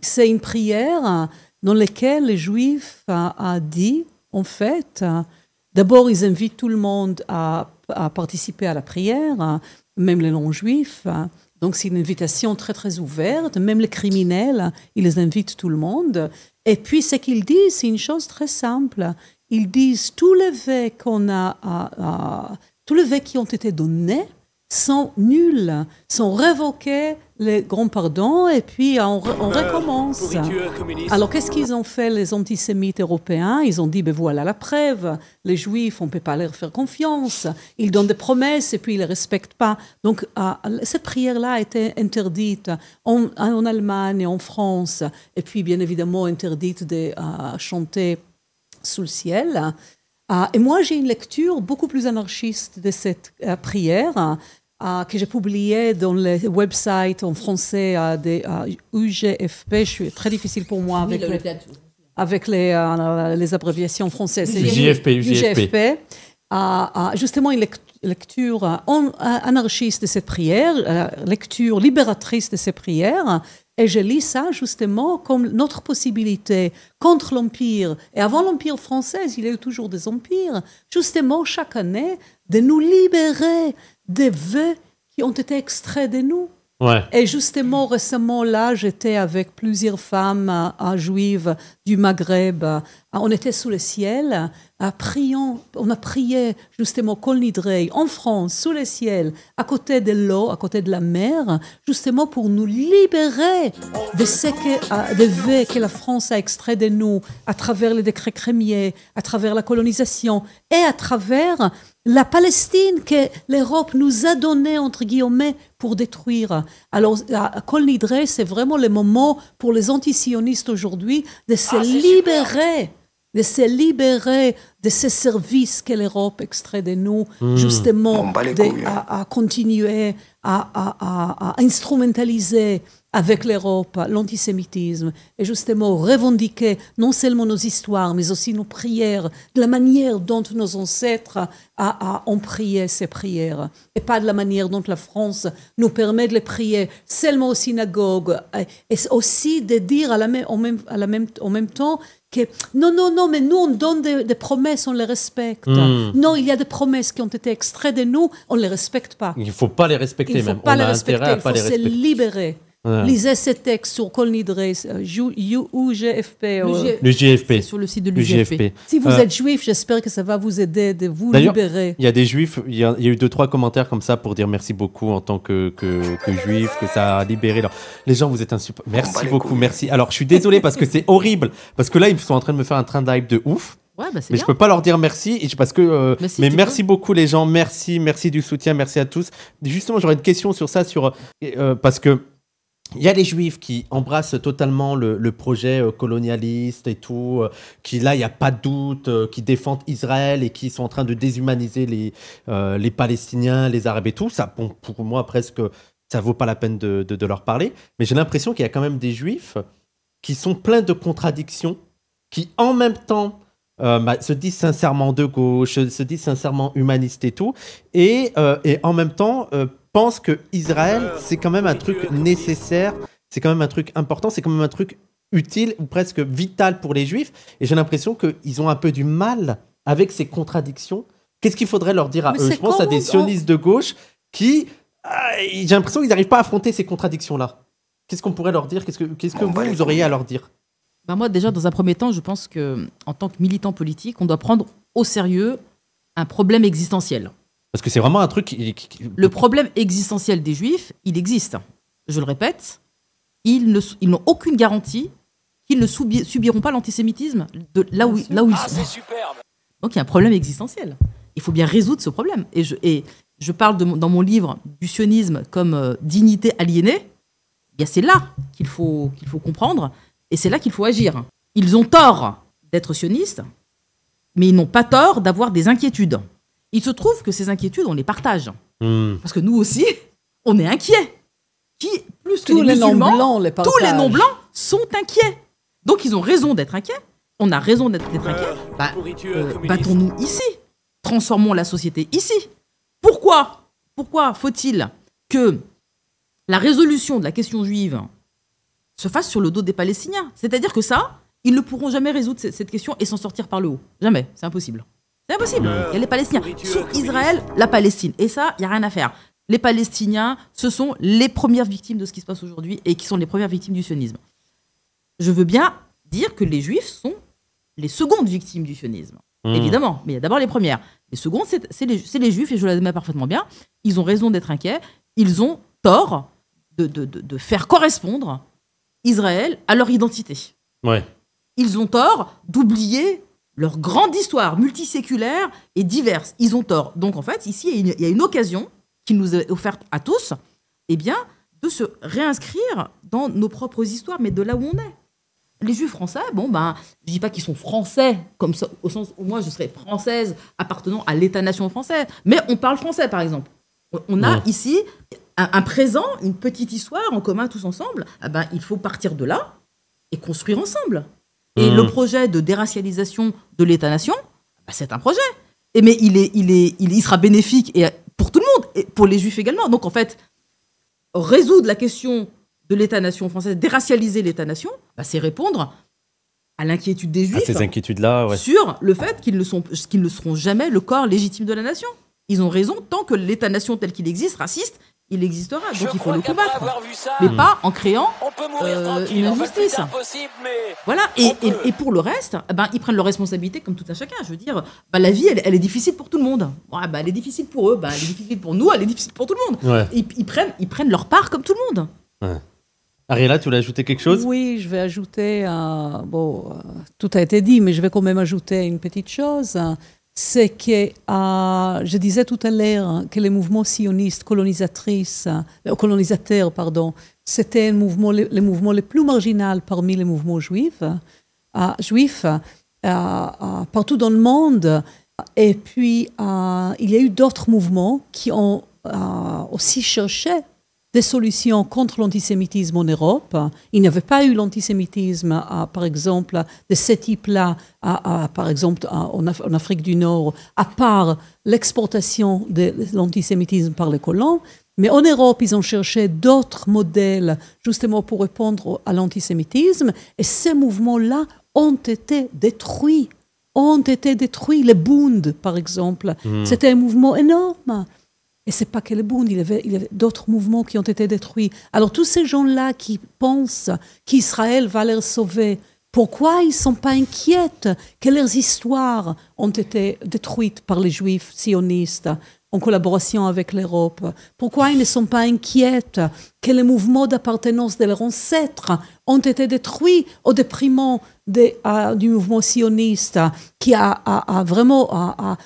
Speaker 3: C'est une prière dans laquelle les Juifs ont dit, en fait, D'abord, ils invitent tout le monde à, participer à la prière, hein, même les non-juifs. Hein. Donc c'est une invitation très très ouverte, même les criminels, hein, ils invitent tout le monde. Et puis ce qu'ils disent, c'est une chose très simple. Ils disent tous les vœux qu'on a, tous les vœux qui ont été donnés sont nuls, sont révoqués les grands pardons et puis on, recommence. Alors qu'est-ce qu'ils ont fait les antisémites européens Ils ont dit, ben voilà la preuve, les juifs, on ne peut pas leur faire confiance, ils donnent des promesses et puis ils ne les respectent pas. Donc ah, cette prière-là a été interdite en, Allemagne et en France, et puis bien évidemment interdite de ah, chanter sous le ciel. Ah, et moi, j'ai une lecture beaucoup plus anarchiste de cette euh, prière euh, euh, que j'ai publiée dans le website en français de UGFP. Je suis très difficile pour moi avec les, les, les abréviations françaises. UGFP, UGFP. Ah, ah, justement, une lecture anarchiste de cette prière, lecture libératrice de cette prière, et je lis ça justement comme notre possibilité contre l'Empire. Et avant l'Empire français, il y a eu toujours des empires, justement chaque année, de nous libérer des vœux qui ont été extraits de nous. Et justement, récemment, là, j'étais avec plusieurs femmes juives du Maghreb ah, on était sous le ciel, on a prié justement Kol en France, sous le ciel, à côté de l'eau, à côté de la mer, justement pour nous libérer de ce que, ah, de que la France a extrait de nous à travers les décrets crémiers, à travers la colonisation et à travers la Palestine que l'Europe nous a donnée, entre guillemets, pour détruire. Alors, à ah, c'est vraiment le moment pour les antisionistes aujourd'hui de se libérer de se libérer de ces services que l'Europe extrait de nous, hmm. justement, hein. à, continuer à, instrumentaliser avec l'Europe l'antisémitisme et justement revendiquer non seulement nos histoires, mais aussi nos prières, de la manière dont nos ancêtres ont prié ces prières, et pas de la manière dont la France nous permet de les prier seulement aux synagogues, et aussi de dire à la même, même temps non, non, non, mais nous, on donne des, promesses, on les respecte. Hmm. Non, il y a des promesses qui ont été extraites de nous, on ne les respecte pas. Il ne faut pas les respecter, il faut Pas les respecter, il faut les se libérer Lisez ces textes sur Colnidres ou Le, GFP. Sur le site de l'UGFP. Si vous euh, êtes juif, j'espère que ça va vous aider de vous libérer.
Speaker 1: Il y a des juifs, il y, a eu deux, trois commentaires comme ça pour dire merci beaucoup en tant que, que, juif, que ça a libéré. Les gens, vous êtes un support Merci beaucoup, merci. Alors, je suis désolé parce que c'est horrible. Parce que là, ils sont en train de me faire un train d'hype de ouf. Bah, mais je je peux pas leur dire merci parce que euh, bah, mais, merci beaucoup les gens merci merci du soutien merci à tous justement j'aurais une question sur ça sur euh, parce que il y a les juifs qui embrassent totalement le, projet euh, colonialiste et tout, euh, qui là, il n'y a pas de doute, euh, qui défendent Israël et qui sont en train de déshumaniser les, les Palestiniens, les Arabes et tout. Ça, pour moi, presque, ça vaut pas la peine de, leur parler. Mais j'ai l'impression qu'il y a quand même des juifs qui sont pleins de contradictions, qui en même temps bah, se disent sincèrement de gauche, se disent sincèrement humanistes et tout, et, et en même temps pense que Israël, c'est quand même un truc nécessaire, c'est quand même un truc important, c'est quand même un truc utile ou presque vital pour les Juifs. Et j'ai l'impression qu'ils ont un peu du mal avec ces contradictions. Qu'est-ce qu'il faudrait leur dire à eux Je pense à des sionistes de gauche qui, ah,
Speaker 2: j'ai l'impression qu'ils n'arrivent pas à affronter ces contradictions-là. Qu'est-ce qu'on pourrait leur dire Qu'est-ce que, que vous, auriez à leur dire bah, moi, déjà, dans un premier temps, je pense que en tant que militant politique, on doit prendre au sérieux un problème existentiel. Parce que c'est vraiment un truc. Le problème existentiel des Juifs, il existe. Je le répète, ils n'ont aucune garantie qu'ils ne subiront pas l'antisémitisme de là où, là où ils ah, c'est Superbe. Donc il y a un problème existentiel. Il faut bien résoudre ce problème. Et je, parle dans mon livre du sionisme comme euh, dignité aliénée. Eh c'est là qu'il faut, qu'il faut comprendre et c'est là qu'il faut agir. Ils ont tort d'être sionistes, mais ils n'ont pas tort d'avoir des inquiétudes. Il se trouve que ces inquiétudes, on les partage. Hmm. Parce que nous aussi, on est inquiets. Qui, plus tous que les, tous les non blancs sont inquiets. Donc ils ont raison d'être inquiets. On a raison d'être euh, inquiets. Bah, euh, battons-nous ici. Transformons la société ici. Pourquoi Pourquoi faut-il que la résolution de la question juive se fasse sur le dos des Palestiniens C'est-à-dire que ça, ils ne pourront jamais résoudre cette question et s'en sortir par le haut. Jamais, c'est impossible. C'est impossible. Euh, il y a les Palestiniens. Sous Israël, la Palestine. Et ça, il n'y a rien à faire. Les Palestiniens, ce sont les premières victimes de ce qui se passe aujourd'hui et qui sont les premières victimes du sionisme. Je veux bien dire que les Juifs sont les secondes victimes du sionisme. Hmm. Évidemment, mais il y a d'abord les premières. Les secondes, c'est les, Juifs, et je l'admets parfaitement bien. Ils ont raison d'être inquiets. Ils ont tort de, faire correspondre Israël à leur identité. Ouais. Ils ont tort d'oublier leur grande histoire multiséculaire est diverse. Ils ont tort. Donc en fait, ici, il y a une, occasion qui nous est offerte à tous, eh bien, de se réinscrire dans nos propres histoires, mais de là où on est. Les Juifs français, bon ben, je dis pas qu'ils sont français comme au sens où moi je serais française appartenant à l'État-nation français, mais on parle français par exemple. On a ici un, présent, une petite histoire en commun tous ensemble. Eh ben, il faut partir de là et construire ensemble. Et le hum. projet de déracialisation de l'État-nation, bah, c'est un projet. Et mais il, est, il, est, sera bénéfique et pour tout le monde, et pour les juifs également. Donc en fait, résoudre la question de l'État-nation française, déracialiser l'État-nation, bah, c'est répondre à l'inquiétude des juifs. À ces
Speaker 1: inquiétudes-là, Sur
Speaker 2: le fait qu'ils ne, sont, qu'ils ne seront jamais le corps légitime de la nation. Ils ont raison tant que l'État-nation tel qu'il existe, raciste, il existera, donc il faut le combattre. Mais pas en créant euh, une injustice. Voilà, et, pour le reste, eh ben, ils prennent leurs responsabilités comme tout un chacun. Je veux dire, bah, la vie, elle, est difficile pour tout le monde. Bah, elle est difficile pour eux, bah, elle est difficile pour nous, elle est difficile pour tout le monde. Ils,
Speaker 3: prennent, ils prennent leur part comme tout le monde.
Speaker 1: Ouais. Ariela, tu voulais ajouter quelque chose
Speaker 3: Oui, je vais ajouter, un. bon, euh, tout a été dit, mais je vais quand même ajouter une petite chose c'est que euh, je disais tout à l'heure hein, que les mouvements sionistes colonisatrices, euh, euh, colonisateurs, pardon, c'était le mouvement le plus marginal parmi les mouvements juifs, juifs partout dans le monde. Et puis, il y a eu d'autres mouvements qui ont aussi cherché des solutions contre l'antisémitisme en Europe. Il n'y avait pas eu l'antisémitisme, par exemple, de ce type-là, par exemple, en, Afrique du Nord, à part l'exportation de l'antisémitisme par les colons. Mais en Europe, ils ont cherché d'autres modèles justement pour répondre à l'antisémitisme. Et ces mouvements-là ont été détruits. Ont été détruits. Les Bund, par exemple, hmm. c'était un mouvement énorme. Et c'est pas que le Bund, il y avait, d'autres mouvements qui ont été détruits. Alors tous ces gens-là qui pensent qu'Israël va les sauver, pourquoi ils ne sont pas inquiets que leurs histoires ont été détruites par les juifs sionistes en collaboration avec l'Europe Pourquoi ils ne sont pas inquiets que les mouvements d'appartenance de leurs ancêtres ont été détruits au déprimant euh, du mouvement sioniste qui a, a vraiment a,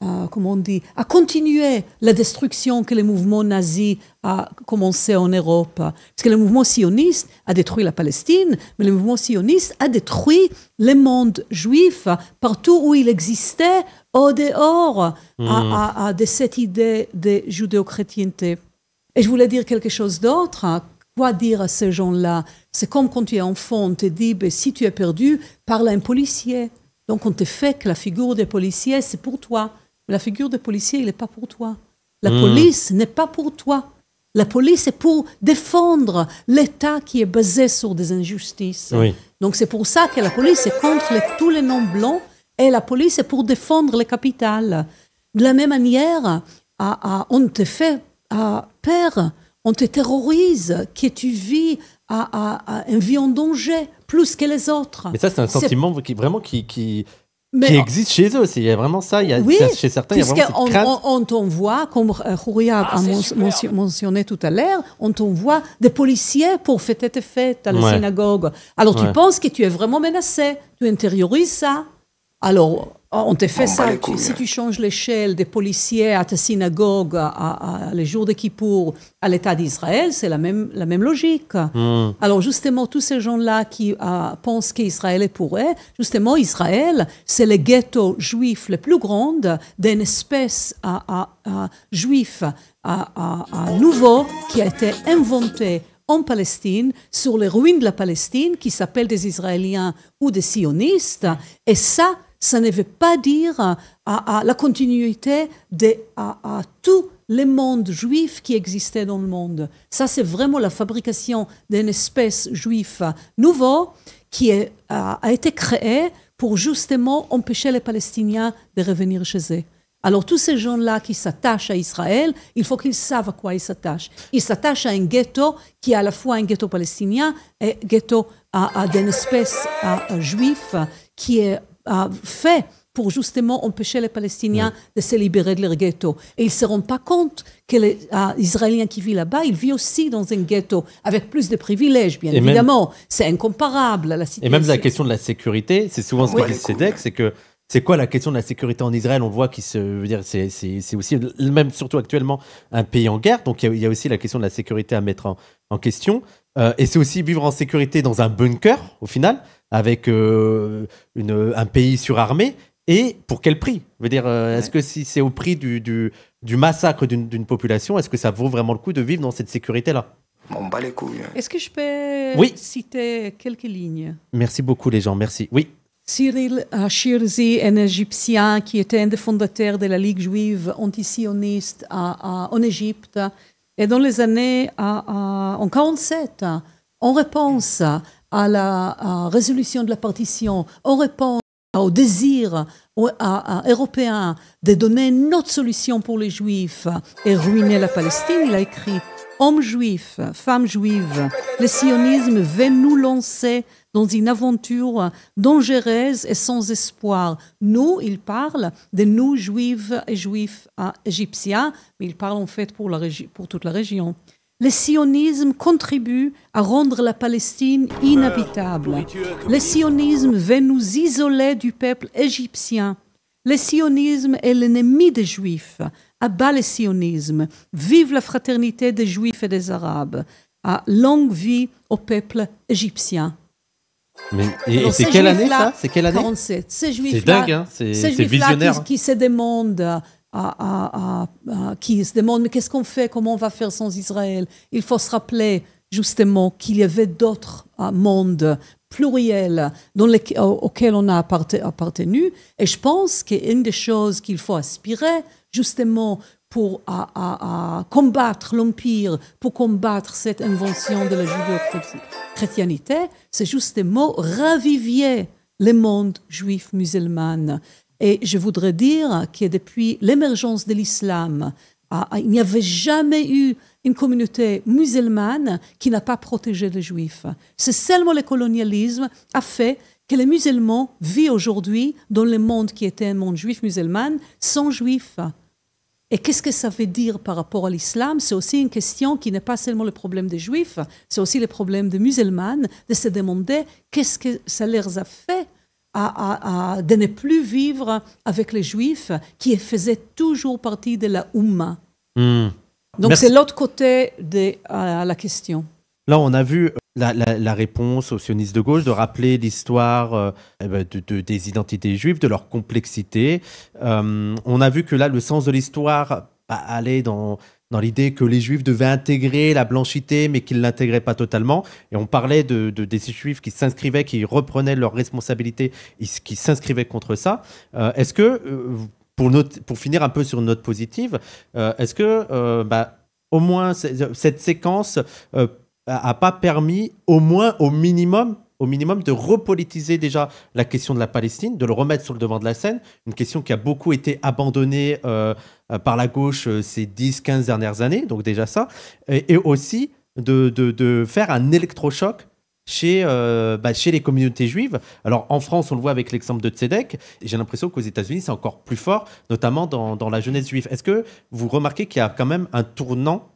Speaker 3: à, euh, comment on dit, à continuer la destruction que le mouvement nazi a commencé en Europe. Parce que le mouvement sioniste a détruit la Palestine, mais le mouvement sioniste a détruit le monde juif partout où il existait, au dehors hmm. de cette idée de judéo-chrétienté. Et je voulais dire quelque chose d'autre. Hein. Quoi dire à ces gens-là C'est comme quand tu es enfant, on te dit, ben, si tu es perdu, parle à un policier. Donc on te fait que la figure des policiers, c'est pour toi la figure de policier, il n'est pas pour toi. La hmm. police n'est pas pour toi. La police est pour défendre l'État qui est basé sur des injustices. Donc c'est pour ça que la police est contre tous les noms blancs et la police est pour défendre les capitales. De la même manière, on te fait à, peur, on te terrorise, que tu vis à, une vie en danger plus que les autres. Mais ça, c'est un sentiment
Speaker 1: qui, vraiment qui mais qui existe chez eux aussi. Il y a vraiment ça. Il y a, oui, chez certains, on,
Speaker 3: on, t'envoie, comme Rouria ah, a mentionné, tout à l'heure, on t'envoie des policiers pour fêter tes fêtes à la synagogue. Alors tu penses que tu es vraiment menacé. Tu intériorises ça. Alors, Oh, on te fait ça. si hein. tu changes l'échelle des policiers à ta synagogue, à, les jours de Kippour, à l'État d'Israël, c'est la même, la même logique. Hmm. Alors justement, tous ces gens-là qui ah, pensent qu'Israël est pour eux, justement, Israël, c'est le ghetto juif le plus grand d'une espèce à, ah, ah, juif à nouveau qui a été inventée en Palestine, sur les ruines de la Palestine, qui s'appelle des Israéliens ou des sionistes. Et ça, ça ne veut pas dire à, la continuité de à, tous les mondes juifs qui existaient dans le monde. Ça, c'est vraiment la fabrication d'une espèce juive nouveau qui est, a, été créée pour justement empêcher les Palestiniens de revenir chez eux. Alors tous ces gens-là qui s'attachent à Israël, il faut qu'ils savent à quoi ils s'attachent. Ils s'attachent à un ghetto qui est à la fois un ghetto palestinien et ghetto à, à d'une espèce juive qui est fait pour justement empêcher les Palestiniens mm. de se libérer de leur ghetto. Et ils ne se rendent pas compte que l'Israélien qui vit là-bas, il vit aussi dans un ghetto, avec plus de privilèges, bien évidemment. C'est incomparable à la situation. Et même la question
Speaker 1: de la sécurité, c'est souvent ce que dit c'est que c'est quoi la question de la sécurité en Israël On voit qu'il se dire c'est, aussi même surtout actuellement un pays en guerre, donc il y, a aussi la question de la sécurité à mettre en, question. Euh, et c'est aussi vivre en sécurité dans un bunker au final avec euh, un pays surarmé et pour quel prix Je veux dire, euh, est-ce que si c'est au prix du, du, massacre d'une population, est-ce que ça vaut vraiment le coup de vivre dans cette sécurité-là On
Speaker 3: bat les couilles. Hein. Est-ce que je peux oui. citer quelques lignes
Speaker 1: Merci beaucoup les gens, merci. Oui.
Speaker 3: Cyril Hachirzi, un Égyptien qui était un des fondateurs de la Ligue juive antisioniste en Égypte, et dans les années en 1947, en réponse à la résolution de la partition, on répond au désir européen de donner notre solution pour les Juifs et ruiner la Palestine, il a écrit Hommes juifs, femmes juives, le sionisme veut nous lancer dans une aventure dangereuse et sans espoir. Nous, il parle de nous, juifs et juifs hein, égyptiens, mais il parle en fait pour, la pour toute la région. Le sionisme contribue à rendre la Palestine inhabitable. Le sionisme veut nous isoler du peuple égyptien. Le sionisme est l'ennemi des Juifs. Abat le sionisme. Vive la fraternité des Juifs et des Arabes. À longue vie au peuple égyptien.
Speaker 4: Mais, et, c'est quelle année ça C'est quelle année 47. Ces C'est hein,
Speaker 3: qui, se demande qui se demandent mais qu'est-ce qu'on fait, comment on va faire sans Israël Il faut se rappeler justement qu'il y avait d'autres euh, mondes pluriels auxquels on a appartenu. Et je pense qu'une des choses qu'il faut aspirer justement pour combattre l'Empire, pour combattre cette invention de la judéo-chrétianité, c'est justement ravivier le monde juif musulman, et je voudrais dire que depuis l'émergence de l'islam, ah, ah, il n'y avait jamais eu une communauté musulmane qui n'a pas protégé les juifs. C'est seulement le colonialisme qui a fait que les musulmans vivent aujourd'hui dans le monde qui était un monde juif musulman sans juifs. Et qu'est-ce que ça veut dire par rapport à l'islam C'est aussi une question qui n'est pas seulement le problème des juifs, c'est aussi le problème des musulmans, de se demander qu'est-ce que ça leur a fait à, de ne plus vivre avec les Juifs qui faisaient toujours partie de la Oumma. Hmm. Donc c'est l'autre côté de euh, la question.
Speaker 1: Là, on a vu euh, la, réponse aux sionistes de gauche de rappeler l'histoire euh, eh ben, de, des identités juives, de leur complexité. on a vu que là, le sens de l'histoire bah, allait dans dans l'idée que les juifs devaient intégrer la blanchité, mais qu'ils ne l'intégraient pas totalement. Et on parlait de, des juifs qui s'inscrivaient, qui reprenaient leurs responsabilités, qui s'inscrivaient contre ça. Euh, est-ce que, euh, pour, pour finir un peu sur une note positive, euh, est-ce que, bah, au moins, cette séquence n'a pas permis, au moins, au minimum, au minimum de repolitiser déjà la question de la Palestine, de le remettre sur le devant de la scène, une question qui a beaucoup été abandonnée euh, par la gauche euh, ces 10-15 dernières années, donc déjà ça, et, aussi de, faire un électrochoc chez, euh, bah, chez les communautés juives. Alors en France, on le voit avec l'exemple de Tzedek, j'ai l'impression qu'aux États-Unis, c'est encore plus fort, notamment dans, la jeunesse juive. Est-ce que vous remarquez qu'il y a quand même un tournant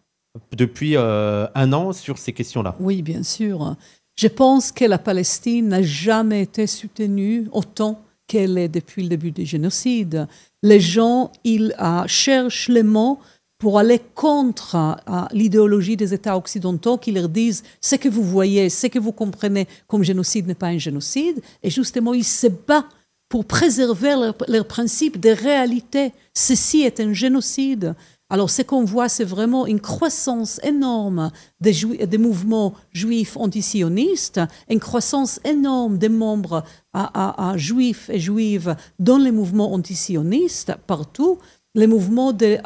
Speaker 1: depuis un an sur ces questions-là
Speaker 3: Oui, bien sûr. Je pense que la Palestine n'a jamais été soutenue autant qu'elle est depuis le début des génocides les gens ils euh, cherchent les mots pour aller contre euh, l'idéologie des États occidentaux qui leur disent ce que vous voyez, ce que vous comprenez comme génocide n'est pas un génocide. Et justement, ils se battent pour préserver leurs principes de réalité. Ceci est un génocide. Alors, ce qu'on voit, c'est vraiment une croissance énorme des, mouvements juifs antisionistes, une croissance énorme des membres à, ah, ah, ah, juifs et juives dans les mouvements antisionistes partout. Les mouvements des,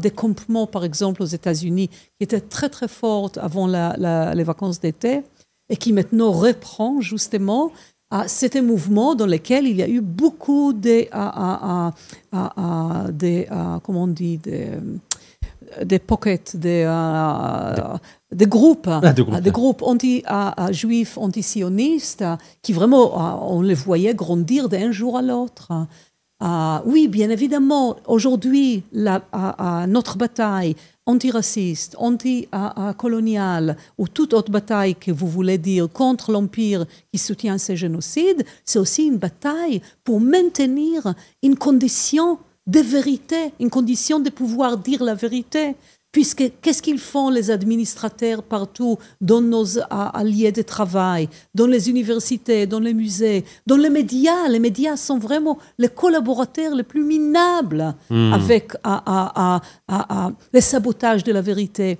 Speaker 3: des, campements, par exemple, aux États-Unis, qui étaient très, très forts avant les vacances d'été et qui maintenant reprend justement c'est un mouvement dans lequel il y a eu beaucoup de, comment on dit, des pockets, des groupes, ah, groupes anti-juifs, anti-sionistes, qui vraiment, on les voyait grandir d'un jour à l'autre. Ah, oui, bien évidemment, aujourd'hui, notre bataille antiraciste, anti-coloniale ou toute autre bataille que vous voulez dire contre l'Empire qui soutient ces génocides, c'est aussi une bataille pour maintenir une condition de vérité, une condition de pouvoir dire la vérité puisque qu'est-ce qu'ils font les administrateurs partout dans nos alliés de travail, dans les universités, dans les musées, dans les médias Les médias sont vraiment les collaborateurs les plus minables
Speaker 2: hmm. avec
Speaker 3: les sabotages de la vérité.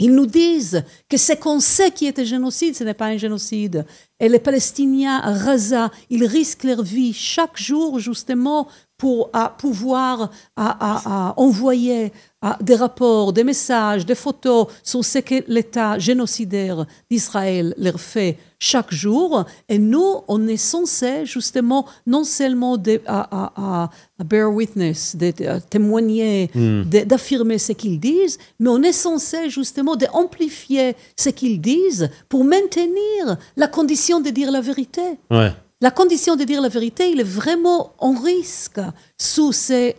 Speaker 3: Ils nous disent que ce qu'on sait qui est un génocide, ce n'est pas un génocide. Et les Palestiniens, Raza, ils risquent leur vie chaque jour justement pour à pouvoir à, à, envoyer des rapports, des messages, des photos sur ce que l'État génocidaire d'Israël leur fait chaque jour. Et nous, on est censé justement non seulement de, à, bear witness, de, témoigner, hmm. d'affirmer ce qu'ils disent, mais on est censé justement d'amplifier ce qu'ils disent pour maintenir la condition de dire la vérité. Ouais la condition de dire la vérité, il est vraiment en risque sous ces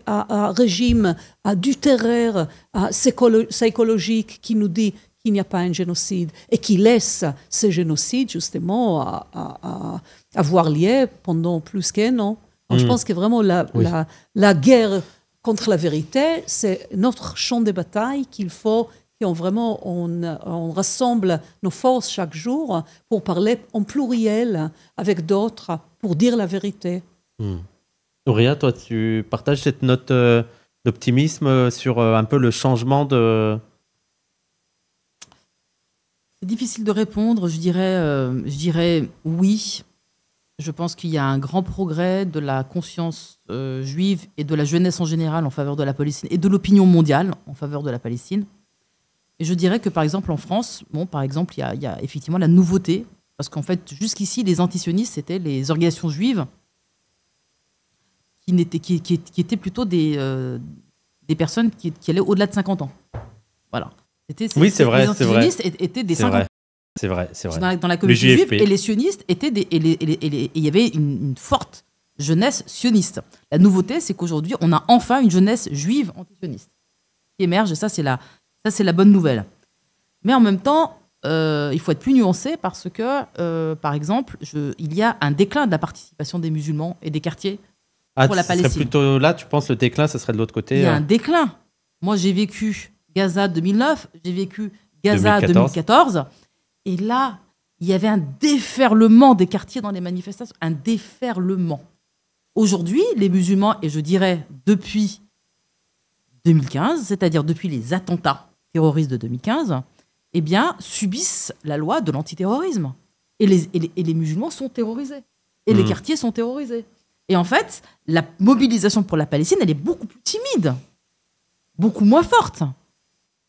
Speaker 3: régime du terreur psychologique qui nous dit qu'il n'y a pas un génocide et qui laisse ce génocide justement à, avoir lieu pendant plus qu'un an. Je hmm. pense que vraiment la, la, la guerre contre la vérité, c'est notre champ de bataille qu'il faut et ont vraiment, on, on rassemble nos forces chaque jour pour parler en pluriel avec d'autres, pour dire la vérité.
Speaker 1: Mmh. toi, tu partages cette note euh, d'optimisme sur euh, un peu le changement de...
Speaker 2: C'est difficile de répondre, je dirais, euh, je dirais oui. Je pense qu'il y a un grand progrès de la conscience juive et de la jeunesse en général en faveur de la Palestine et de l'opinion mondiale en faveur de la Palestine. Et je dirais que par exemple en France, bon, par exemple, il y, a effectivement la nouveauté, parce qu'en fait, jusqu'ici, les antisionistes, c'était les organisations juives qui, étaient, qui, étaient plutôt des, euh, des personnes qui, allaient au-delà de 50 ans. Voilà. C'était, oui, c'est vrai, c'est vrai. Les sionistes étaient des 50
Speaker 1: C'est vrai, c'est vrai. Dans la, communauté juive, et les
Speaker 2: sionistes étaient des. Et il y avait une, une, forte jeunesse sioniste. La nouveauté, c'est qu'aujourd'hui, on a enfin une jeunesse juive antisioniste qui émerge, et ça, c'est la, ça, c'est la bonne nouvelle. Mais en même temps, euh, il faut être plus nuancé parce que, euh, par exemple, il y a un déclin de la participation des musulmans et des quartiers ah, pour la Palestine. plutôt là,
Speaker 1: tu penses, le déclin, ce serait de l'autre côté Il y a euh un
Speaker 2: déclin. Moi, j'ai vécu Gaza 2009, j'ai vécu Gaza 2014. Et là, il y avait un déferlement des quartiers dans les manifestations, un déferlement. Aujourd'hui, les musulmans, et je dirais depuis 2015, c'est-à-dire depuis les attentats terroristes de 2015, eh bien, subissent la loi de l'antiterrorisme. Et les, et, les, musulmans sont terrorisés. Et les hmm. quartiers sont terrorisés. Et en fait, la mobilisation pour la Palestine, elle est beaucoup plus timide, beaucoup moins forte.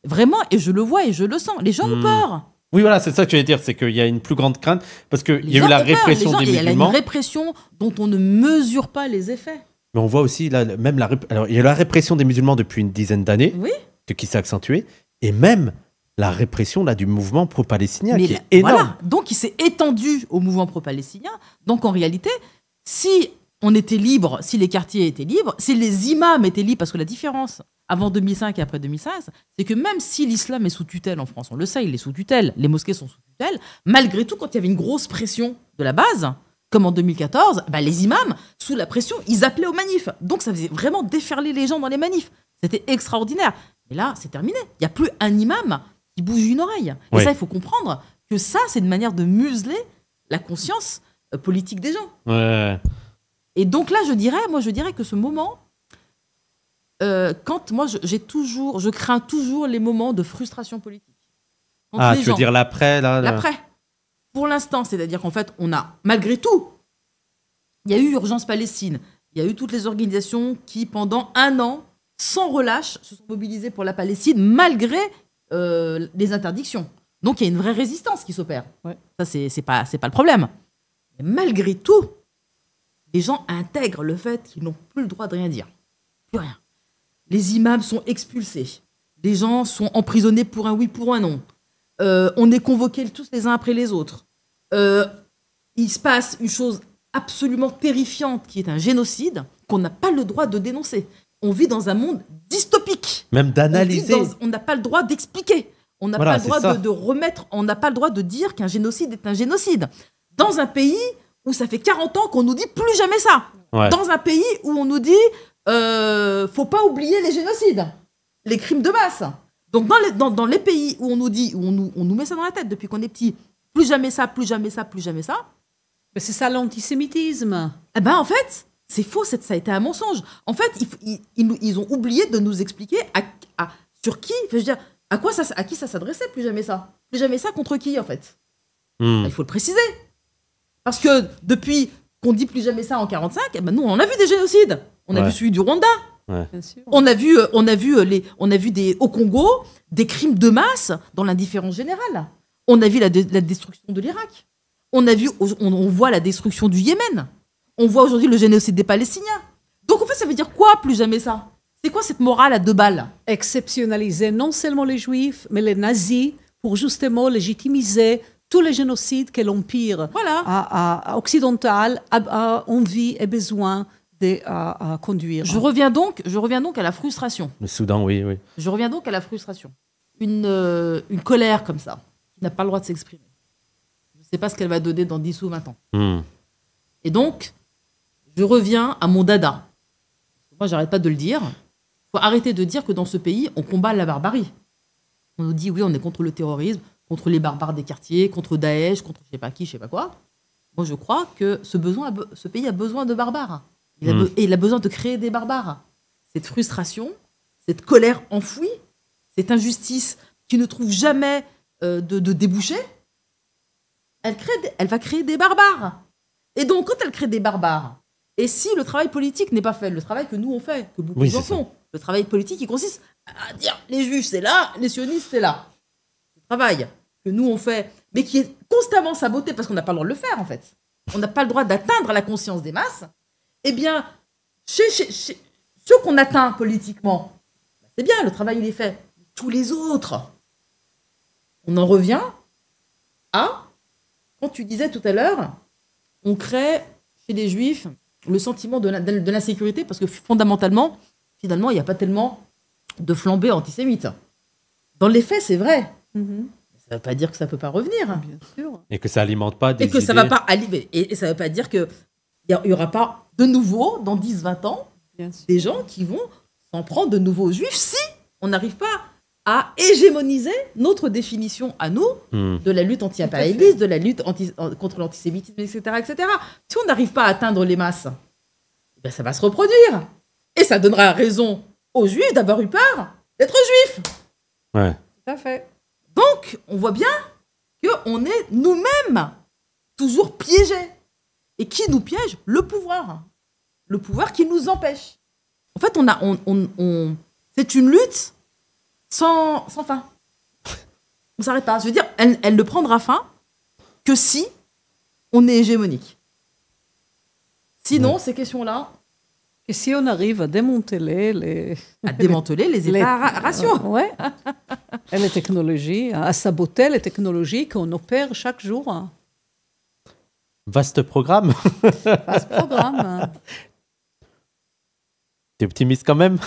Speaker 2: Vraiment, et je le vois et je le sens. Les gens ont hmm. peur.
Speaker 1: Oui, voilà, c'est ça que tu veux dire, c'est qu'il y a une plus grande crainte parce qu'il y a eu la répression des musulmans. Il y a une
Speaker 2: répression dont on ne mesure pas les effets.
Speaker 1: Mais on voit aussi, là, même la, il y a la répression des musulmans depuis une dizaine d'années, oui. qui s'est accentuée et même la répression là, du mouvement pro-palestinien qui est énorme. Voilà.
Speaker 2: Donc il s'est étendu au mouvement pro-palestinien. Donc en réalité, si on était libre, si les quartiers étaient libres, si les imams étaient libres, parce que la différence avant 2005 et après 2016, c'est que même si l'islam est sous tutelle en France, on le sait, il est sous tutelle, les mosquées sont sous tutelle, malgré tout, quand il y avait une grosse pression de la base, comme en 2014, bah, les imams, sous la pression, ils appelaient aux manifs. Donc ça faisait vraiment déferler les gens dans les manifs. C'était extraordinaire. Et là, c'est terminé. Il n'y a plus un imam qui bouge une oreille. Et ça, il faut comprendre que ça, c'est une manière de museler la conscience euh, politique des gens. Ouais. Et donc là, je dirais, moi, je dirais que ce moment, euh, quand moi, j'ai toujours, je crains toujours les moments de frustration politique. ah, tu veux dire
Speaker 1: l'après, L'après.
Speaker 2: Pour l'instant, c'est-à-dire qu'en fait, on a, malgré tout, il y a eu urgence Palestine, il y a eu toutes les organisations qui, pendant un an, sans relâche, se sont mobilisés pour la Palestine malgré euh, les interdictions. Donc il y a une vraie résistance qui s'opère. Ça, c'est pas, pas le problème. Mais malgré tout, les gens intègrent le fait qu'ils n'ont plus le droit de rien dire. Plus rien. Les imams sont expulsés. Les gens sont emprisonnés pour un oui, pour un non. Euh, on est convoqués tous les uns après les autres. Euh, il se passe une chose absolument terrifiante qui est un génocide qu'on n'a pas le droit de dénoncer on vit dans un monde dystopique. Même d'analyser. On n'a pas le droit d'expliquer. On n'a pas le droit de, remettre. On n'a pas le droit de dire qu'un génocide est un génocide. Dans un pays où ça fait 40 ans qu'on nous dit plus jamais ça. Dans un pays où on nous dit euh, faut pas oublier les génocides, les crimes de masse. Donc dans les, pays où on nous dit, où on nous, met ça dans la tête depuis qu'on est petit, plus jamais ça, plus jamais ça, plus jamais ça. Mais c'est ça l'antisémitisme. Eh ben en fait, c'est faux, ça a été un mensonge. En fait, ils, ont oublié de nous expliquer à, sur qui, je veux dire, à, quoi ça, à qui ça s'adressait, plus jamais ça. Plus jamais ça contre qui, en fait. Hmm. Bah, il faut le préciser. Parce que depuis qu'on dit plus jamais ça en 45, eh ben nous, on a vu des génocides. On a vu celui du Rwanda. On a vu, euh, on a vu, euh, les, on a vu au Congo des crimes de masse dans l'indifférence générale. On a vu la, destruction de l'Irak. On a vu, on voit la destruction du Yémen. On voit aujourd'hui le génocide des Palestiniens. Donc en fait, ça veut dire quoi
Speaker 3: plus jamais ça C'est quoi cette morale à deux balles Exceptionnaliser non seulement les juifs, mais les nazis pour justement légitimiser tous les génocides que l'Empire occidental a, envie et besoin de conduire. Je reviens, donc, je reviens donc à la frustration.
Speaker 1: Le Soudan, oui, oui.
Speaker 3: Je reviens donc à la frustration. Une, euh,
Speaker 2: colère comme ça, qui n'a pas le droit de s'exprimer. Je ne sais pas ce qu'elle va donner dans 10 ou 20 ans. Hmm. Et donc, je reviens à mon dada. Moi, j'arrête pas de le dire. Il faut arrêter de dire que dans ce pays, on combat la barbarie. On nous dit, oui, on est contre le terrorisme, contre les barbares des quartiers, contre Daesh, contre je sais pas qui, je sais pas quoi. Moi, je crois que ce, pays a besoin de barbares. Il a, hmm. il a besoin de créer des barbares. Cette frustration, cette colère enfouie, cette injustice qui ne trouve jamais euh, de, débouché, elle, crée elle va créer des barbares. Et donc, quand elle crée des barbares, et si le travail politique n'est pas fait, le travail que nous on fait, que beaucoup de font, le travail politique qui consiste à dire les juifs c'est là, les sionistes c'est là. Le travail que nous on fait, mais qui est constamment saboté parce qu'on n'a pas le droit de le faire en fait. On n'a pas le droit d'atteindre la conscience des masses. Eh bien, chez, qu'on atteint politiquement, c'est bien, le travail il est fait. Tous les autres, on en revient à, quand tu disais tout à l'heure, on crée chez les juifs le sentiment de l'insécurité, parce que fondamentalement, finalement, il n'y a pas tellement de flambée antisémites Dans les faits, c'est vrai. Mhm. Ça ne veut pas dire que ça ne peut pas revenir. Bien sûr.
Speaker 1: Et que ça alimente pas des Et que ça va pas
Speaker 2: Et, ça ne veut pas dire qu'il n'y aura pas de nouveau, dans 10-20 ans, des gens qui vont s'en prendre de nouveau aux juifs si on n'arrive pas à hégémoniser notre définition à nous hmm. de la lutte anti apartheid de la lutte contre l'antisémitisme, etc., etc. Si on n'arrive pas à atteindre les masses, eh ben, ça va se reproduire. Et ça donnera raison aux juifs d'avoir eu peur d'être juifs.
Speaker 4: Ouais.
Speaker 3: fait.
Speaker 2: Donc, on voit bien qu'on est nous-mêmes toujours piégés. Et qui nous piège Le pouvoir. Le pouvoir qui nous empêche. En fait, on a, on, on c'est une lutte sans, fin. On s'arrête pas. Je veux dire, elle, ne prendra fin que si on est hégémonique.
Speaker 3: Sinon, ces questions-là. Et si on arrive à démanteler les. À démanteler les états euh, Ouais. Et les technologies, hein, à saboter les technologies qu'on opère chaque jour. Hein.
Speaker 1: Vaste programme.
Speaker 3: Vaste programme. Hein.
Speaker 1: T'es optimiste quand même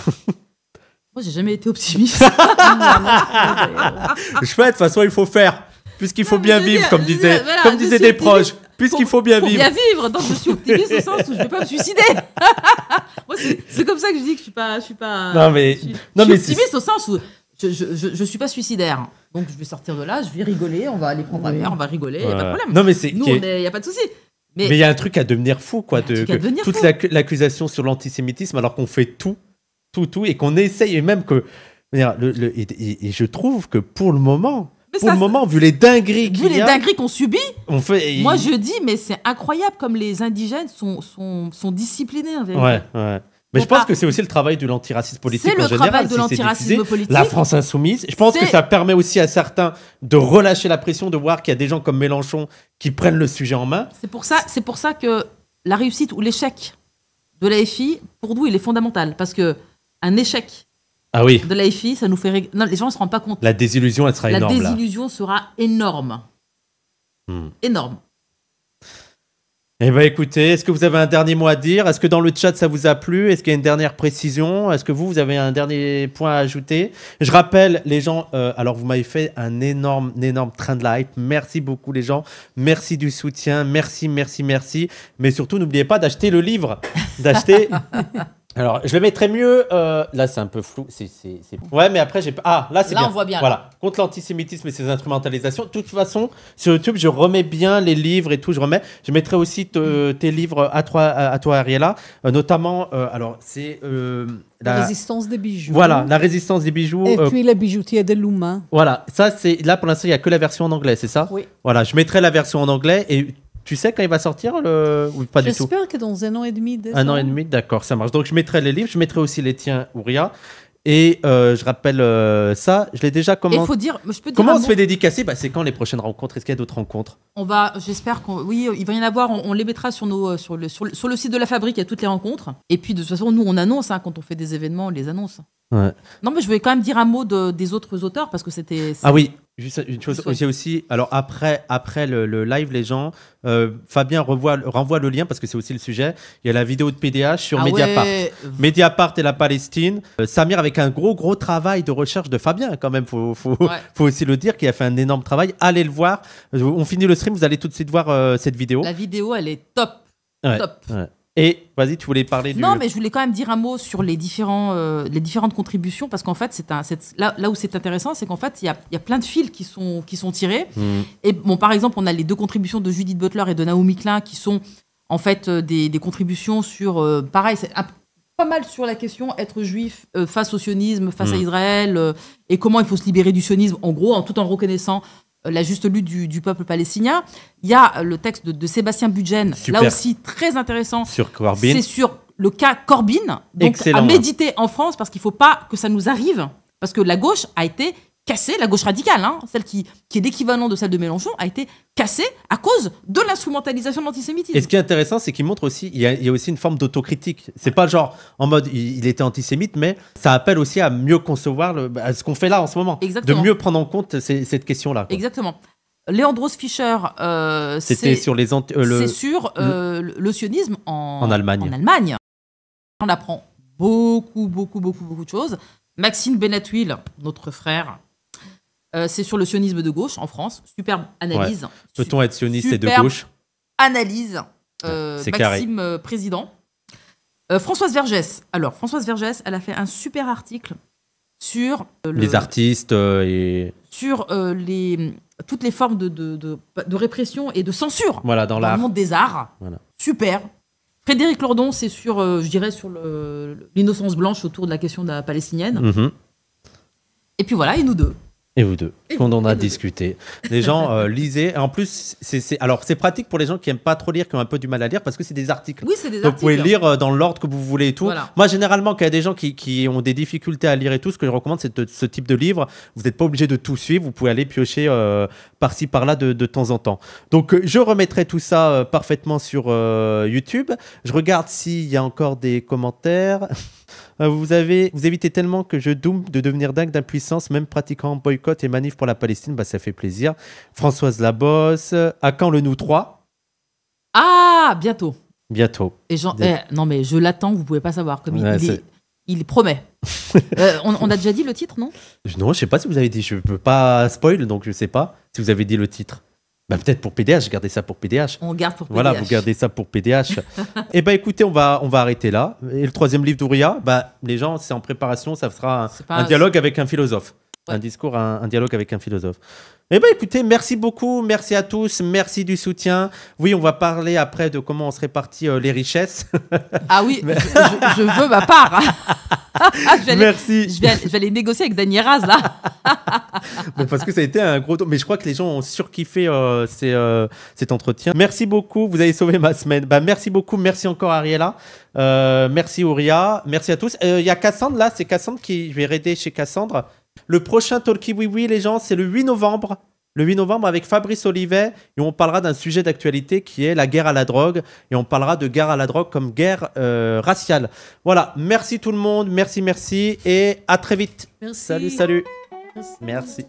Speaker 2: moi, j'ai jamais été optimiste. Je
Speaker 1: pas de toute façon, il faut faire. Puisqu'il faut bien vivre, comme disaient, comme disaient des proches. Puisqu'il faut bien vivre. bien
Speaker 2: vivre. Donc, je suis optimiste au sens où je ne vais pas me suicider. c'est comme ça que je dis que je suis pas, je suis pas. Non mais, non, mais optimiste au sens où je, ne suis pas suicidaire. Donc, je vais sortir de là, je vais rigoler, on va aller prendre un verre, on va rigoler, il n'y a pas de problème. Non mais c'est. Nous, il n'y a pas de souci. Mais il y a un truc
Speaker 1: à devenir fou, quoi. De, toute l'accusation sur l'antisémitisme, alors qu'on fait tout tout, tout, et qu'on essaye, et même que. le, et, je trouve que pour le moment, pour le moment, vu les dingueries Vu les dingueries qu'on subit, moi je
Speaker 2: dis, mais c'est incroyable comme les indigènes sont, sont, sont disciplinés. ouais,
Speaker 1: ouais. Mais je pense que c'est aussi le travail de l'antiracisme politique général. C'est le travail de l'antiracisme politique. La France insoumise. Je pense que ça permet aussi à certains de relâcher la pression, de voir qu'il y a des gens comme Mélenchon qui prennent le sujet en main.
Speaker 2: C'est pour ça, c'est pour ça que la réussite ou l'échec de la FI, pour nous, il est fondamental. Parce que un échec ah oui. de la ça nous fait. Non, les gens ne se rendent pas compte. La
Speaker 1: désillusion, elle sera énorme. La
Speaker 2: désillusion sera énorme. Hmm. Énorme.
Speaker 1: Eh bien, écoutez, est-ce que vous avez un dernier mot à dire Est-ce que dans le chat, ça vous a plu Est-ce qu'il y a une dernière précision Est-ce que vous, vous avez un dernier point à ajouter Je rappelle, les gens, euh, alors vous m'avez fait un énorme, énorme train de la hype. Merci beaucoup, les gens. Merci du soutien. Merci, merci, merci. Mais surtout, n'oubliez pas d'acheter le livre. D'acheter. Alors, je le mettrais mieux. Euh, là, c'est un peu flou. C'est, Ouais, mais après, j'ai pas. Ah, là, c'est là, bien. on voit bien. Voilà. Contre l'antisémitisme et ses instrumentalisations. De toute façon, sur YouTube, je remets bien les livres et tout. Je remets. Je mettrai aussi tes livres à toi, à, toi Ariella. Euh, notamment, euh, alors, c'est. La... résistance des bijoux. Voilà, la résistance des bijoux. Et puis
Speaker 3: la bijoutière de l'humain.
Speaker 1: Voilà, ça c'est là pour l'instant il n'y a que la version en anglais, c'est ça Oui. Voilà, je mettrai la version en anglais et tu sais quand il va sortir le... Ou pas du tout J'espère
Speaker 3: que dans un an et demi. Un an
Speaker 1: et demi, d'accord, ça marche. Donc je mettrai les livres, je mettrai aussi les tiens, Ouria. Et euh, je rappelle euh, ça, je l'ai déjà comment. Il faut dire,
Speaker 2: je peux dire comment on se fait
Speaker 1: dédicacer bah, C'est quand les prochaines rencontres Est-ce qu'il y a d'autres rencontres
Speaker 2: On va, j'espère qu'on, oui, il va y en avoir. On, les mettra sur nos, euh, sur le, sur le, site de la fabrique. Il y a toutes les rencontres. Et puis de toute façon, nous on annonce hein, quand on fait des événements, on les annonce. Non, mais je voulais quand même dire un mot des autres auteurs parce que c'était. Ah oui,
Speaker 1: Juste une chose, j'ai aussi, alors après, après le, live, les gens, euh, Fabien renvoie le lien parce que c'est aussi le sujet. Il y a la vidéo de PDH sur ah Mediapart. Mediapart et la Palestine. Euh, Samir avec un gros, gros travail de recherche de Fabien quand même, faut, faut, aussi le dire, qui a fait un énorme travail. Allez le voir. On finit le stream, vous allez tout de suite voir euh, cette vidéo. La
Speaker 2: vidéo, elle est top. top.
Speaker 1: Et vas-y, tu voulais parler du... Non, mais je
Speaker 2: voulais quand même dire un mot sur les, différents, euh, les différentes contributions, parce qu'en fait, c'est un, là, là, où c'est intéressant, c'est qu'en fait, il y a, y a, plein de fils qui sont, qui sont tirés. Hmm. Et bon, par exemple, on a les deux contributions de Judith Butler et de Naomi Klein, qui sont en fait euh, des, des contributions sur, euh, pareil, c'est pas mal sur la question être juif face au sionisme, face à hmm. Israël, et comment il faut se libérer du sionisme, en gros, en, tout en reconnaissant la juste lutte du, peuple palestinien. Il y a euh, le texte de, Sébastien Budgen, là aussi très intéressant. Sur Corbyn. C'est sur le cas Corbyn, donc à méditer en France parce qu'il ne faut pas que ça nous arrive. Parce que la gauche a été cassée, la gauche radicale, hein. celle qui, est l'équivalent de celle de Mélenchon, a été cassée à cause de l'instrumentalisation de l'antisémitisme. Et ce qui est
Speaker 1: intéressant, c'est qu'il montre aussi, il y, a, aussi une forme d'autocritique. C'est pas genre en mode il, était antisémite, mais ça appelle aussi à mieux concevoir ce qu'on fait là en ce moment. De mieux prendre en compte cette question-là.
Speaker 2: Exactement. Léandros Fischer, euh, c'était sur les euh, le, sur euh, le, sionisme en, en, Allemagne. en Allemagne. On apprend beaucoup, beaucoup, beaucoup, beaucoup de choses. Maxime Benatwil, notre frère, euh, c'est sur le sionisme de gauche en France. Superbe analyse. Peut-on être sioniste et de gauche Analyse. Euh, Maxime euh, Président. Euh, Françoise Vergès. Alors, Françoise Vergès, elle a fait un super article sur les
Speaker 1: artistes et
Speaker 2: sur toutes les formes de, répression et de censure voilà, dans, le monde des arts. Super. Frédéric Lordon, c'est sur, je dirais, sur l'innocence blanche autour de la question de la palestinienne. Mhm. Et puis voilà, et nous deux.
Speaker 1: Et vous deux, quand on a discuté. Les gens, euh, lisaient. lisez. En plus, c'est alors c'est pratique pour les gens qui n'aiment pas trop lire, qui ont un peu du mal à lire, parce que c'est des articles. Oui, c'est des articles. Vous pouvez lire euh, dans l'ordre que vous voulez et tout. Moi, généralement, quand il y a des gens qui, qui, ont des difficultés à lire et tout, ce que je recommande, c'est ce type de livre. Vous n'êtes pas obligé de tout suivre. Vous pouvez aller piocher euh, par-ci, par-là de, de, temps en temps. Donc, je remettrai tout ça parfaitement sur YouTube. Je regarde s'il y a encore des commentaires. Euh, vous, avez, vous évitez tellement que je doom de devenir dingue d'impuissance, même pratiquant boycott et manif pour la Palestine. Bah, ça fait plaisir. Françoise Labosse, à quand le nous 3
Speaker 2: Ah, bientôt.
Speaker 1: Bientôt. Et eh,
Speaker 2: non, mais je l'attends, vous pouvez pas savoir. Comme il, promet. Euh, on, a déjà dit le titre, non
Speaker 1: Non, je sais pas si vous avez dit. Je ne peux pas spoiler donc je sais pas si vous avez dit le titre. Ben, peut-être pour PDH, gardez ça pour PDH. On garde pour PDH. Voilà, vous gardez ça pour PDH. Eh bah, écoutez, on va, on va arrêter là. Et le troisième livre d'Ouria, bah, les gens, c'est en préparation, ça sera un, dialogue avec un philosophe. Un discours, un dialogue avec un philosophe. Eh bien, écoutez, merci beaucoup, merci à tous, merci du soutien. Oui, on va parler après de comment on se répartit euh, les richesses. ah oui, je, veux ma part.
Speaker 2: merci. Je vais, aller, négocier avec Daniel Raz, là.
Speaker 1: parce que ça a été un gros. Mais je crois que les gens ont surkiffé euh, euh, cet entretien. Merci beaucoup, vous avez sauvé ma semaine. Bah, merci beaucoup, merci encore, Ariella. Euh, merci, Ouria. Merci à tous. Il y a Cassandre, là, c'est Cassandre qui. Je vais raider chez Cassandre. Le prochain Talkie Oui Oui, les gens, c'est le 8 novembre. Le 8 novembre avec Fabrice Olivet, et on parlera d'un sujet d'actualité qui est la guerre à la drogue, et on parlera de guerre à la drogue comme guerre euh, raciale. Voilà, merci tout le monde, merci, merci, et à très vite. Salut, salut. merci.